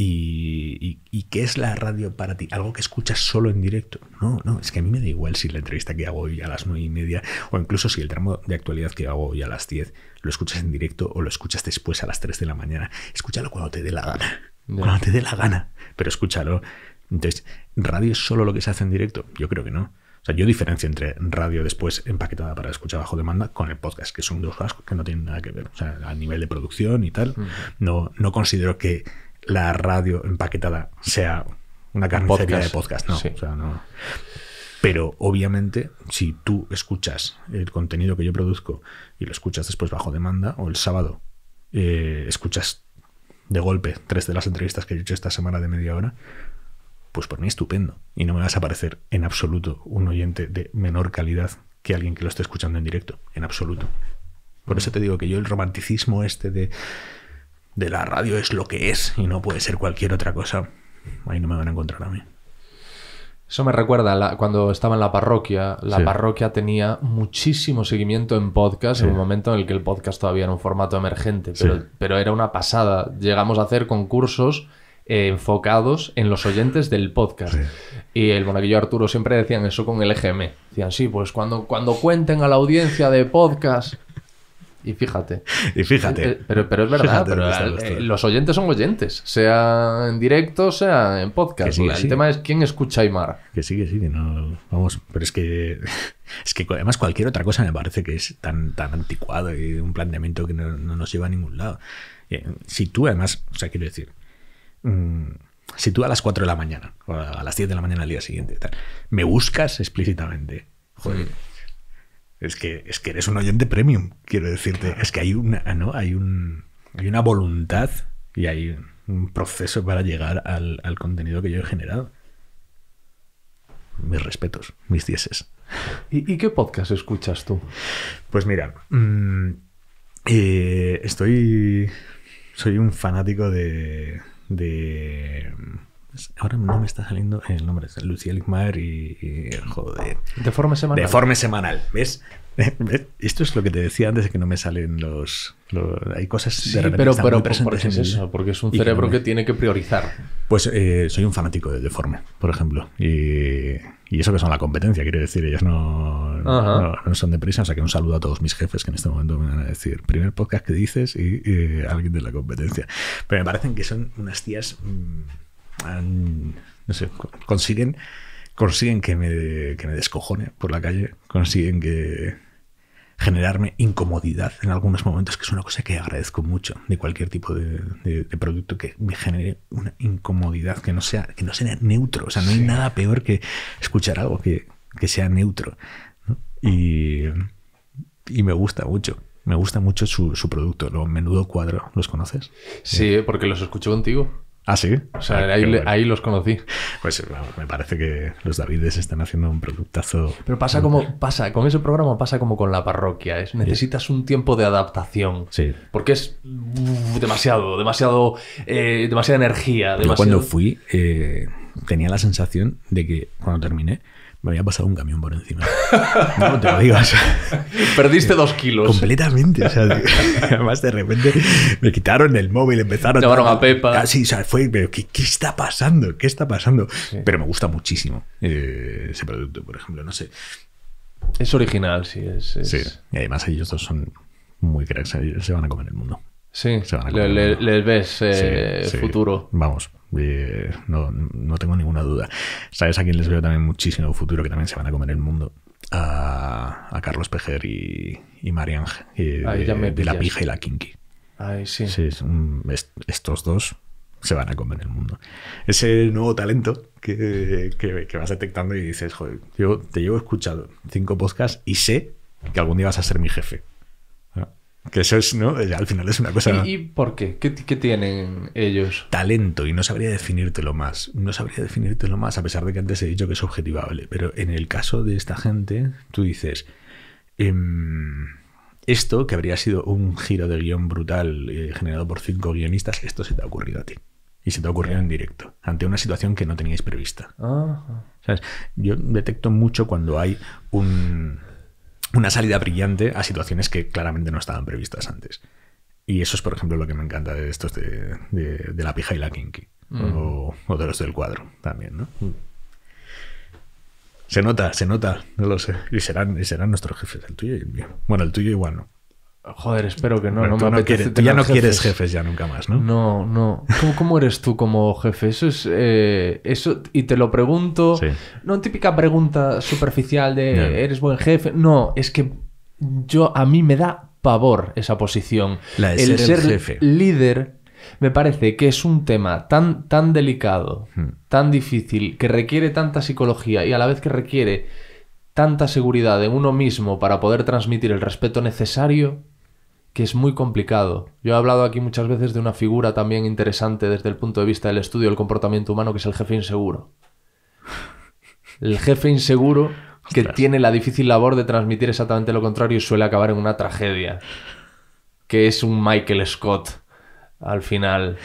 Y, qué es la radio para ti? ¿Algo que escuchas solo en directo? No, no, es que a mí me da igual si la entrevista que hago hoy a las nueve y media o incluso si el tramo de actualidad que hago hoy a las 10 lo escuchas en directo o lo escuchas después a las 3 de la mañana. Escúchalo cuando te dé la gana. Cuando te dé la gana, pero escúchalo. Entonces, ¿radio es solo lo que se hace en directo? Yo creo que no yo diferencio entre radio después empaquetada para escuchar bajo demanda con el podcast, que son dos cosas que no tienen nada que ver. O sea, a nivel de producción y tal, no, no considero que la radio empaquetada sea una carnicería de podcast, no. Pero obviamente, si tú escuchas el contenido que yo produzco y lo escuchas después bajo demanda, o el sábado eh, escuchas de golpe tres de las entrevistas que he hecho esta semana de media hora, pues por mí estupendo. Y no me vas a parecer en absoluto un oyente de menor calidad que alguien que lo esté escuchando en directo, en absoluto. Por eso te digo que yo el romanticismo este de, de la radio es lo que es y no puede ser cualquier otra cosa, ahí no me van a encontrar a mí. Eso me recuerda cuando estaba en la parroquia. La parroquia tenía muchísimo seguimiento en podcast en un momento en el que el podcast todavía era un formato emergente, pero, pero, era una pasada. Llegamos a hacer concursos eh, enfocados en los oyentes del podcast. Y el monaguillo Arturo siempre decían eso con el EGM. Decían, sí, pues cuando, cuando cuenten a la audiencia de podcast. Y fíjate. Y fíjate. Eh, pero, es verdad, eh, los oyentes son oyentes, sea en directo, sea en podcast. el tema es quién escucha Aymar. Que sí, que sí, Vamos, pero es que. Es que además cualquier otra cosa me parece que es tan, tan anticuado y un planteamiento que no, no nos lleva a ningún lado. Si tú además, o sea, quiero decir, Mm, si tú a las 4 de la mañana, o a las 10 de la mañana al día siguiente, me buscas explícitamente, joder. Es que, es que eres un oyente premium, quiero decirte. Es que hay una, ¿no? hay, una voluntad y hay un proceso para llegar al, contenido que yo he generado. Mis respetos, mis dieces. ¿Y, qué podcast escuchas tú? Pues mira, mm, eh, estoy. Soy un fanático de, de... Ahora no me está saliendo el nombre, es Lucía y, Joder. Deforme semanal. Deforme semanal, ¿ves? Esto es lo que te decía antes de que no me salen los. hay cosas de pero, que pero, porque es eso, porque es un cerebro que, tiene que priorizar. Pues eh, soy un fanático de Deforme, por ejemplo. Y y eso que son la competencia, quiero decir, ellos no, no, son de prisa. O sea que un saludo a todos mis jefes que en este momento me van a decir, primer podcast que dices y alguien de la competencia. Pero me parecen que son unas tías, mm, no sé, consiguen, consiguen que me, que me descojone por la calle, consiguen que generarme incomodidad en algunos momentos, que es una cosa que agradezco mucho de cualquier tipo de, producto que me genere una incomodidad, que no sea, que no sea neutro. O sea, no hay nada peor que escuchar algo que, sea neutro. Y, me gusta mucho me gusta mucho su, producto, lo Menudo Cuadro, ¿los conoces? Sí, eh. porque los escucho contigo. Ah, sí. O sea, ah, ahí, los conocí. Pues eh, me parece que los Davides están haciendo un productazo. Pero pasa como pasa, con ese programa pasa como con la parroquia. Es, ¿eh? necesitas un tiempo de adaptación. Sí. Porque es demasiado, demasiado, eh, demasiada energía. cuando fui tenía la sensación de que cuando terminé me había pasado un camión por encima. No te lo digas. Perdiste dos kilos. Completamente. además, de repente me quitaron el móvil, empezaron. Llevaron a Pepa. Ah, o sea, fue. Pero ¿qué, está pasando? ¿Qué está pasando? Pero me gusta muchísimo eh, ese producto, por ejemplo. No sé. Es original, sí. Es, Sí. Y además, ellos dos son muy cracks. Se van a comer el mundo. Sí. Se van a comer Les ves eh, futuro. Vamos. Eh, no, no, tengo ninguna duda. ¿Sabes a quién les veo también muchísimo futuro que también se van a comer el mundo? A, Carlos Pejer y, y Ángel eh, de, la pija y la kinky. Ay, sí. estos dos se van a comer el mundo. Ese nuevo talento que, que, vas detectando y dices, joder, yo te llevo escuchado cinco podcasts y sé que algún día vas a ser mi jefe. Que eso es, ¿no? Al final es una cosa. ¿Y, por qué? qué? tienen ellos? Talento, y no sabría definírtelo más. No sabría definírtelo más, a pesar de que antes he dicho que es objetivable. Pero en el caso de esta gente, tú dices. Em, esto, que habría sido un giro de guión brutal eh, generado por cinco guionistas, esto se te ha ocurrido a ti. Y se te ha ocurrido en directo, ante una situación que no teníais prevista. Yo detecto mucho cuando hay un una salida brillante a situaciones que claramente no estaban previstas antes. Y eso es, por ejemplo, lo que me encanta de estos de, la pija y la kinky. Mm. O, de los del cuadro también, ¿no? Mm. Se nota, se nota, no lo sé. Y serán, y serán nuestros jefes, el tuyo y el mío. Bueno, el tuyo igual no. Joder, espero que no. no, me ya no quieres jefes ya nunca más, ¿no? No, no. ¿Cómo, eres tú como jefe? Eso es. Eh, eso, y te lo pregunto. No típica pregunta superficial de ¿eres buen jefe? No, es que yo a mí me da pavor esa posición. el ser, jefe. líder me parece que es un tema tan, tan delicado, hmm. tan difícil, que requiere tanta psicología y a la vez que requiere tanta seguridad en uno mismo para poder transmitir el respeto necesario que es muy complicado. Yo he hablado aquí muchas veces de una figura también interesante desde el punto de vista del estudio del comportamiento humano, que es el jefe inseguro. El jefe inseguro que tiene la difícil labor de transmitir exactamente lo contrario y suele acabar en una tragedia, que es un Michael Scott al final.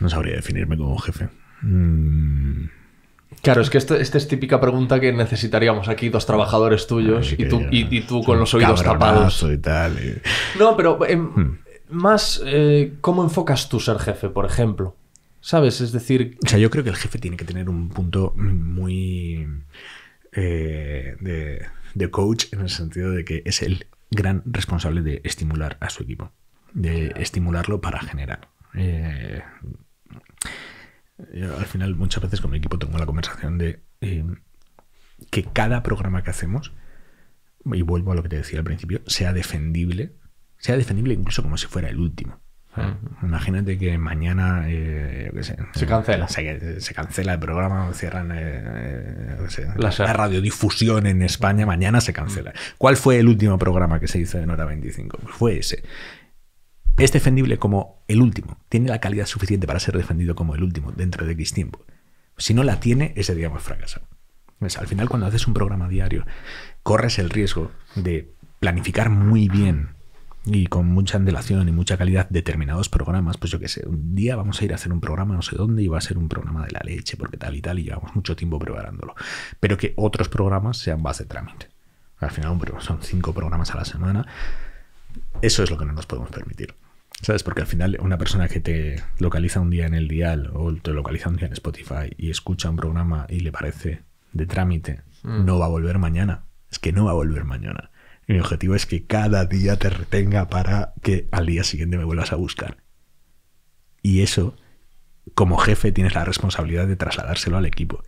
No sabría definirme como jefe. Mm. Claro, es que esta es típica pregunta que necesitaríamos aquí dos trabajadores tuyos y, tú, con los oídos tapados. No, pero em, hmm. más, eh, ¿cómo enfocas tú ser jefe, por ejemplo? ¿Sabes? Es decir... O sea, yo creo que el jefe tiene que tener un punto muy eh, de, coach en el sentido de que es el gran responsable de estimular a su equipo, de estimularlo para generar. Eh, al final, muchas veces con mi equipo tengo la conversación de eh, que cada programa que hacemos, y vuelvo a lo que te decía al principio, sea defendible, sea defendible incluso como si fuera el último. Imagínate que mañana eh, se cancela. se, cancela el programa, cierran eh, la, radiodifusión en España, mañana se cancela. ¿Cuál fue el último programa que se hizo en hora 25? fue ese. Es defendible como el último. Tiene la calidad suficiente para ser defendido como el último dentro de X tiempo. Si no la tiene, ese día hemos fracasado. al final, cuando haces un programa diario, corres el riesgo de planificar muy bien y con mucha antelación y mucha calidad determinados programas, pues yo qué sé, un día vamos a ir a hacer un programa no sé dónde y va a ser un programa de la leche, porque tal y tal, y llevamos mucho tiempo preparándolo. Pero que otros programas sean base de trámite. Al final, son cinco programas a la semana. Eso es lo que no nos podemos permitir. ¿Sabes? Porque al final una persona que te localiza un día en el dial o te localiza un día en Spotify y escucha un programa y le parece de trámite, mm. no va a volver mañana. Es que no va a volver mañana. mi objetivo es que cada día te retenga para que al día siguiente me vuelvas a buscar. Y eso, como jefe, tienes la responsabilidad de trasladárselo al equipo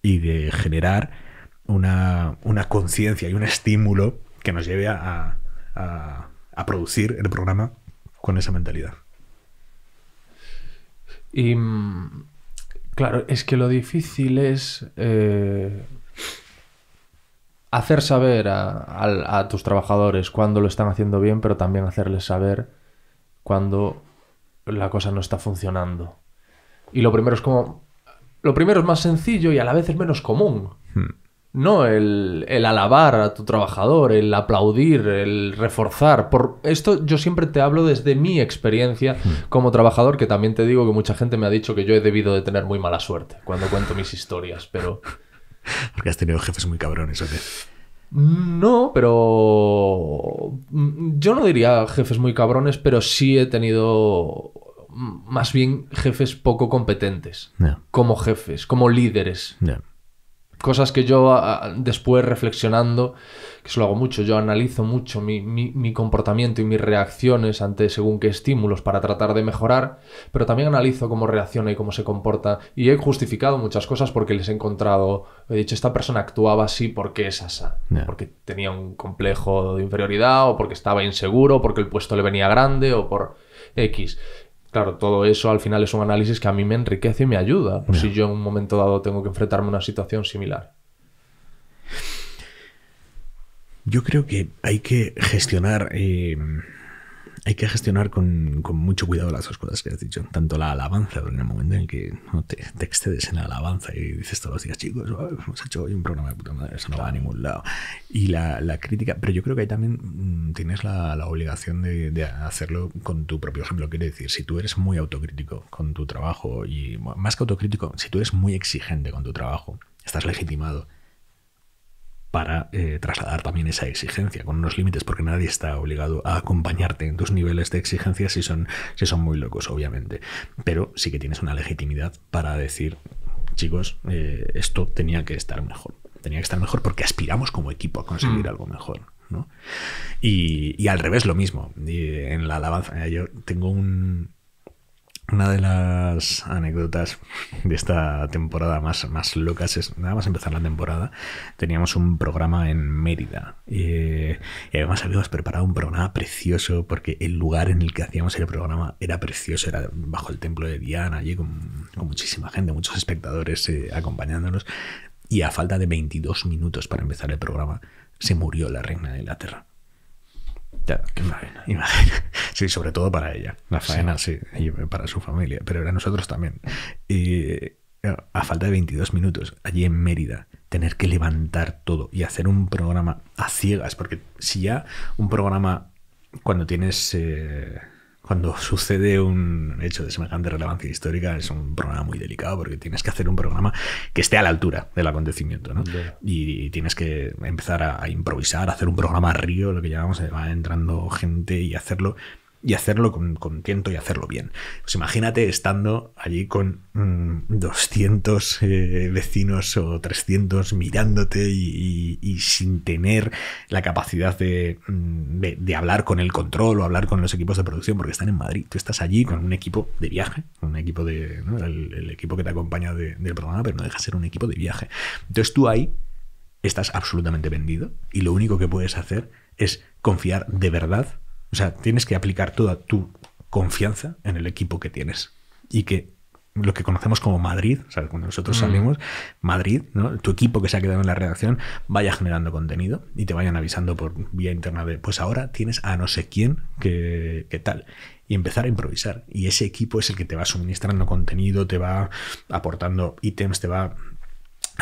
y de generar una, una conciencia y un estímulo que nos lleve a, a producir el programa con esa mentalidad. Y mm, claro, es que lo difícil es eh, hacer saber a, tus trabajadores cuando lo están haciendo bien, pero también hacerles saber cuando la cosa no está funcionando. Y lo primero es como... Lo primero es más sencillo y a la vez es menos común. Hmm. No, el, alabar a tu trabajador, el aplaudir, el reforzar. Por esto yo siempre te hablo desde mi experiencia hmm. como trabajador, que también te digo que mucha gente me ha dicho que yo he debido de tener muy mala suerte cuando cuento mis historias, pero. Porque has tenido jefes muy cabrones, ¿o qué? No, pero. Mm, yo no diría jefes muy cabrones, pero sí he tenido mm, más bien jefes poco competentes. Como jefes, como líderes cosas que yo después reflexionando, que eso lo hago mucho, yo analizo mucho mi, comportamiento y mis reacciones ante según qué estímulos para tratar de mejorar, pero también analizo cómo reacciona y cómo se comporta. Y he justificado muchas cosas porque les he encontrado, he dicho, esta persona actuaba así porque es asa, porque tenía un complejo de inferioridad o porque estaba inseguro, porque el puesto le venía grande o por X. Claro, todo eso al final es un análisis que a mí me enriquece y me ayuda, por si yo en un momento dado tengo que enfrentarme a una situación similar. Yo creo que hay que gestionar eh, hay que gestionar con, mucho cuidado las dos cosas que has dicho. Tanto la alabanza, en el momento en el que no te, excedes en la alabanza y dices todos los días, chicos, oh, hemos hecho hoy un programa de puta madre, eso no va a ningún lado. Y la, la crítica, pero yo creo que ahí también mm, tienes la, obligación de, de, hacerlo con tu propio ejemplo. Quiere decir, si tú eres muy autocrítico con tu trabajo y más que autocrítico, si tú eres muy exigente con tu trabajo, estás legitimado para eh, trasladar también esa exigencia con unos límites, porque nadie está obligado a acompañarte en tus niveles de exigencia si son, son muy locos, obviamente. Pero sí que tienes una legitimidad para decir, chicos, eh, esto tenía que estar mejor. Tenía que estar mejor porque aspiramos como equipo a conseguir mm. algo mejor. Y, al revés lo mismo. en la alabanza, eh, yo tengo un, una de las anécdotas de esta temporada más, más locas es, nada más empezar la temporada, teníamos un programa en Mérida. y además habíamos preparado un programa precioso porque el lugar en el que hacíamos el programa era precioso, era bajo el templo de Diana, allí con, muchísima gente, muchos espectadores eh, acompañándonos. Y a falta de 22 minutos para empezar el programa, se murió la reina de Inglaterra. Sí, sobre todo para ella. La faena, sí. y para su familia, pero para nosotros también. Y eh, a falta de 22 minutos, allí en Mérida, tener que levantar todo y hacer un programa a ciegas, porque si ya un programa cuando tienes... Eh, cuando sucede un hecho de semejante relevancia histórica es un programa muy delicado porque tienes que hacer un programa que esté a la altura del acontecimiento, ¿no? Y, tienes que empezar a, improvisar, hacer un programa río, lo que llamamos, va entrando gente y hacerlo y hacerlo con, y hacerlo bien. Pues imagínate estando allí con 200 mm, eh, vecinos o 300 mirándote y, sin tener la capacidad mm, de, hablar con el control o hablar con los equipos de producción porque están en Madrid. Tú estás allí con un equipo de viaje, un equipo de, el, equipo que te acompaña del programa, pero no deja ser un equipo de viaje. Entonces tú ahí estás absolutamente vendido y lo único que puedes hacer es confiar de verdad o sea, tienes que aplicar toda tu confianza en el equipo que tienes y que lo que conocemos como Madrid, cuando nosotros mm. salimos, Madrid, tu equipo que se ha quedado en la redacción, vaya generando contenido y te vayan avisando por vía interna de, pues ahora tienes a no sé quién que, que, tal. Y empezar a improvisar. Y ese equipo es el que te va suministrando contenido, te va aportando ítems, te va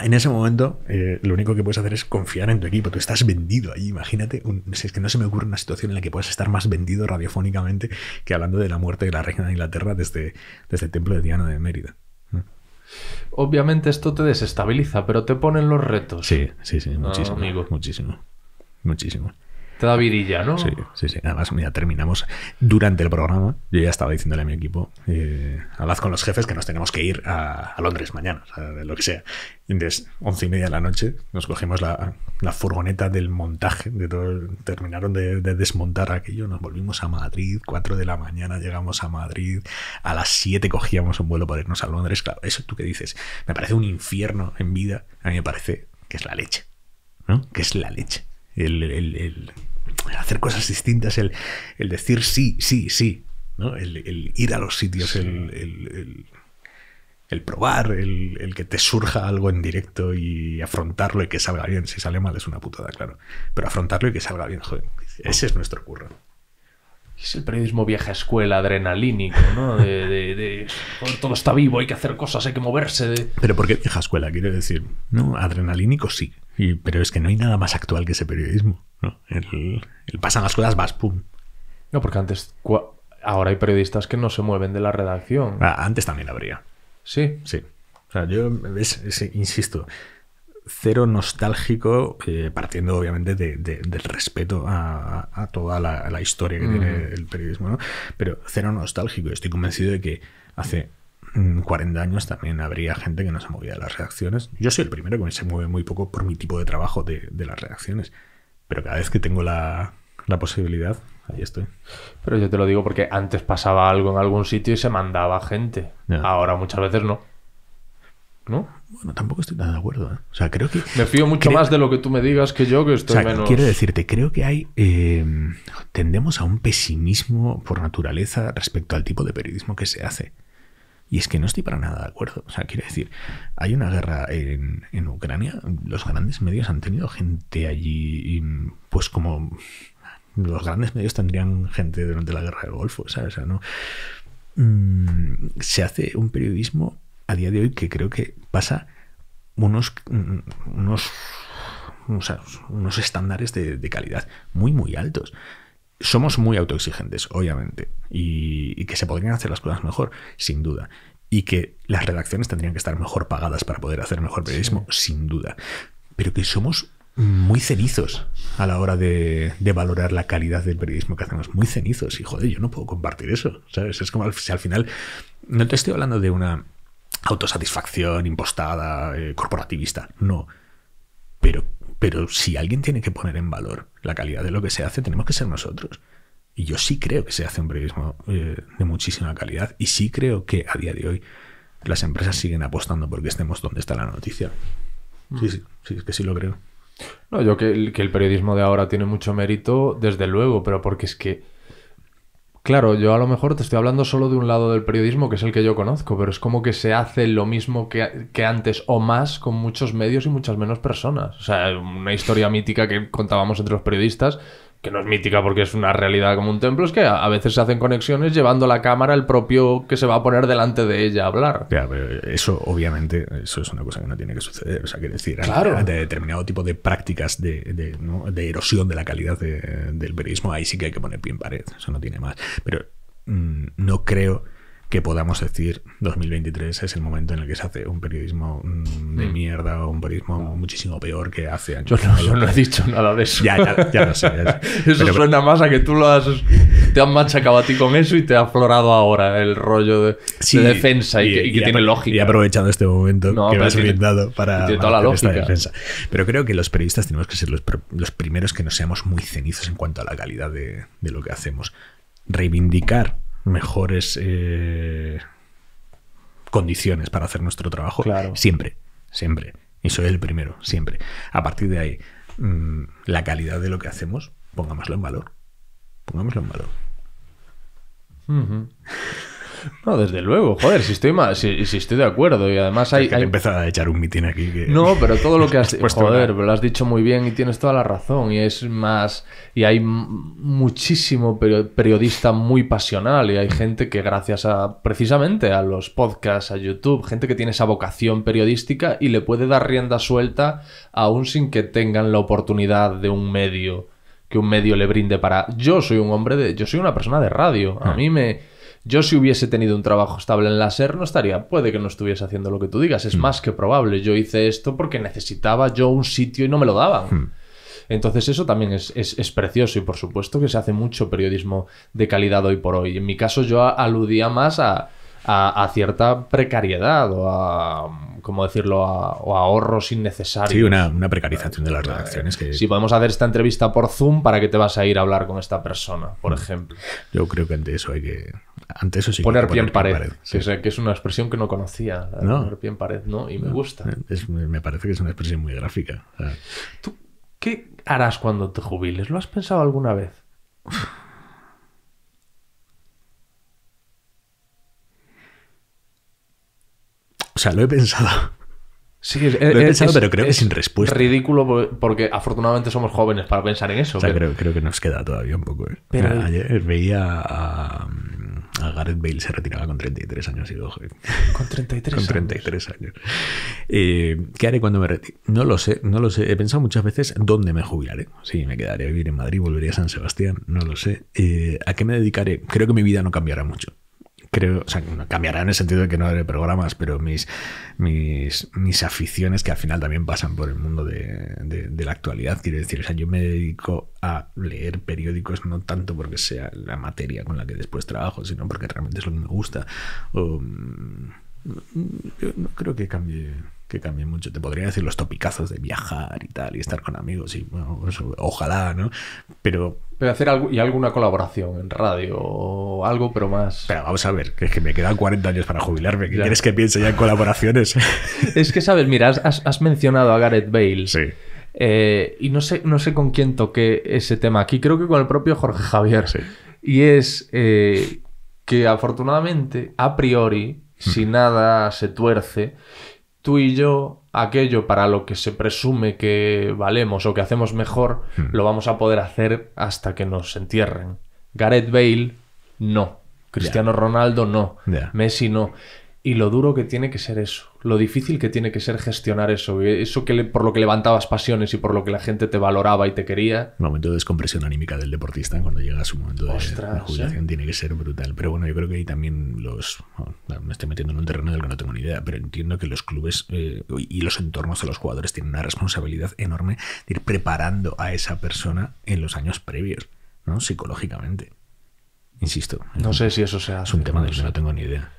en ese momento, eh, lo único que puedes hacer es confiar en tu equipo. Tú estás vendido ahí. Imagínate, es que no se me ocurre una situación en la que puedas estar más vendido radiofónicamente que hablando de la muerte de la reina de Inglaterra desde, desde el templo de Diana de Mérida. Mm. Obviamente esto te desestabiliza, pero te ponen los retos. Sí, sí, sí, muchísimo. Ah, muchísimo. Muchísimo. Te da virilla, ¿no? Sí, sí, sí. Además, ya terminamos durante el programa. Yo ya estaba diciéndole a mi equipo, eh, hablad con los jefes que nos tenemos que ir a, Londres mañana, o sea, lo que sea. Entonces, once y media de la noche, nos cogimos la, furgoneta del montaje, de todo, terminaron de, desmontar aquello, nos volvimos a Madrid, cuatro de la mañana llegamos a Madrid, a las 7 cogíamos un vuelo para irnos a Londres. Claro, eso tú que dices, me parece un infierno en vida, a mí me parece que es la leche, ¿no? Que es la leche el, hacer cosas distintas, el, decir sí, sí, sí, el, ir a los sitios, el, probar, el, que te surja algo en directo y afrontarlo y que salga bien. Si sale mal es una putada, claro. Pero afrontarlo y que salga bien, joder, ese es nuestro curro. Es el periodismo vieja escuela, adrenalínico, ¿no? De, todo está vivo, hay que hacer cosas, hay que moverse. Pero ¿por qué vieja escuela? quiere decir, ¿no? Adrenalínico sí. Y, pero es que no hay nada más actual que ese periodismo. El, pasan las cosas, vas, pum. No, porque antes, ahora hay periodistas que no se mueven de la redacción. Ah, antes también habría. Sí. Sí. O sea, yo, insisto, cero nostálgico, eh, partiendo obviamente del respeto a, toda la, historia que tiene mm. el periodismo, ¿no? Pero cero nostálgico. Estoy convencido de que hace 40 años también habría gente que no se movía de las reacciones Yo soy el primero que se mueve muy poco por mi tipo de trabajo de, las reacciones Pero cada vez que tengo la, posibilidad, ahí estoy. Pero yo te lo digo porque antes pasaba algo en algún sitio y se mandaba gente. Ahora muchas veces no. ¿No? Bueno, tampoco estoy tan de acuerdo. ¿eh? O sea, creo que. Me fío mucho más de lo que tú me digas que yo, que estoy menos. Quiero decirte, creo que hay. Eh, tendemos a un pesimismo por naturaleza respecto al tipo de periodismo que se hace. Y es que no estoy para nada de acuerdo. O sea, quiero decir, hay una guerra en, en Ucrania, los grandes medios han tenido gente allí, pues como los grandes medios tendrían gente durante la guerra del Golfo, ¿sabes? O sea, no. Mm, se hace un periodismo a día de hoy que creo que pasa unos, mm, unos, unos estándares de, de calidad muy, muy altos somos muy autoexigentes, obviamente, y, que se podrían hacer las cosas mejor, sin duda. Y que las redacciones tendrían que estar mejor pagadas para poder hacer mejor periodismo, sin duda. Pero que somos muy cenizos a la hora de, valorar la calidad del periodismo que hacemos. Muy cenizos. Y joder, yo no puedo compartir eso. ¿Sabes? Es como si al final. No te estoy hablando de una autosatisfacción impostada, eh, corporativista. No. Pero pero si alguien tiene que poner en valor la calidad de lo que se hace, tenemos que ser nosotros. Y yo sí creo que se hace un periodismo eh, de muchísima calidad y sí creo que a día de hoy las empresas siguen apostando porque estemos donde está la noticia. Mm. Sí, sí, sí, es que sí lo creo. No, yo que, que el periodismo de ahora tiene mucho mérito, desde luego, pero porque es que Claro, yo a lo mejor te estoy hablando solo de un lado del periodismo, que es el que yo conozco, pero es como que se hace lo mismo que, que antes o más con muchos medios y muchas menos personas. O sea, una historia mítica que contábamos entre los periodistas que no es mítica porque es una realidad como un templo, es que a veces se hacen conexiones llevando la cámara el propio que se va a poner delante de ella a hablar. Ya, pero eso obviamente, eso es una cosa que no tiene que suceder. O sea, quiere decir, claro. determinado tipo de prácticas de, erosión de la calidad del periodismo, ahí sí que hay que poner pie en pared, eso no tiene más. Pero mm, no creo que podamos decir 2023 es el momento en el que se hace un periodismo mm, de mm. mierda o un periodismo muchísimo peor que hace años. Yo no, he dicho nada de eso. Ya, lo sé. eso suena más a que tú lo has, te has machacado a ti con eso y te ha aflorado ahora el rollo de, defensa y, que, tiene lógica. Y aprovechando este momento que me has brindado para defensa. Pero creo que los periodistas tenemos que ser los, primeros que no seamos muy cenizos en cuanto a la calidad de lo que hacemos. Reivindicar mejores eh, condiciones para hacer nuestro trabajo. Siempre, siempre. Y soy el primero, siempre. A partir de ahí, mm, la calidad de lo que hacemos, pongámoslo en valor. Pongámoslo en valor. No, desde luego, joder, si estoy, si, estoy de acuerdo y además hay... Que empezar a echar un mitin aquí. No, pero todo lo que has... joder, lo has dicho muy bien y tienes toda la razón y es más... Y hay muchísimo periodista muy pasional y hay gente que gracias a, precisamente a los podcasts, a YouTube, gente que tiene esa vocación periodística y le puede dar rienda suelta aún sin que tengan la oportunidad de un medio que un medio le brinde para. Yo soy un hombre de. Yo soy una persona de radio. A ah. mí me. Yo si hubiese tenido un trabajo estable en la SER no estaría, puede que no estuviese haciendo lo que tú digas, es hmm. más que probable. Yo hice esto porque necesitaba yo un sitio y no me lo daban. Hmm. Entonces eso también es, precioso y por supuesto que se hace mucho periodismo de calidad hoy por hoy. En mi caso yo aludía más a, a, cierta precariedad o a, ¿cómo decirlo?, a, ahorros innecesarios. Sí, una, precarización de las eh, redacciones. Si podemos hacer esta entrevista por Zoom, ¿para qué te vas a ir a hablar con esta persona, por hmm. ejemplo? Yo creo que ante eso hay que ante eso sí. Poner, pie en pared. pared que, es, una expresión que no conocía. No. Poner pie en pared, ¿no? Y me gusta. Eh, me parece que es una expresión muy gráfica. O ¿Tú qué harás cuando te jubiles? ¿Lo has pensado alguna vez? O sea, lo he pensado. Sí, lo he pensado, pero creo que sin respuesta. Es Ridículo porque afortunadamente somos jóvenes para pensar en eso. creo, creo, que nos queda todavía un poco. ¿eh? Pero... Ayer veía a. Gareth Bale se retiraba con 33 años y dos. Con 33 Con 33 años. Eh, ¿Qué haré cuando me retire? No lo sé, no lo sé. He pensado muchas veces dónde me jubilaré. Si sí, me quedaré a vivir en Madrid, volveré a San Sebastián, no lo sé. Eh, ¿A qué me dedicaré? Creo que mi vida no cambiará mucho creo, o sea, cambiará en el sentido de que no haré programas, pero mis, mis, mis aficiones que al final también pasan por el mundo de, la actualidad, quiero decir, o sea, yo me dedico a leer periódicos no tanto porque sea la materia con la que después trabajo, sino porque realmente es lo que me gusta. Mm, no creo que cambie que cambie mucho. Te podría decir los topicazos de viajar y tal, y estar con amigos, y bueno, ojalá, ¿no? Pero hacer y alguna colaboración en radio o algo, pero más. Pero vamos a ver, que es que me quedan 40 años para jubilarme. ¿Qué quieres que piense ya en colaboraciones? es que, sabes, mira, has, mencionado a Gareth Bale. Sí. Eh, y no sé, no sé con quién toqué ese tema aquí, creo que con el propio Jorge Javier. Sí. Y es eh, que afortunadamente, a priori, si mm. nada se tuerce, tú y yo aquello para lo que se presume que valemos o que hacemos mejor, hmm. lo vamos a poder hacer hasta que nos entierren. Gareth Bale, no. Cristiano Ronaldo, no. Messi, no y lo duro que tiene que ser eso, lo difícil que tiene que ser gestionar eso, eso que por lo que levantabas pasiones y por lo que la gente te valoraba y te quería. Un momento de descompresión anímica del deportista cuando llega a su momento de, jubilación ¿eh? tiene que ser brutal. Pero bueno, yo creo que ahí también los. me estoy metiendo en un terreno del que no tengo ni idea, pero entiendo que los clubes eh, y los entornos de los jugadores tienen una responsabilidad enorme de ir preparando a esa persona en los años previos, ¿no? Psicológicamente. Insisto. No sé si eso sea. Es un tema del que no tengo ni idea.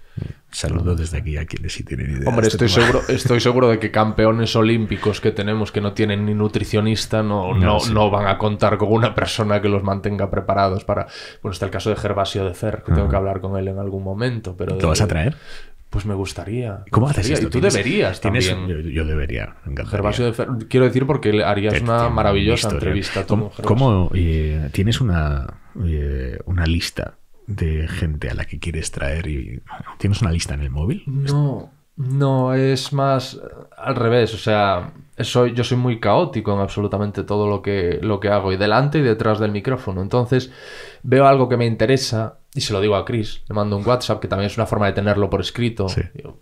Saludo desde aquí a quienes sí tienen idea. Hombre, estoy seguro, estoy seguro de que campeones olímpicos que tenemos que no tienen ni nutricionista no, no, van a contar con una persona que los mantenga preparados para. Bueno, está el caso de Gervasio de Fer, que tengo que hablar con él en algún momento. Pero ¿Te vas a traer? Pues me gustaría. ¿Cómo haces Y tú deberías Yo, debería. Gervasio de Fer, quiero decir porque harías una maravillosa ¿eh? entrevista. ¿Cómo, ¿cómo eh, tienes una, eh, una lista de gente a la que quieres traer y tienes una lista en el móvil? No, no, es más al revés, o sea, soy, yo soy muy caótico en absolutamente todo lo que, lo que hago, y delante y detrás del micrófono. Entonces, veo algo que me interesa y se lo digo a Chris. Le mando un WhatsApp, que también es una forma de tenerlo por escrito.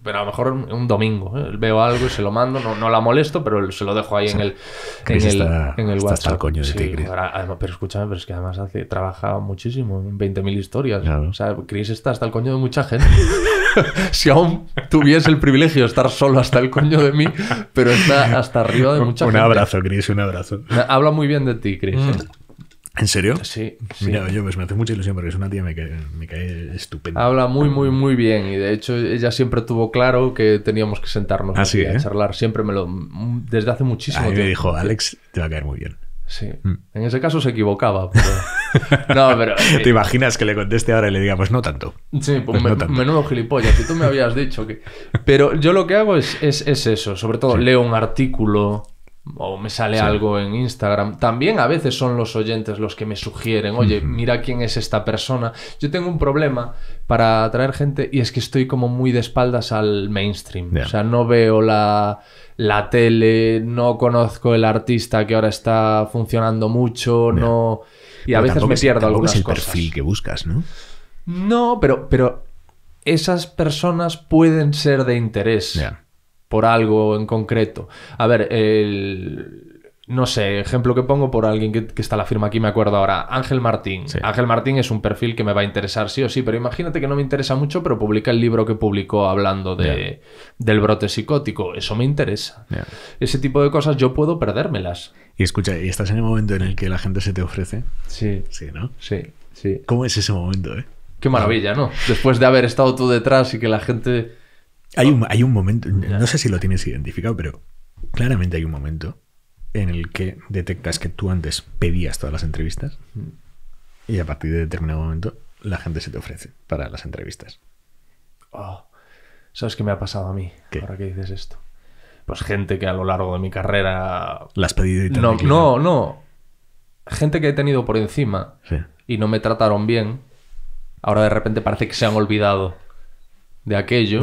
Pero a lo mejor un domingo. ¿eh? Veo algo y se lo mando, no, la molesto, pero se lo dejo ahí en el, en, Hasta el coño de pero escúchame, pero es que además hace, trabaja muchísimo, 20.000 historias. O sea, Chris está hasta el coño de mucha gente. si aún tuviese el privilegio de estar solo hasta el coño de mí, pero está hasta arriba de mucha un abrazo, Chris, un abrazo. Habla muy bien de ti, Chris. Mm. ¿En serio? Sí, Mira, yo pues me hace mucha ilusión porque es una tía me me cae estupenda. Habla muy, muy, muy bien y de hecho ella siempre tuvo claro que teníamos que sentarnos ah, a ¿eh? charlar. Siempre me lo... Desde hace muchísimo tiempo. me dijo, Alex, te va a caer muy bien. Sí. Mm. En ese caso se equivocaba. No, pero... Eh, ¿Te imaginas que le conteste ahora y le diga, pues no tanto? Sí, pues, menudo gilipollas, que tú me habías dicho que... Pero yo lo que hago es, es, eso, sobre todo leo un artículo o me sale algo en Instagram. También a veces son los oyentes los que me sugieren, oye, mira quién es esta persona. Yo tengo un problema para atraer gente y es que estoy como muy de espaldas al mainstream. O sea, no veo la, tele, no conozco el artista que ahora está funcionando mucho, no... Y a veces me pierdo es, algunas es el perfil que buscas, ¿no? No, pero, pero esas personas pueden ser de interés por algo en concreto. A ver, el no sé, ejemplo que pongo por alguien que, que, está la firma aquí, me acuerdo ahora, Ángel Martín. Ángel Martín es un perfil que me va a interesar sí o sí, pero imagínate que no me interesa mucho, pero publica el libro que publicó hablando de, del brote psicótico. Eso me interesa. Ese tipo de cosas yo puedo perdérmelas. Y escucha, y estás en el momento en el que la gente se te ofrece. Sí. Sí, ¿no? Sí, sí. ¿Cómo es ese momento, eh? Qué maravilla, ¿no? Después de haber estado tú detrás y que la gente Oh. Hay un, momento, no sé si lo tienes identificado, pero claramente hay un momento en el que detectas que tú antes pedías todas las entrevistas y a partir de determinado momento la gente se te ofrece para las entrevistas. Oh, ¿Sabes qué me ha pasado a mí ¿Qué? ahora que dices esto? Pues gente que a lo largo de mi carrera... las has pedido y te No, no, no. Gente que he tenido por encima y no me trataron bien, ahora de repente parece que se han olvidado de aquello.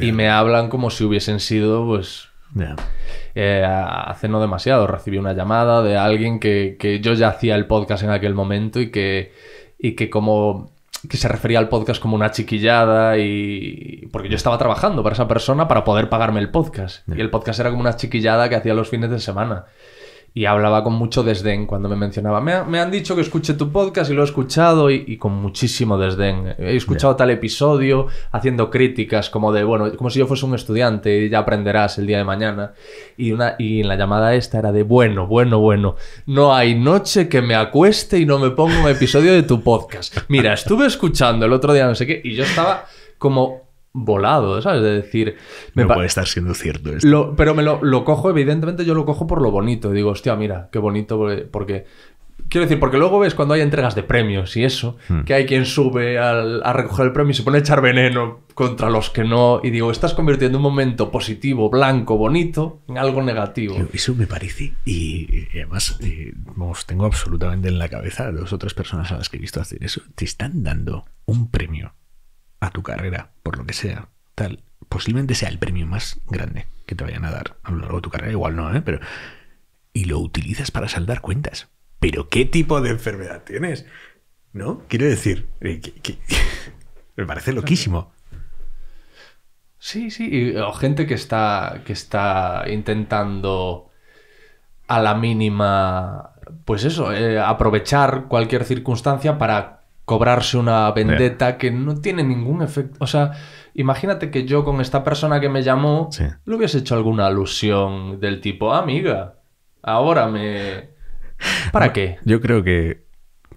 Y me hablan como si hubiesen sido, pues. Eh, hace no demasiado recibí una llamada de alguien que, yo ya hacía el podcast en aquel momento y que, y que como que se refería al podcast como una chiquillada y porque yo estaba trabajando para esa persona para poder pagarme el podcast y el podcast era como una chiquillada que hacía los fines de semana y hablaba con mucho desdén cuando me mencionaba. Me, han dicho que escuche tu podcast y lo he escuchado y, con muchísimo desdén. He escuchado tal episodio haciendo críticas como de, bueno, como si yo fuese un estudiante y ya aprenderás el día de mañana. Y, una, y en la llamada esta era de, bueno, bueno, bueno, no hay noche que me acueste y no me ponga un episodio de tu podcast. Mira, estuve escuchando el otro día no sé qué y yo estaba como volado, ¿sabes? De decir... no puede estar siendo cierto esto. pero me lo, cojo, evidentemente yo lo cojo por lo bonito. Digo, hostia, mira, qué bonito eh, porque... quiero decir, porque luego ves cuando hay entregas de premios y eso, hmm. que hay quien sube a recoger el premio y se pone a echar veneno contra los que no. Y digo, estás convirtiendo un momento positivo, blanco, bonito, en algo negativo. Eso me parece. Y, además, eh, tengo absolutamente en la cabeza a dos o personas a las que he visto hacer eso. Te están dando un premio a tu carrera, por lo que sea, tal, posiblemente sea el premio más grande que te vayan a dar a lo largo de tu carrera, igual no, ¿eh? Pero, y lo utilizas para saldar cuentas. Pero ¿qué tipo de enfermedad tienes? ¿No? Quiero decir, eh, me parece loquísimo. Sí, sí, o gente que está, que está intentando a la mínima, pues eso, eh, aprovechar cualquier circunstancia para cobrarse una vendetta que no tiene ningún efecto. O sea, imagínate que yo con esta persona que me llamó lo le hubiese hecho alguna alusión del tipo, amiga, ahora me... ¿Para qué? Yo creo que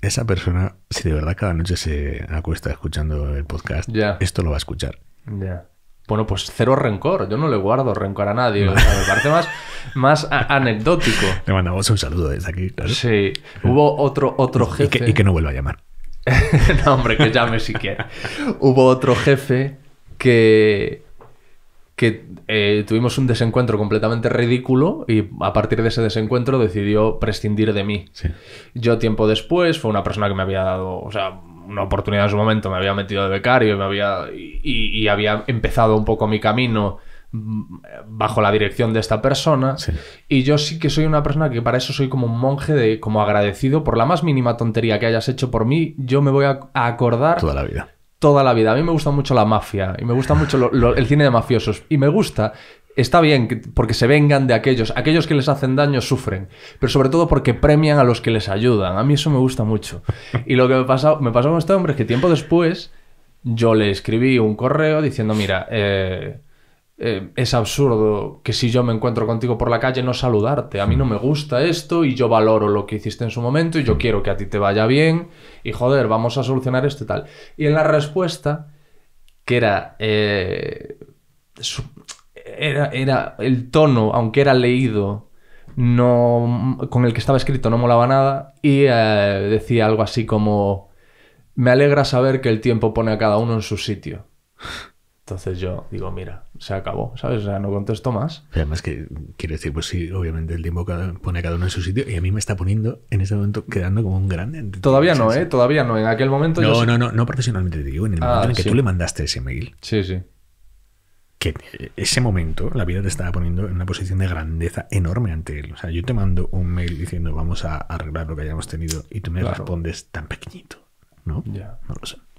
esa persona, si de verdad cada noche se acuesta escuchando el podcast, esto lo va a escuchar. Ya. Bueno, pues cero rencor. Yo no le guardo rencor a nadie. me parece más, más anecdótico. Le mandamos un saludo desde aquí. Sí. Hubo otro, otro jefe. y que no vuelva a llamar. no, hombre, que llame si quiere. Hubo otro jefe que, que eh, tuvimos un desencuentro completamente ridículo y a partir de ese desencuentro decidió prescindir de mí. Yo tiempo después fue una persona que me había dado, o sea, una oportunidad en su momento, me había metido de becario me había, y había empezado un poco mi camino Mm, bajo la dirección de esta persona. Y yo sí que soy una persona que para eso soy como un monje de como agradecido por la más mínima tontería que hayas hecho por mí, yo me voy a, acordar toda la vida. Toda la vida. A mí me gusta mucho la mafia y me gusta mucho el cine de mafiosos y me gusta Está bien porque se vengan de aquellos. Aquellos que les hacen daño sufren. Pero sobre todo porque premian a los que les ayudan. A mí eso me gusta mucho. Y lo que me pasó, me pasó con este hombre es que tiempo después yo le escribí un correo diciendo, mira, eh, eh, es absurdo que si yo me encuentro contigo por la calle no saludarte. A mí no me gusta esto y yo valoro lo que hiciste en su momento y yo quiero que a ti te vaya bien y joder, vamos a solucionar esto y tal. Y en la respuesta, que era... Eh, era, el tono, aunque era leído, no, con el que estaba escrito no molaba nada y eh, decía algo así como, me alegra saber que el tiempo pone a cada uno en su sitio. Entonces yo digo, mira, se acabó, ¿sabes? O sea, no contesto más. además que quiero decir, pues sí, obviamente el tiempo pone pone cada uno en su sitio y a mí me está poniendo en ese momento quedando como un grande. Todavía no, ¿eh? Todavía no. En aquel momento no, yo... No, no, no, no profesionalmente te digo, en el ah, momento en que tú le mandaste ese mail. Sí, sí. Que ese momento la vida te estaba poniendo en una posición de grandeza enorme ante él. O sea, yo te mando un mail diciendo vamos a arreglar lo que hayamos tenido y tú me respondes tan pequeñito. ¿no?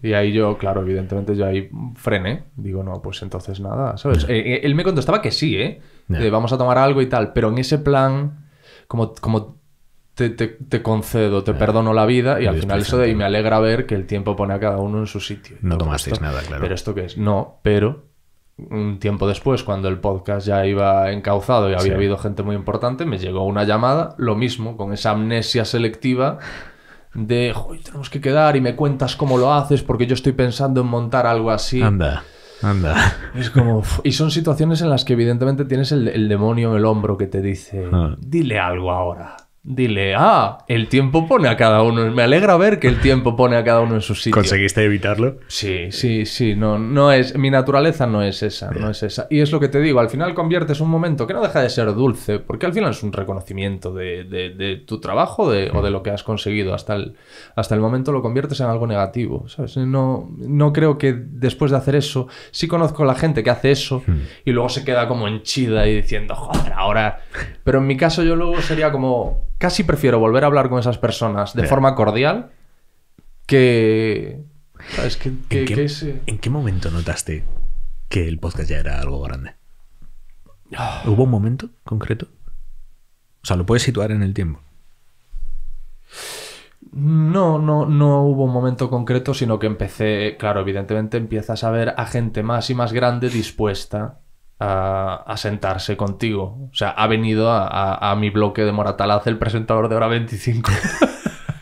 Y ahí yo, claro, evidentemente yo ahí frené. Digo, no, pues entonces nada, ¿sabes? Eh, eh, él me contestaba que sí, ¿eh? Vamos a tomar algo y tal, pero en ese plan, como, como te, concedo, te perdono la vida y, al final eso de, ahí me alegra ver que el tiempo pone a cada uno en su sitio. No tomasteis nada, claro. Pero esto qué es? No, pero un tiempo después, cuando el podcast ya iba encauzado y había habido gente muy importante, me llegó una llamada, lo mismo, con esa amnesia selectiva de, tenemos que quedar y me cuentas cómo lo haces porque yo estoy pensando en montar algo así. Anda. Anda. Es como. Y son situaciones en las que, evidentemente, tienes el, demonio en el hombro que te dice: ah. Dile algo ahora. Dile, ah, el tiempo pone a cada uno. Me alegra ver que el tiempo pone a cada uno en su sitio. ¿Conseguiste evitarlo? Sí, sí, sí. No, no es. Mi naturaleza no es esa, no es esa. Y es lo que te digo, al final conviertes un momento que no deja de ser dulce, porque al final es un reconocimiento de, tu trabajo o de lo que has conseguido. Hasta el, hasta el momento lo conviertes en algo negativo. ¿sabes? No, no creo que después de hacer eso, sí conozco a la gente que hace eso hmm. y luego se queda como henchida y diciendo, joder, ahora. Pero en mi caso, yo luego sería como casi prefiero volver a hablar con esas personas de forma cordial que... que, eh, ¿En, qué, momento notaste que el podcast ya era algo grande? Ah. ¿Hubo un momento concreto? O sea, ¿lo puedes situar en el tiempo? No, no, no hubo un momento concreto, sino que empecé, claro, evidentemente empiezas a ver a gente más y más grande dispuesta a, sentarse contigo. O sea, ha venido a, mi bloque de Moratalaz el presentador de Hora 25.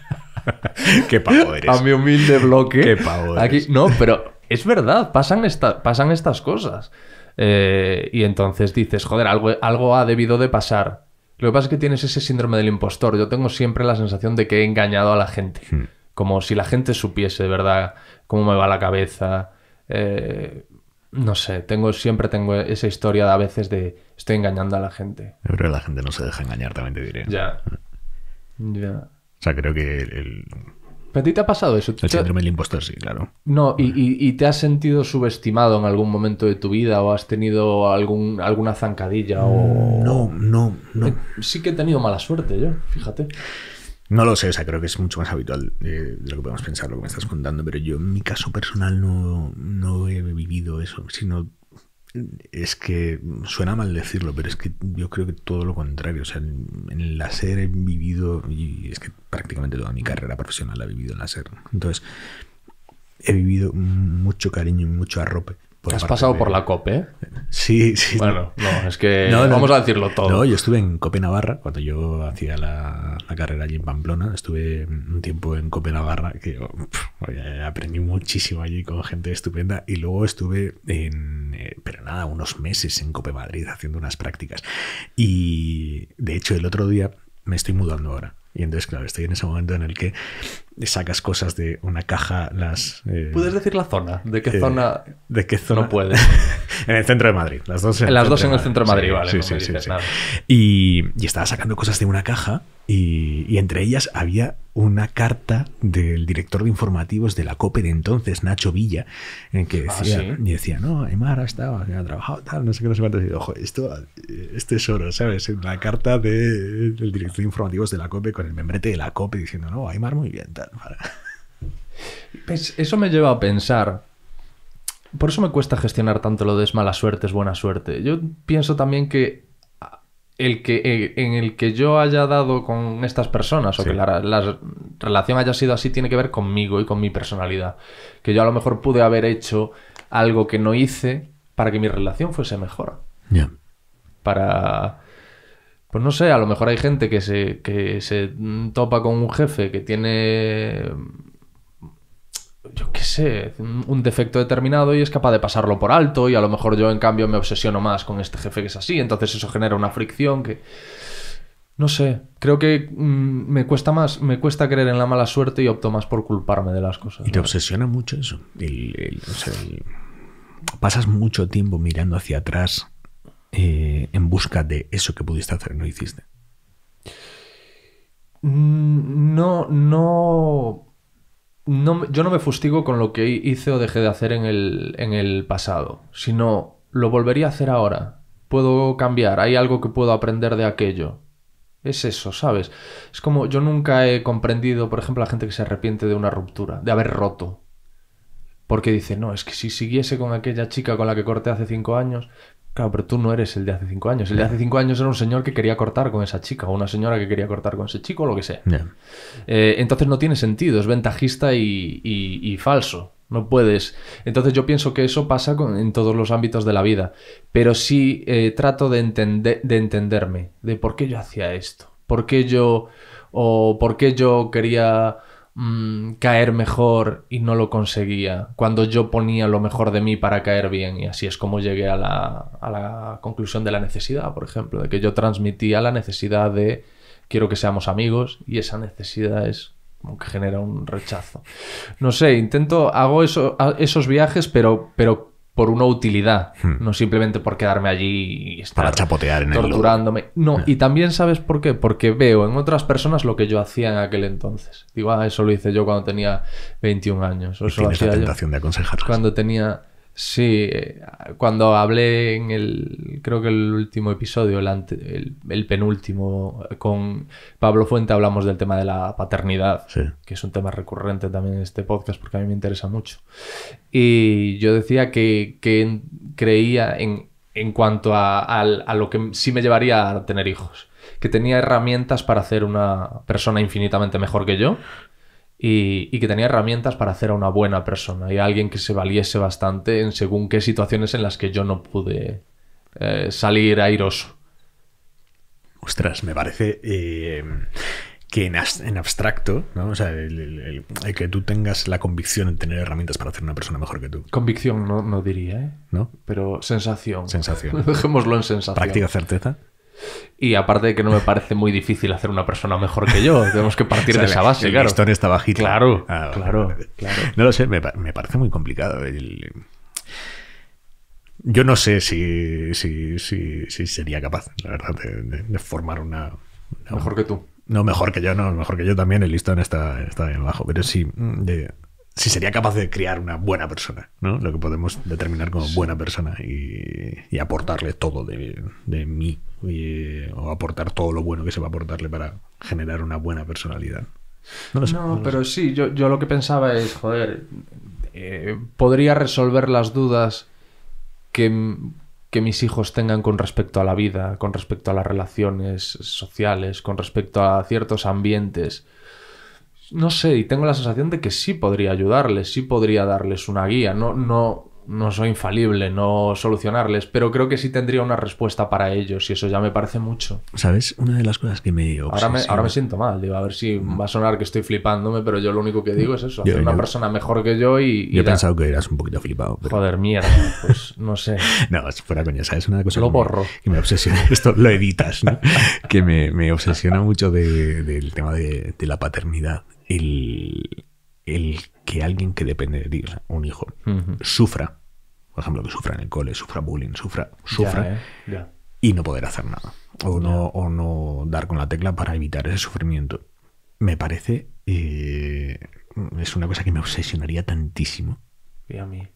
Qué pavo eres. A mi humilde bloque. Qué pavo eres. no, pero es verdad, pasan, pasan estas cosas. Eh, y entonces dices, joder, algo, algo ha debido de pasar. Lo que pasa es que tienes ese síndrome del impostor. Yo tengo siempre la sensación de que he engañado a la gente. Hmm. Como si la gente supiese de verdad cómo me va la cabeza. Eh, no sé, tengo, siempre tengo esa historia de a veces de estoy engañando a la gente. Pero la gente no se deja engañar, también te diré. Ya. ya. O sea, creo que el... a ti te ha pasado eso? El síndrome del impostor, sí, claro. No, y, te has sentido subestimado en algún momento de tu vida o has tenido algún, alguna zancadilla o... No, no, no. Eh, sí que he tenido mala suerte yo, fíjate. No lo sé, o sea, creo que es mucho más habitual eh, de, lo que podemos pensar, lo que me estás contando, pero yo en mi caso personal no, no he vivido eso, sino es que suena mal decirlo, pero es que yo creo que todo lo contrario. O sea, en, el la SER he vivido, y es que prácticamente toda mi carrera profesional la he vivido en la SER. Entonces, he vivido mucho cariño y mucho arrope has pasado por la COPE. Sí, sí. Bueno, no, es que vamos a decirlo todo. No, yo estuve en COPE Navarra cuando yo hacía la, carrera allí en Pamplona. Estuve un tiempo en COPE Navarra que aprendí muchísimo allí con gente estupenda. Y luego estuve en, eh, pero nada, unos meses en COPE Madrid haciendo unas prácticas. Y de hecho, el otro día me estoy mudando ahora y entonces, claro, estoy en ese momento en el que sacas cosas de una caja, las... Eh, ¿Puedes decir la zona? ¿De qué eh, zona? ¿De qué zona? No puedes. en el centro de Madrid. Las dos en, las dos en el centro de Madrid, vale. sí, y estaba sacando cosas de una caja y, entre ellas había una carta del director de informativos de la COPE de entonces, Nacho Villa, en que ah, decía, no, Aymar ha ha trabajado, tal, no sé qué, no sé qué Y digo, ojo, esto, eh, es oro, ¿sabes? la carta de, del director de informativos de la COPE con el membrete de la COPE diciendo, no, Aymar muy bien, tal. Pues eso me lleva a pensar, por eso me cuesta gestionar tanto lo de es mala suerte, es buena suerte. Yo pienso también que el que, eh, en el que yo haya dado con estas personas o que la, relación haya sido así tiene que ver conmigo y con mi personalidad. Que yo a lo mejor pude haber hecho algo que no hice para que mi relación fuese mejor. Para... Pues no sé, a lo mejor hay gente que se, que se topa con un jefe que tiene yo qué sé, un defecto determinado y es capaz de pasarlo por alto y a lo mejor yo en cambio me obsesiono más con este jefe que es así, entonces eso genera una fricción que... No sé, creo que mm, me cuesta más, me cuesta creer en la mala suerte y opto más por culparme de las cosas. Y te obsesiona mucho eso. El, Pasas mucho tiempo mirando hacia atrás eh, en busca de eso que pudiste hacer y no hiciste. Mm, no, no yo no me fustigo con lo que hice o dejé de hacer en el, en el pasado, sino lo volvería a hacer ahora. Puedo cambiar, hay algo que puedo aprender de aquello. Es eso, ¿sabes? Es como yo nunca he comprendido, por ejemplo, a la gente que se arrepiente de una ruptura, de haber roto. Porque dice, no, es que si siguiese con aquella chica con la que corté hace cinco años, Claro, pero tú no eres el de hace cinco años. El de hace cinco años era un señor que quería cortar con esa chica, o una señora que quería cortar con ese chico, o lo que sea. Eh, entonces no tiene sentido, es ventajista y, falso. No puedes. Entonces yo pienso que eso pasa en todos los ámbitos de la vida. Pero sí eh, trato de, de entenderme, de por qué yo hacía esto, por qué yo. o por qué yo quería Mm, caer mejor y no lo conseguía, cuando yo ponía lo mejor de mí para caer bien. Y así es como llegué a la, conclusión de la necesidad, por ejemplo, de que yo transmitía la necesidad de quiero que seamos amigos y esa necesidad es como que genera un rechazo. No sé, intento, hago esos viajes, pero, pero por una utilidad, hmm. no simplemente por quedarme allí y estar Para chapotear torturándome. no, y también sabes por qué, porque veo en otras personas lo que yo hacía en aquel entonces. Digo, ah, eso lo hice yo cuando tenía 21 años. la tentación de aconsejar. Cuando tenía Sí, eh, cuando hablé en el, creo que el último episodio, el, el, penúltimo, con Pablo Fuente hablamos del tema de la paternidad, que es un tema recurrente también en este podcast porque a mí me interesa mucho. Y yo decía que, creía en, cuanto a, a, lo que sí me llevaría a tener hijos, que tenía herramientas para hacer una persona infinitamente mejor que yo y, que tenía herramientas para hacer a una buena persona y a alguien que se valiese bastante en según qué situaciones en las que yo no pude eh, salir airoso. Ostras, me parece eh, que en, abstracto, ¿no? O sea, el, que tú tengas la convicción en tener herramientas para hacer una persona mejor que tú. Convicción no, no diría, ¿eh? ¿No? Pero sensación. Sensación. Dejémoslo en sensación. Práctica certeza. Y aparte de que no me parece muy difícil hacer una persona mejor que yo, tenemos que partir de esa base, claro. está bajito. Claro, ah, claro, No lo sé, me, parece muy complicado. Yo no sé si, si, si, si, sería capaz, la verdad, de, formar una, Mejor que tú. No, mejor que yo, no, mejor que yo también. El listón está, está bien bajo, pero sí, si sería capaz de criar una buena persona, ¿no? Lo que podemos determinar como buena persona y, y aportarle todo de, mí o aportar todo lo bueno que se va a aportarle para generar una buena personalidad. No, pero sí, yo, lo que pensaba es, joder, eh, podría resolver las dudas que, que mis hijos tengan con respecto a la vida, con respecto a las relaciones sociales, con respecto a ciertos ambientes no sé, y tengo la sensación de que sí podría ayudarles, sí podría darles una guía. No, no, no soy infalible, no solucionarles, pero creo que sí tendría una respuesta para ellos y eso ya me parece mucho. ¿Sabes? Una de las cosas que me ahora me, ahora me siento mal, digo, a ver si mm. va a sonar que estoy flipándome, pero yo lo único que digo es eso, hacer una persona mejor que yo y... Yo he pensado que eras un poquito flipado. Pero... Joder, mierda, pues no sé. no, fuera coña, ¿sabes? Una cosa lo que obsesiona, esto lo editas, ¿no? que me, obsesiona mucho del tema de, de la paternidad el, que alguien que depende de ti, un hijo, sufra, por ejemplo, que sufra en el cole, sufra bullying, sufra, sufra, eh, y no poder hacer nada, o no, o no dar con la tecla para evitar ese sufrimiento. Me parece, eh, es una cosa que me obsesionaría tantísimo. Y a mí,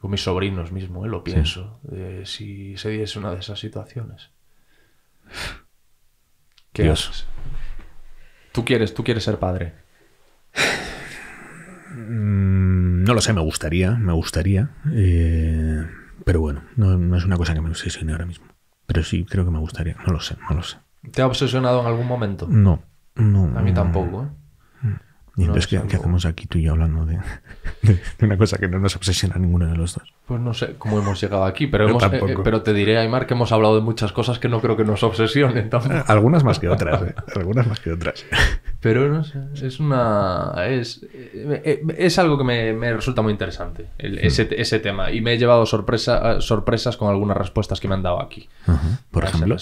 con mis sobrinos mismo, eh, lo pienso, si se diese una de esas situaciones. Dios. Tú quieres, tú quieres ser padre. Mm, no lo sé, me gustaría, me gustaría. Eh, pero bueno, no, no, es una cosa que me obsesione ahora mismo. Pero sí, creo que me gustaría. No lo sé, no lo sé. ¿Te ha obsesionado en algún momento? No, no. A mí tampoco. ¿eh? Y entonces, ¿qué, hacemos aquí tú y yo hablando de, una cosa que no nos obsesiona a ninguno de los dos? Pues no sé cómo hemos llegado aquí, pero, hemos, eh, eh, pero te diré, Aymar, que hemos hablado de muchas cosas que no creo que nos obsesionen. Algunas más que otras, ¿eh? Algunas más que otras. Pero no sé, es una. Es, eh, es algo que me, resulta muy interesante, hmm. ese, tema. Y me he llevado sorpresa, sorpresas con algunas respuestas que me han dado aquí. Por ejemplo.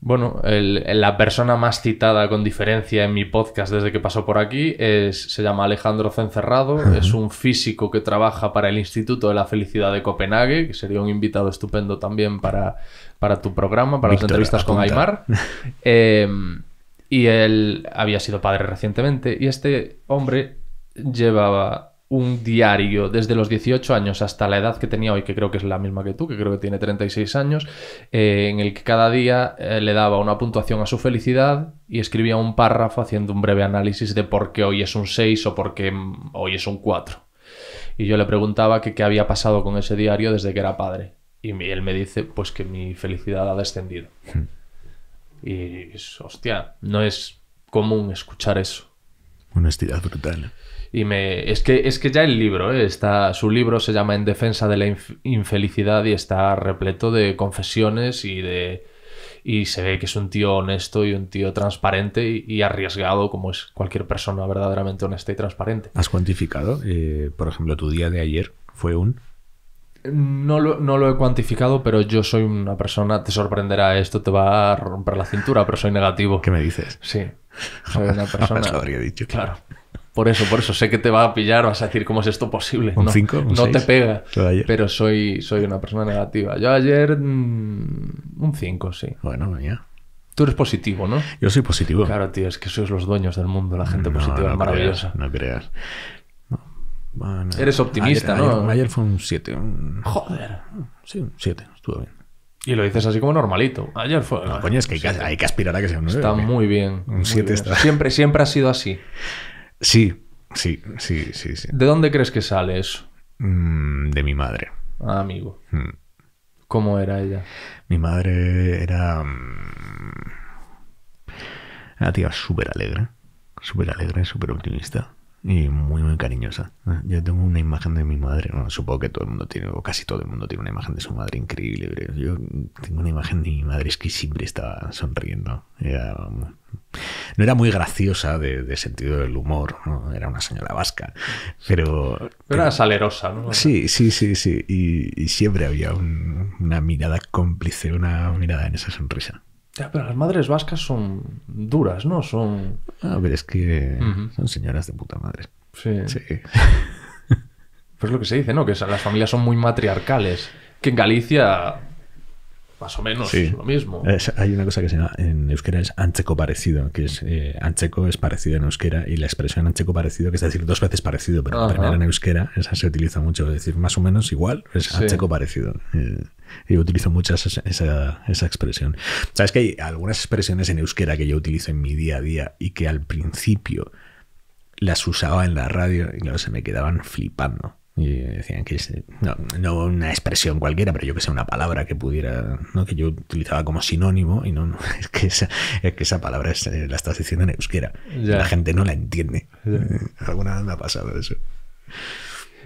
Bueno, la persona más citada con diferencia en mi podcast desde que pasó por aquí se llama Alejandro Cencerrado, es un físico que trabaja para el Instituto de la Felicidad de Copenhague, que sería un invitado estupendo también para, para tu programa, para las entrevistas con Aymar. Eh, y él había sido padre recientemente y este hombre llevaba un diario desde los 18 años hasta la edad que tenía hoy, que creo que es la misma que tú, que creo que tiene 36 años, eh, en el que cada día eh, le daba una puntuación a su felicidad y escribía un párrafo haciendo un breve análisis de por qué hoy es un 6 o por qué hoy es un 4. Y yo le preguntaba qué había pasado con ese diario desde que era padre. Y él me dice, pues que mi felicidad ha descendido. Hmm. y, hostia, no es común escuchar eso. Honestidad brutal. ¿eh? Y me, es, que, es que ya el libro, ¿eh? está, su libro se llama En defensa de la infelicidad y está repleto de confesiones y de... Y se ve que es un tío honesto y un tío transparente y, arriesgado como es cualquier persona verdaderamente honesta y transparente. ¿Has cuantificado? Eh, por ejemplo, tu día de ayer fue un... No lo, no lo, he cuantificado, pero yo soy una persona, te sorprenderá esto, te va a romper la cintura, pero soy negativo. ¿Qué me dices? Sí. Soy una persona... lo habría dicho. Claro. Por eso, por eso sé que te va a pillar, vas a decir cómo es esto posible. Un no, cinco, no te pega. Pero soy, soy una persona negativa. Yo ayer mm, un 5, sí. Bueno, ya. Tú eres positivo, ¿no? Yo soy positivo. Claro, tío, es que sois los dueños del mundo, la gente positiva maravillosa. no creas. eres optimista, ¿no? Ayer, fue un 7. Joder. Sí, un 7, estuvo bien. Y lo dices así como normalito. Ayer fue. No, coño, es que hay, que hay, que aspirar a que sea un 9. Está muy bien. Un 7 está. Siempre, siempre ha sido así. Sí, sí, sí, sí. ¿De dónde crees que sale eso? Mm, de mi madre. Ah, amigo. Mm. ¿Cómo era ella? Mi madre era. Mm, una tía súper alegre. Súper alegre, súper optimista y muy, muy cariñosa. Ah, yo tengo una imagen de mi madre, supongo que todo el mundo tiene, o casi todo el mundo tiene una imagen de su madre increíble, yo tengo una imagen de mi madre, es que siempre estaba sonriendo. no era muy graciosa de, sentido del humor, era una señora vasca, pero... era salerosa, ¿no? Sí, sí, sí, sí, y, siempre había una mirada cómplice, una mirada en esa sonrisa pero las madres vascas son duras, ¿no? Son. A ah, ver, es que son señoras de puta madre. Sí. Sí. pues lo que se dice, ¿no? Que las familias son muy matriarcales. Que en Galicia más o menos sí. lo mismo. hay una cosa que se llama en euskera es ancheco parecido, que es eh, ancheco es parecido en euskera y la expresión ancheco parecido, que es decir dos veces parecido, pero primera en euskera, esa se utiliza mucho, es decir, más o menos igual, es ancheco parecido. Eh, yo utilizo muchas esa, esa, expresión. Sabes que hay algunas expresiones en euskera que yo utilizo en mi día a día y que al principio las usaba en la radio y no se me quedaban flipando y decían que no, una expresión cualquiera, pero yo que sé, una palabra que pudiera, ¿no? que yo utilizaba como sinónimo, y no, es, que esa, es que esa palabra eh, la estás diciendo en euskera. La gente no la entiende. Alguna vez me ha pasado eso.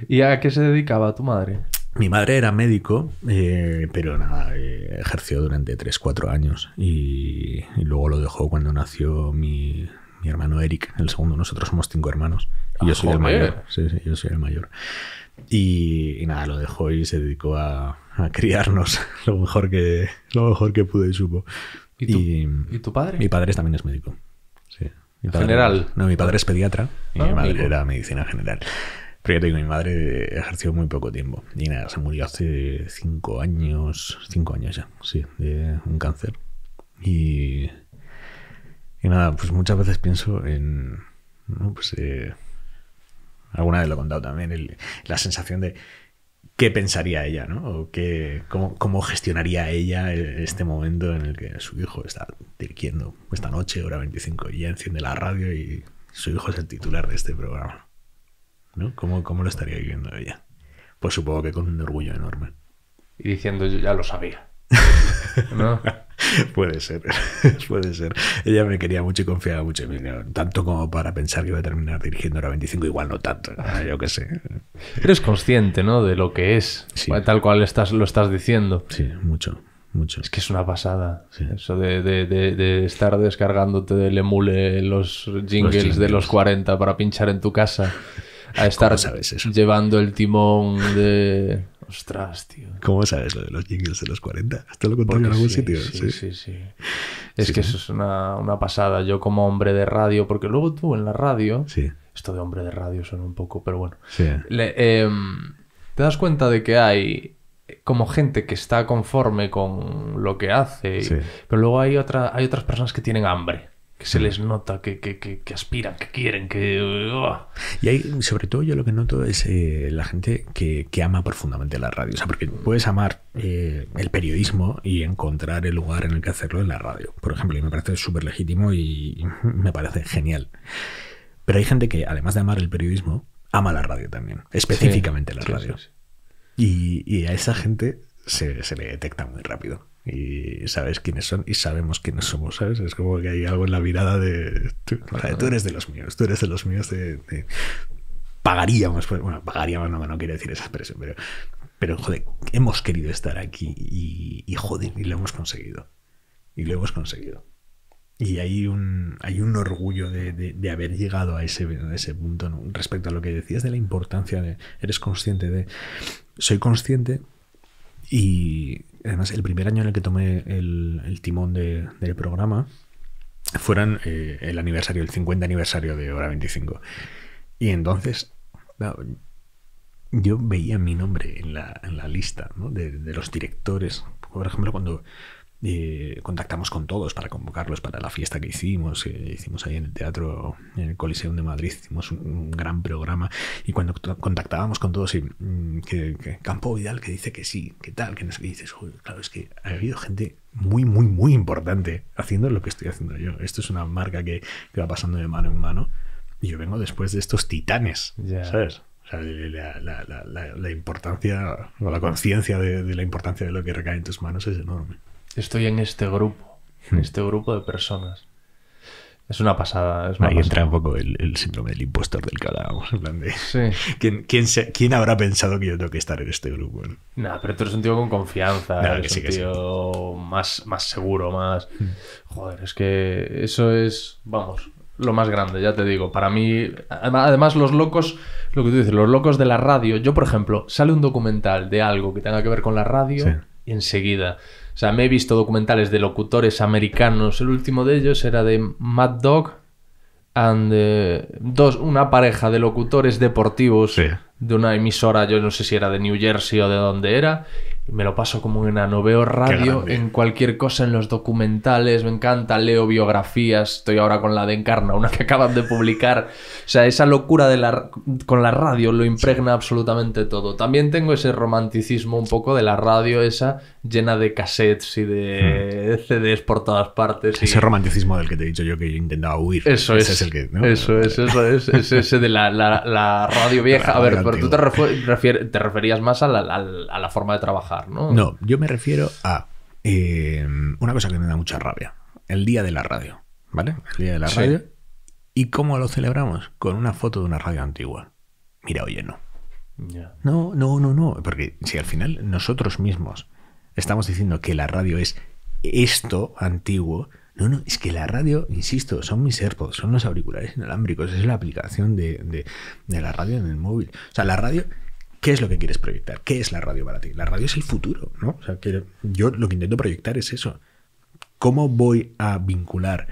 ¿Y a qué se dedicaba tu madre? Mi madre era médico, eh, pero nada, eh, ejerció durante 3-4 años y, luego lo dejó cuando nació mi, mi hermano Eric, el segundo. Nosotros somos cinco hermanos. Y yo ah, soy el mayor. Sí, sí, yo soy el mayor. Y, nada, lo dejó y se dedicó a, a, criarnos lo mejor que lo mejor que pude y supo. ¿Y, tu padre? Mi padre también es médico. Sí. general. No, mi padre es pediatra y mi ah, madre era medicina general. Pero yo te mi madre ejerció muy poco tiempo. Y nada, se murió hace cinco años, cinco años ya, sí, de un cáncer. Y y nada, pues muchas veces pienso en. ¿no? Pues, eh, alguna vez lo he contado también, la sensación de qué pensaría ella, ¿no? O cómo, gestionaría ella este momento en el que su hijo está dirigiendo esta noche, hora 25, y ya enciende la radio y su hijo es el titular de este programa. ¿No? ¿Cómo, cómo lo estaría viviendo ella? Pues supongo que con un orgullo enorme. Y diciendo, yo ya lo sabía. ¿No? puede ser, puede ser. Ella me quería mucho y confiaba mucho en mí, tanto como para pensar que iba a terminar dirigiendo la 25, igual no tanto, yo qué sé. Eres consciente, ¿no? De lo que es, eh, tal cual estás, lo estás diciendo. Sí, mucho, mucho. Es que es una pasada. Eso de, de, de, estar descargándote del emule los jingles, los jingles, de los 40 para pinchar en tu casa. a estar sabes llevando el timón de... Ostras, tío. ¿Cómo sabes lo de los jingles de los 40? Esto lo contaron en algún sitio. Sí, sí, sí. Es que eso es una, pasada. Yo como hombre de radio, porque luego tú en la radio... Sí. Esto de hombre de radio suena un poco, pero bueno. Em, te das cuenta de que hay como gente que está conforme con lo que hace, pero luego hay, otra, hay otras personas que tienen hambre que se les nota, que, aspiran, que quieren, que... Y sobre todo yo lo que noto es eh, la gente que, ama profundamente la radio. O sea, porque puedes amar eh, el periodismo y encontrar el lugar en el que hacerlo en la radio, por ejemplo. Y me parece súper legítimo y me parece genial. Pero hay gente que, además de amar el periodismo, ama la radio también, específicamente la radio. y, a esa gente se le detecta muy rápido y sabes quiénes son y sabemos quiénes somos, ¿sabes? Es como que hay algo en la mirada de tú, tú eres de los míos, tú eres de los míos de, pagaríamos, pues, bueno, pagaríamos no, no quiero decir esa expresión, pero, pero hemos querido estar aquí y, y joder, y lo hemos conseguido. Y lo hemos conseguido. Y hay un, hay un orgullo de, de, haber llegado a ese, a ese punto respecto a lo que decías de la importancia de, eres consciente de, soy consciente y además, el primer año en el que tomé el, timón del programa fueron eh, el aniversario, el 50 aniversario de Hora 25. Y entonces, yo veía mi nombre en la, en la lista de, de los directores. Por ejemplo, cuando eh, contactamos con todos para convocarlos para la fiesta que hicimos, que hicimos ahí en el teatro, en el Coliseum de Madrid, hicimos un, gran programa y cuando contactábamos con todos, y, mm, que, Campo Vidal que dice que sí, que tal, que nos dices, claro, es que ha habido gente muy, muy, muy importante haciendo lo que estoy haciendo yo. Esto es una marca que, va pasando de mano en mano y yo vengo después de estos titanes, ya ¿sabes? La, importancia o la conciencia de, de, la importancia de lo que recae en tus manos es enorme. Estoy en este grupo, en hmm. este grupo de personas. Es una pasada. Ahí entra un poco el, síndrome del impostor del calado. ¿quién, habrá pensado que yo tengo que estar en este grupo? nada pero tú eres un tío con confianza. un tío más, más seguro, más. Hmm. Joder, es que eso es. Vamos, lo más grande, ya te digo. Para mí, además, los locos, lo que tú dices, los locos de la radio. Yo, por ejemplo, sale un documental de algo que tenga que ver con la radio y enseguida o sea, me he visto documentales de locutores americanos. El último de ellos era de Mad Dog and dos, una pareja de locutores deportivos de una emisora, yo no sé si era de New Jersey o de dónde era, me lo paso como en no veo radio en cualquier cosa, en los documentales, me encanta, leo biografías, estoy ahora con la de Encarna, una que acaban de publicar. O sea, esa locura de la, con la radio lo impregna absolutamente todo. También tengo ese romanticismo un poco de la radio esa llena de cassettes y de hmm. CDs por todas partes. Y... Ese romanticismo del que te he dicho yo que yo intentaba huir. Eso es. Eso es, eso es. ese de la, la, radio vieja. a ver, pero tú te, te referías más a la, a la forma de trabajar. ¿no? yo me refiero a eh, una cosa que me da mucha rabia. El día de la radio, ¿vale? El día de la radio. ¿Y cómo lo celebramos? Con una foto de una radio antigua. Mira, oye, no. No, no, no, no. Porque si al final nosotros mismos estamos diciendo que la radio es esto antiguo, no, no, es que la radio, insisto, son mis AirPods, son los auriculares inalámbricos, es la aplicación de, de, la radio en el móvil. O sea, la radio ¿Qué es lo que quieres proyectar? ¿Qué es la radio para ti? La radio es el futuro, ¿no? O sea, que yo lo que intento proyectar es eso. ¿Cómo voy a vincular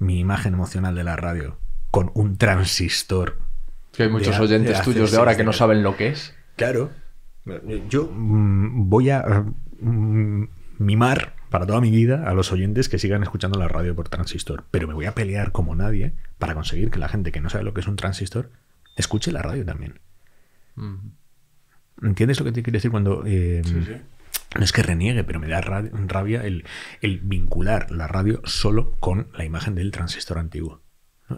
mi imagen emocional de la radio con un transistor? Que hay muchos oyentes tuyos de ahora que no saben lo que es. Claro. Yo mm, voy a mm, mimar para toda mi vida a los oyentes que sigan escuchando la radio por transistor, pero me voy a pelear como nadie para conseguir que la gente que no sabe lo que es un transistor escuche la radio también. ¿Entiendes lo que te quiero decir cuando... Eh, no es que reniegue, pero me da rabia el, vincular la radio solo con la imagen del transistor antiguo.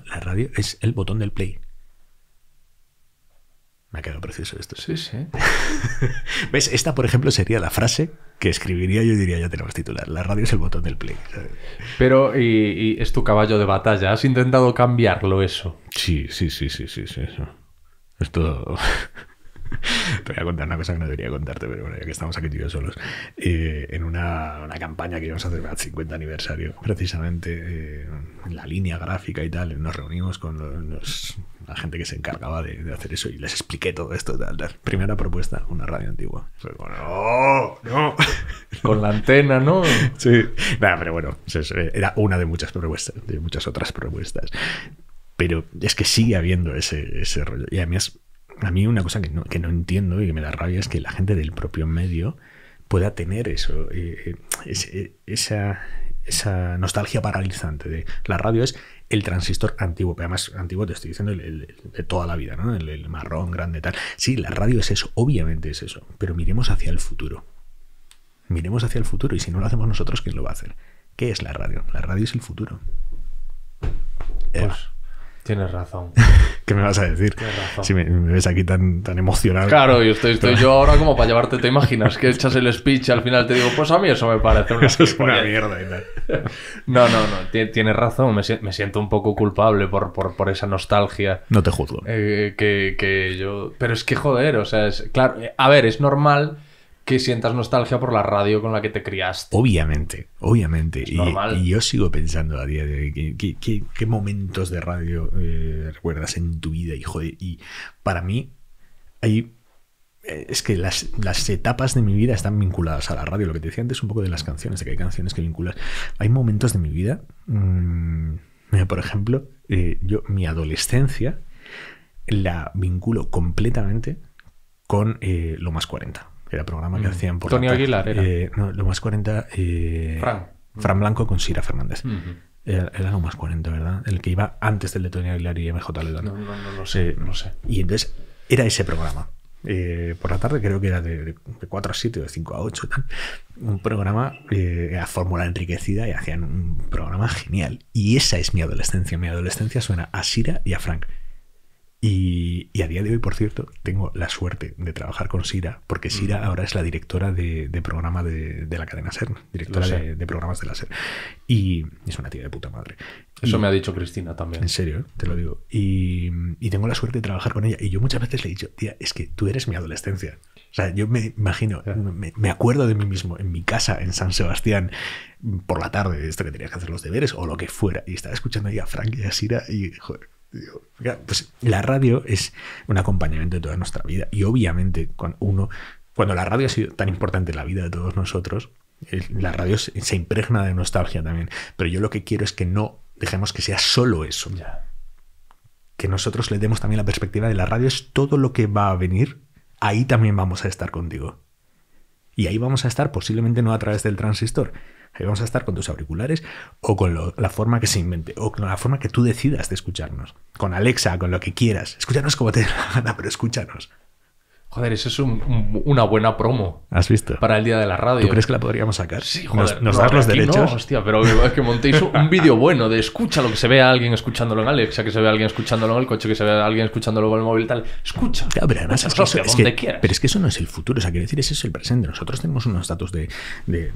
La radio es el botón del play. Me ha quedado precioso esto. Sí, sí. ¿Ves? Esta, por ejemplo, sería la frase que escribiría yo y diría, ya tenemos titular. La radio es el botón del play. Pero, y, es tu caballo de batalla. ¿Has intentado cambiarlo eso? Sí, sí, sí, sí, sí, sí. Esto... Te voy a contar una cosa que no debería contarte, pero bueno, ya que estamos aquí tú yo solos. Eh, en una, una, campaña que íbamos a hacer para el 50 aniversario, precisamente eh, en la línea gráfica y tal, nos reunimos con la gente que se encargaba de, hacer eso y les expliqué todo esto. Tal, Primera propuesta, una radio antigua. no, no. Con la antena, ¿no? Sí. Nada, pero bueno, eh, era una de muchas propuestas, de muchas otras propuestas. Pero es que sigue habiendo ese, ese rollo. Y es a mí una cosa que no, que no entiendo y que me da rabia es que la gente del propio medio pueda tener eso, eh, eh, eh, esa, esa nostalgia paralizante de la radio es el transistor antiguo, pero además antiguo te estoy diciendo de toda la vida, ¿no? El, marrón grande tal. Sí, la radio es eso, obviamente es eso, pero miremos hacia el futuro. Miremos hacia el futuro y si no lo hacemos nosotros, ¿quién lo va a hacer? ¿Qué es la radio? La radio es el futuro. Pues, Tienes razón. ¿Qué me vas a decir? Tienes razón. Si me, ves aquí tan, tan emocional. Claro, y estoy, yo ahora como para llevarte, te imaginas que echas el speech y al final te digo, pues a mí eso me parece una Eso es mierda y tal. no, no, no, tienes razón, me, siento un poco culpable por, por, esa nostalgia. No te juzgo. Eh, que, yo... Pero es que joder, o sea, es... claro, eh, a ver, es normal que sientas nostalgia por la radio con la que te criaste. Obviamente, obviamente. y, yo sigo pensando a día de hoy, ¿qué, momentos de radio eh, recuerdas en tu vida? hijo de y para mí hay... Eh, es que las, etapas de mi vida están vinculadas a la radio. Lo que te decía antes un poco de las canciones, de que hay canciones que vinculan. Hay momentos de mi vida, mm, por ejemplo, eh, yo mi adolescencia la vinculo completamente con lo más 40 era programa que mm. hacían por. Tony Aguilar era. Eh, no, lo más 40. Eh, Fran. Blanco con Sira Fernández. Era, lo más 40, ¿verdad? El que iba antes del de Tony Aguilar y MJ No, lo sé, no sé. Y entonces era ese programa. Eh, por la tarde creo que era de, 4 a 7, de 5 a 8, Un programa, eh, fórmula enriquecida y hacían un programa genial. Y esa es mi adolescencia. Mi adolescencia suena a Sira y a Frank. Y, a día de hoy, por cierto, tengo la suerte de trabajar con Sira, porque mm. Sira ahora es la directora de, programa de, la cadena SER, directora de, programas de la SER. Y es una tía de puta madre. Eso me ha dicho Cristina también. En serio, ¿eh? te lo digo. Y, tengo la suerte de trabajar con ella. Y yo muchas veces le he dicho, tía, es que tú eres mi adolescencia. O sea, yo me imagino, me, acuerdo de mí mismo en mi casa en San Sebastián por la tarde, esto que tenías que hacer los deberes o lo que fuera, y estaba escuchando ahí a Frank y a Sira y, joder, pues la radio es un acompañamiento de toda nuestra vida. Y obviamente, cuando la radio ha sido tan importante en la vida de todos nosotros, la radio se, impregna de nostalgia también. Pero yo lo que quiero es que no dejemos que sea solo eso. Que nosotros le demos también la perspectiva de la radio es todo lo que va a venir. Ahí también vamos a estar contigo. Y ahí vamos a estar posiblemente no a través del transistor, Ahí vamos a estar con tus auriculares o con la forma que se invente o con la forma que tú decidas de escucharnos. Con Alexa, con lo que quieras. Escúchanos como te dé la gana, pero escúchanos. Joder, eso es un, una buena promo. ¿Has visto? Para el día de la radio. ¿Tú crees que la podríamos sacar? Sí, joder, Nos, dar los derechos. No, hostia, pero es que montéis un vídeo bueno de escucha lo que se ve a alguien escuchándolo en Alexa, que se a alguien escuchándolo en el coche, que se vea alguien escuchándolo en el móvil y tal. Escucha. Ya, pero además, es que eso, pero es que eso no es el futuro, o sea, quiero decir, ese es el presente. Nosotros tenemos unos datos de,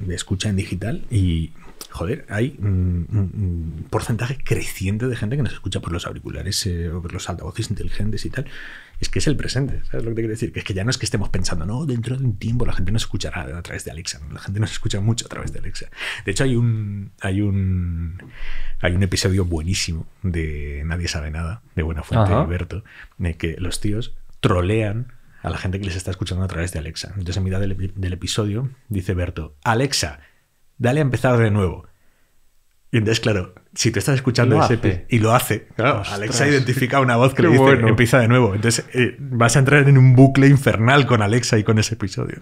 escucha en digital y joder, hay un, porcentaje creciente de gente que nos escucha por los auriculares eh, o por los altavoces inteligentes y tal es que es el presente, ¿sabes lo que te quiero decir? Que es que ya no es que estemos pensando, no, dentro de un tiempo la gente nos escuchará a través de Alexa, la gente nos escucha mucho a través de Alexa. De hecho, hay un, hay un, hay un episodio buenísimo de Nadie sabe nada, de Buena Fuente, de berto en que los tíos trolean a la gente que les está escuchando a través de Alexa. Entonces, en mitad del episodio, dice Berto, Alexa, dale a empezar de nuevo. Y entonces, claro, si te estás escuchando ese y lo hace, pues, Alexa identifica una voz que le dice, empieza de nuevo. Entonces eh, vas a entrar en un bucle infernal con Alexa y con ese episodio.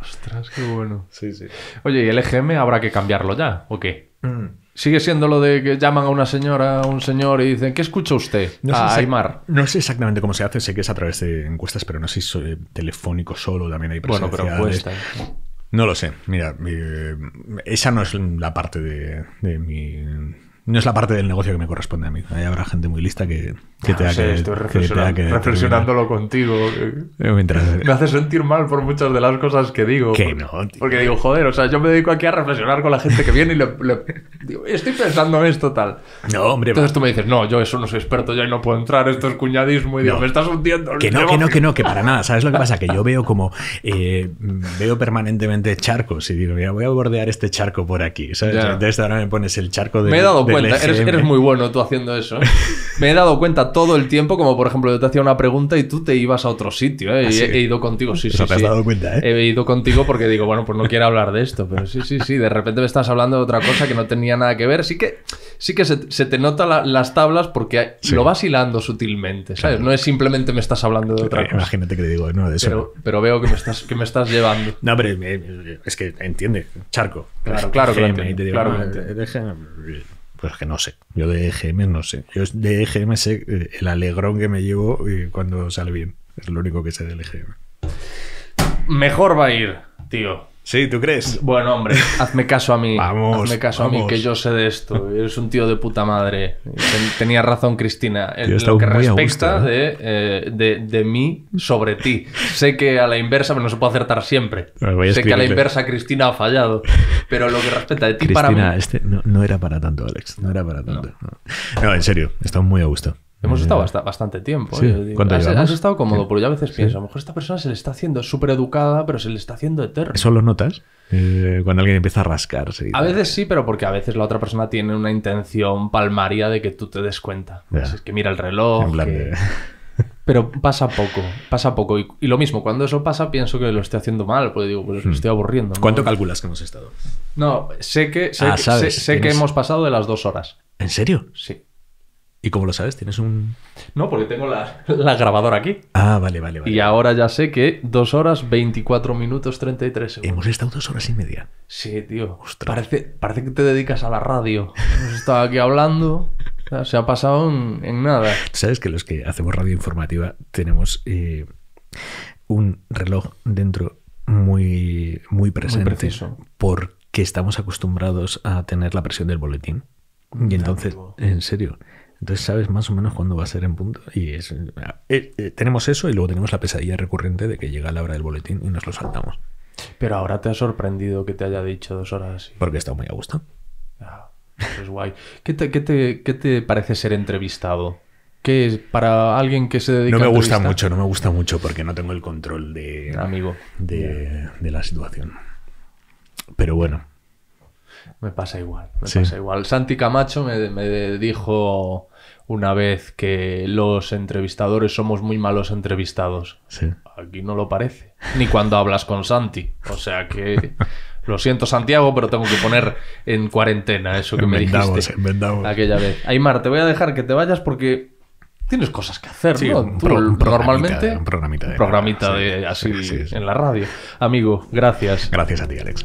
Ostras, qué bueno. Sí, sí. Oye, ¿y el EGM habrá que cambiarlo ya o qué? Mm. ¿Sigue siendo lo de que llaman a una señora, a un señor y dicen, ¿qué escucha usted? No a sé ah, No sé exactamente cómo se hace, sé que es a través de encuestas, pero no sé si eh, telefónico solo, también hay Bueno, pero no lo sé. Mira, eh, esa no es la parte de, de mi no es la parte del negocio que me corresponde a mí. Ahí habrá gente muy lista que, te haga que, reflexionándolo contigo. Eh, me hace sentir mal por muchas de las cosas que digo. porque, digo, joder, o sea, yo me dedico aquí a reflexionar con la gente que viene y le, digo, estoy pensando en esto tal. No, hombre. Entonces tú me dices, no, yo eso no soy experto, ya y no puedo entrar, esto es cuñadismo. Y digo, me estás hundiendo. Que no, que no, que no, que para nada. ¿Sabes lo que pasa? Que yo veo como. Eh, veo permanentemente charcos y digo, mira, voy a bordear este charco por aquí. ¿sabes? Entonces ahora me pones el charco de. de eres, muy bueno tú haciendo eso. Me he dado cuenta todo el tiempo, como por ejemplo yo te hacía una pregunta y tú te ibas a otro sitio. ¿eh? Ah, he, ido contigo, sí, sí. dado cuenta, ¿eh? He ido contigo porque digo, bueno, pues no quiero hablar de esto, pero sí, sí, sí. De repente me estás hablando de otra cosa que no tenía nada que ver. Sí que, sí que se, te nota las tablas porque lo vas hilando sutilmente, ¿sabes? No es simplemente me estás hablando de otra eh, cosa. Imagínate que le digo, no, de eso. Pero, pero, veo que me, estás, que me estás llevando. No, pero es que entiende, charco. Claro, claro, Claro, claro. Pues que no sé. Yo de EGM no sé. Yo de EGM sé eh, el alegrón que me llevo eh, cuando sale bien. Es lo único que sé del EGM. Mejor va a ir, tío. Sí, ¿tú crees? Bueno, hombre, hazme caso a mí. vamos. Hazme caso a mí, que yo sé de esto. Eres un tío de puta madre. tenía razón, Cristina. En lo que respecta ¿eh? De, eh, de, de, mí sobre ti. Sé que a la inversa, pero no se puede acertar siempre. Sé que a la inversa Cristina ha fallado. Pero lo que respecta de ti para mí. Este no, no, era para tanto, Alex. No era para tanto. No, en serio, estamos muy a gusto. Hemos estado bastante tiempo. Has, estado cómodo, pero yo a veces pienso, a lo mejor esta persona se le está haciendo súper educada, pero se le está haciendo eterno. ¿Eso lo notas? Eh, cuando alguien empieza a rascarse. A veces sí, pero porque a veces la otra persona tiene una intención palmaria de que tú te des cuenta. Pues es que mira el reloj. Pero pasa poco, pasa poco. Y, lo mismo, cuando eso pasa, pienso que lo estoy haciendo mal, porque digo, pues lo hmm. estoy aburriendo. ¿Cuánto calculas que hemos estado? No, sé que, sé ah, que hemos pasado de las dos horas. ¿En serio? Sí. ¿Y cómo lo sabes? ¿Tienes un...? No, porque tengo la, grabadora aquí. Ah, vale, vale, vale. Y ahora ya sé que dos horas 24 minutos 33 segundos. Hemos estado dos horas y media. Sí, tío. Parece, parece que te dedicas a la radio. Hemos estado aquí hablando. Se ha pasado en, nada. ¿Sabes que los que hacemos radio informativa tenemos eh, un reloj dentro muy, muy presente? preciso. Porque estamos acostumbrados a tener la presión del boletín. Y entonces, en serio, entonces sabes más o menos cuándo va a ser en punto. Y es, eh, eh, tenemos eso y luego tenemos la pesadilla recurrente de que llega la hora del boletín y nos lo saltamos. Pero ahora te ha sorprendido que te haya dicho dos horas así. Porque está muy a gusto. Ah, eso es guay. ¿Qué te, qué, parece ser entrevistado? ¿Qué es para alguien que se dedica a No me gusta mucho, no me gusta mucho porque no tengo el control de. Amigo. de, la situación. Pero bueno. Me pasa igual, me pasa igual. Santi Camacho me, me dijo una vez que los entrevistadores somos muy malos entrevistados. Sí. Aquí no lo parece. Ni cuando hablas con Santi. O sea que. Lo siento, Santiago, pero tengo que poner en cuarentena eso que me dijiste aquella vez. Aymar, te voy a dejar que te vayas porque tienes cosas que hacer, Un normalmente. programita de, así en la radio. Amigo, gracias. Gracias a ti, Alex.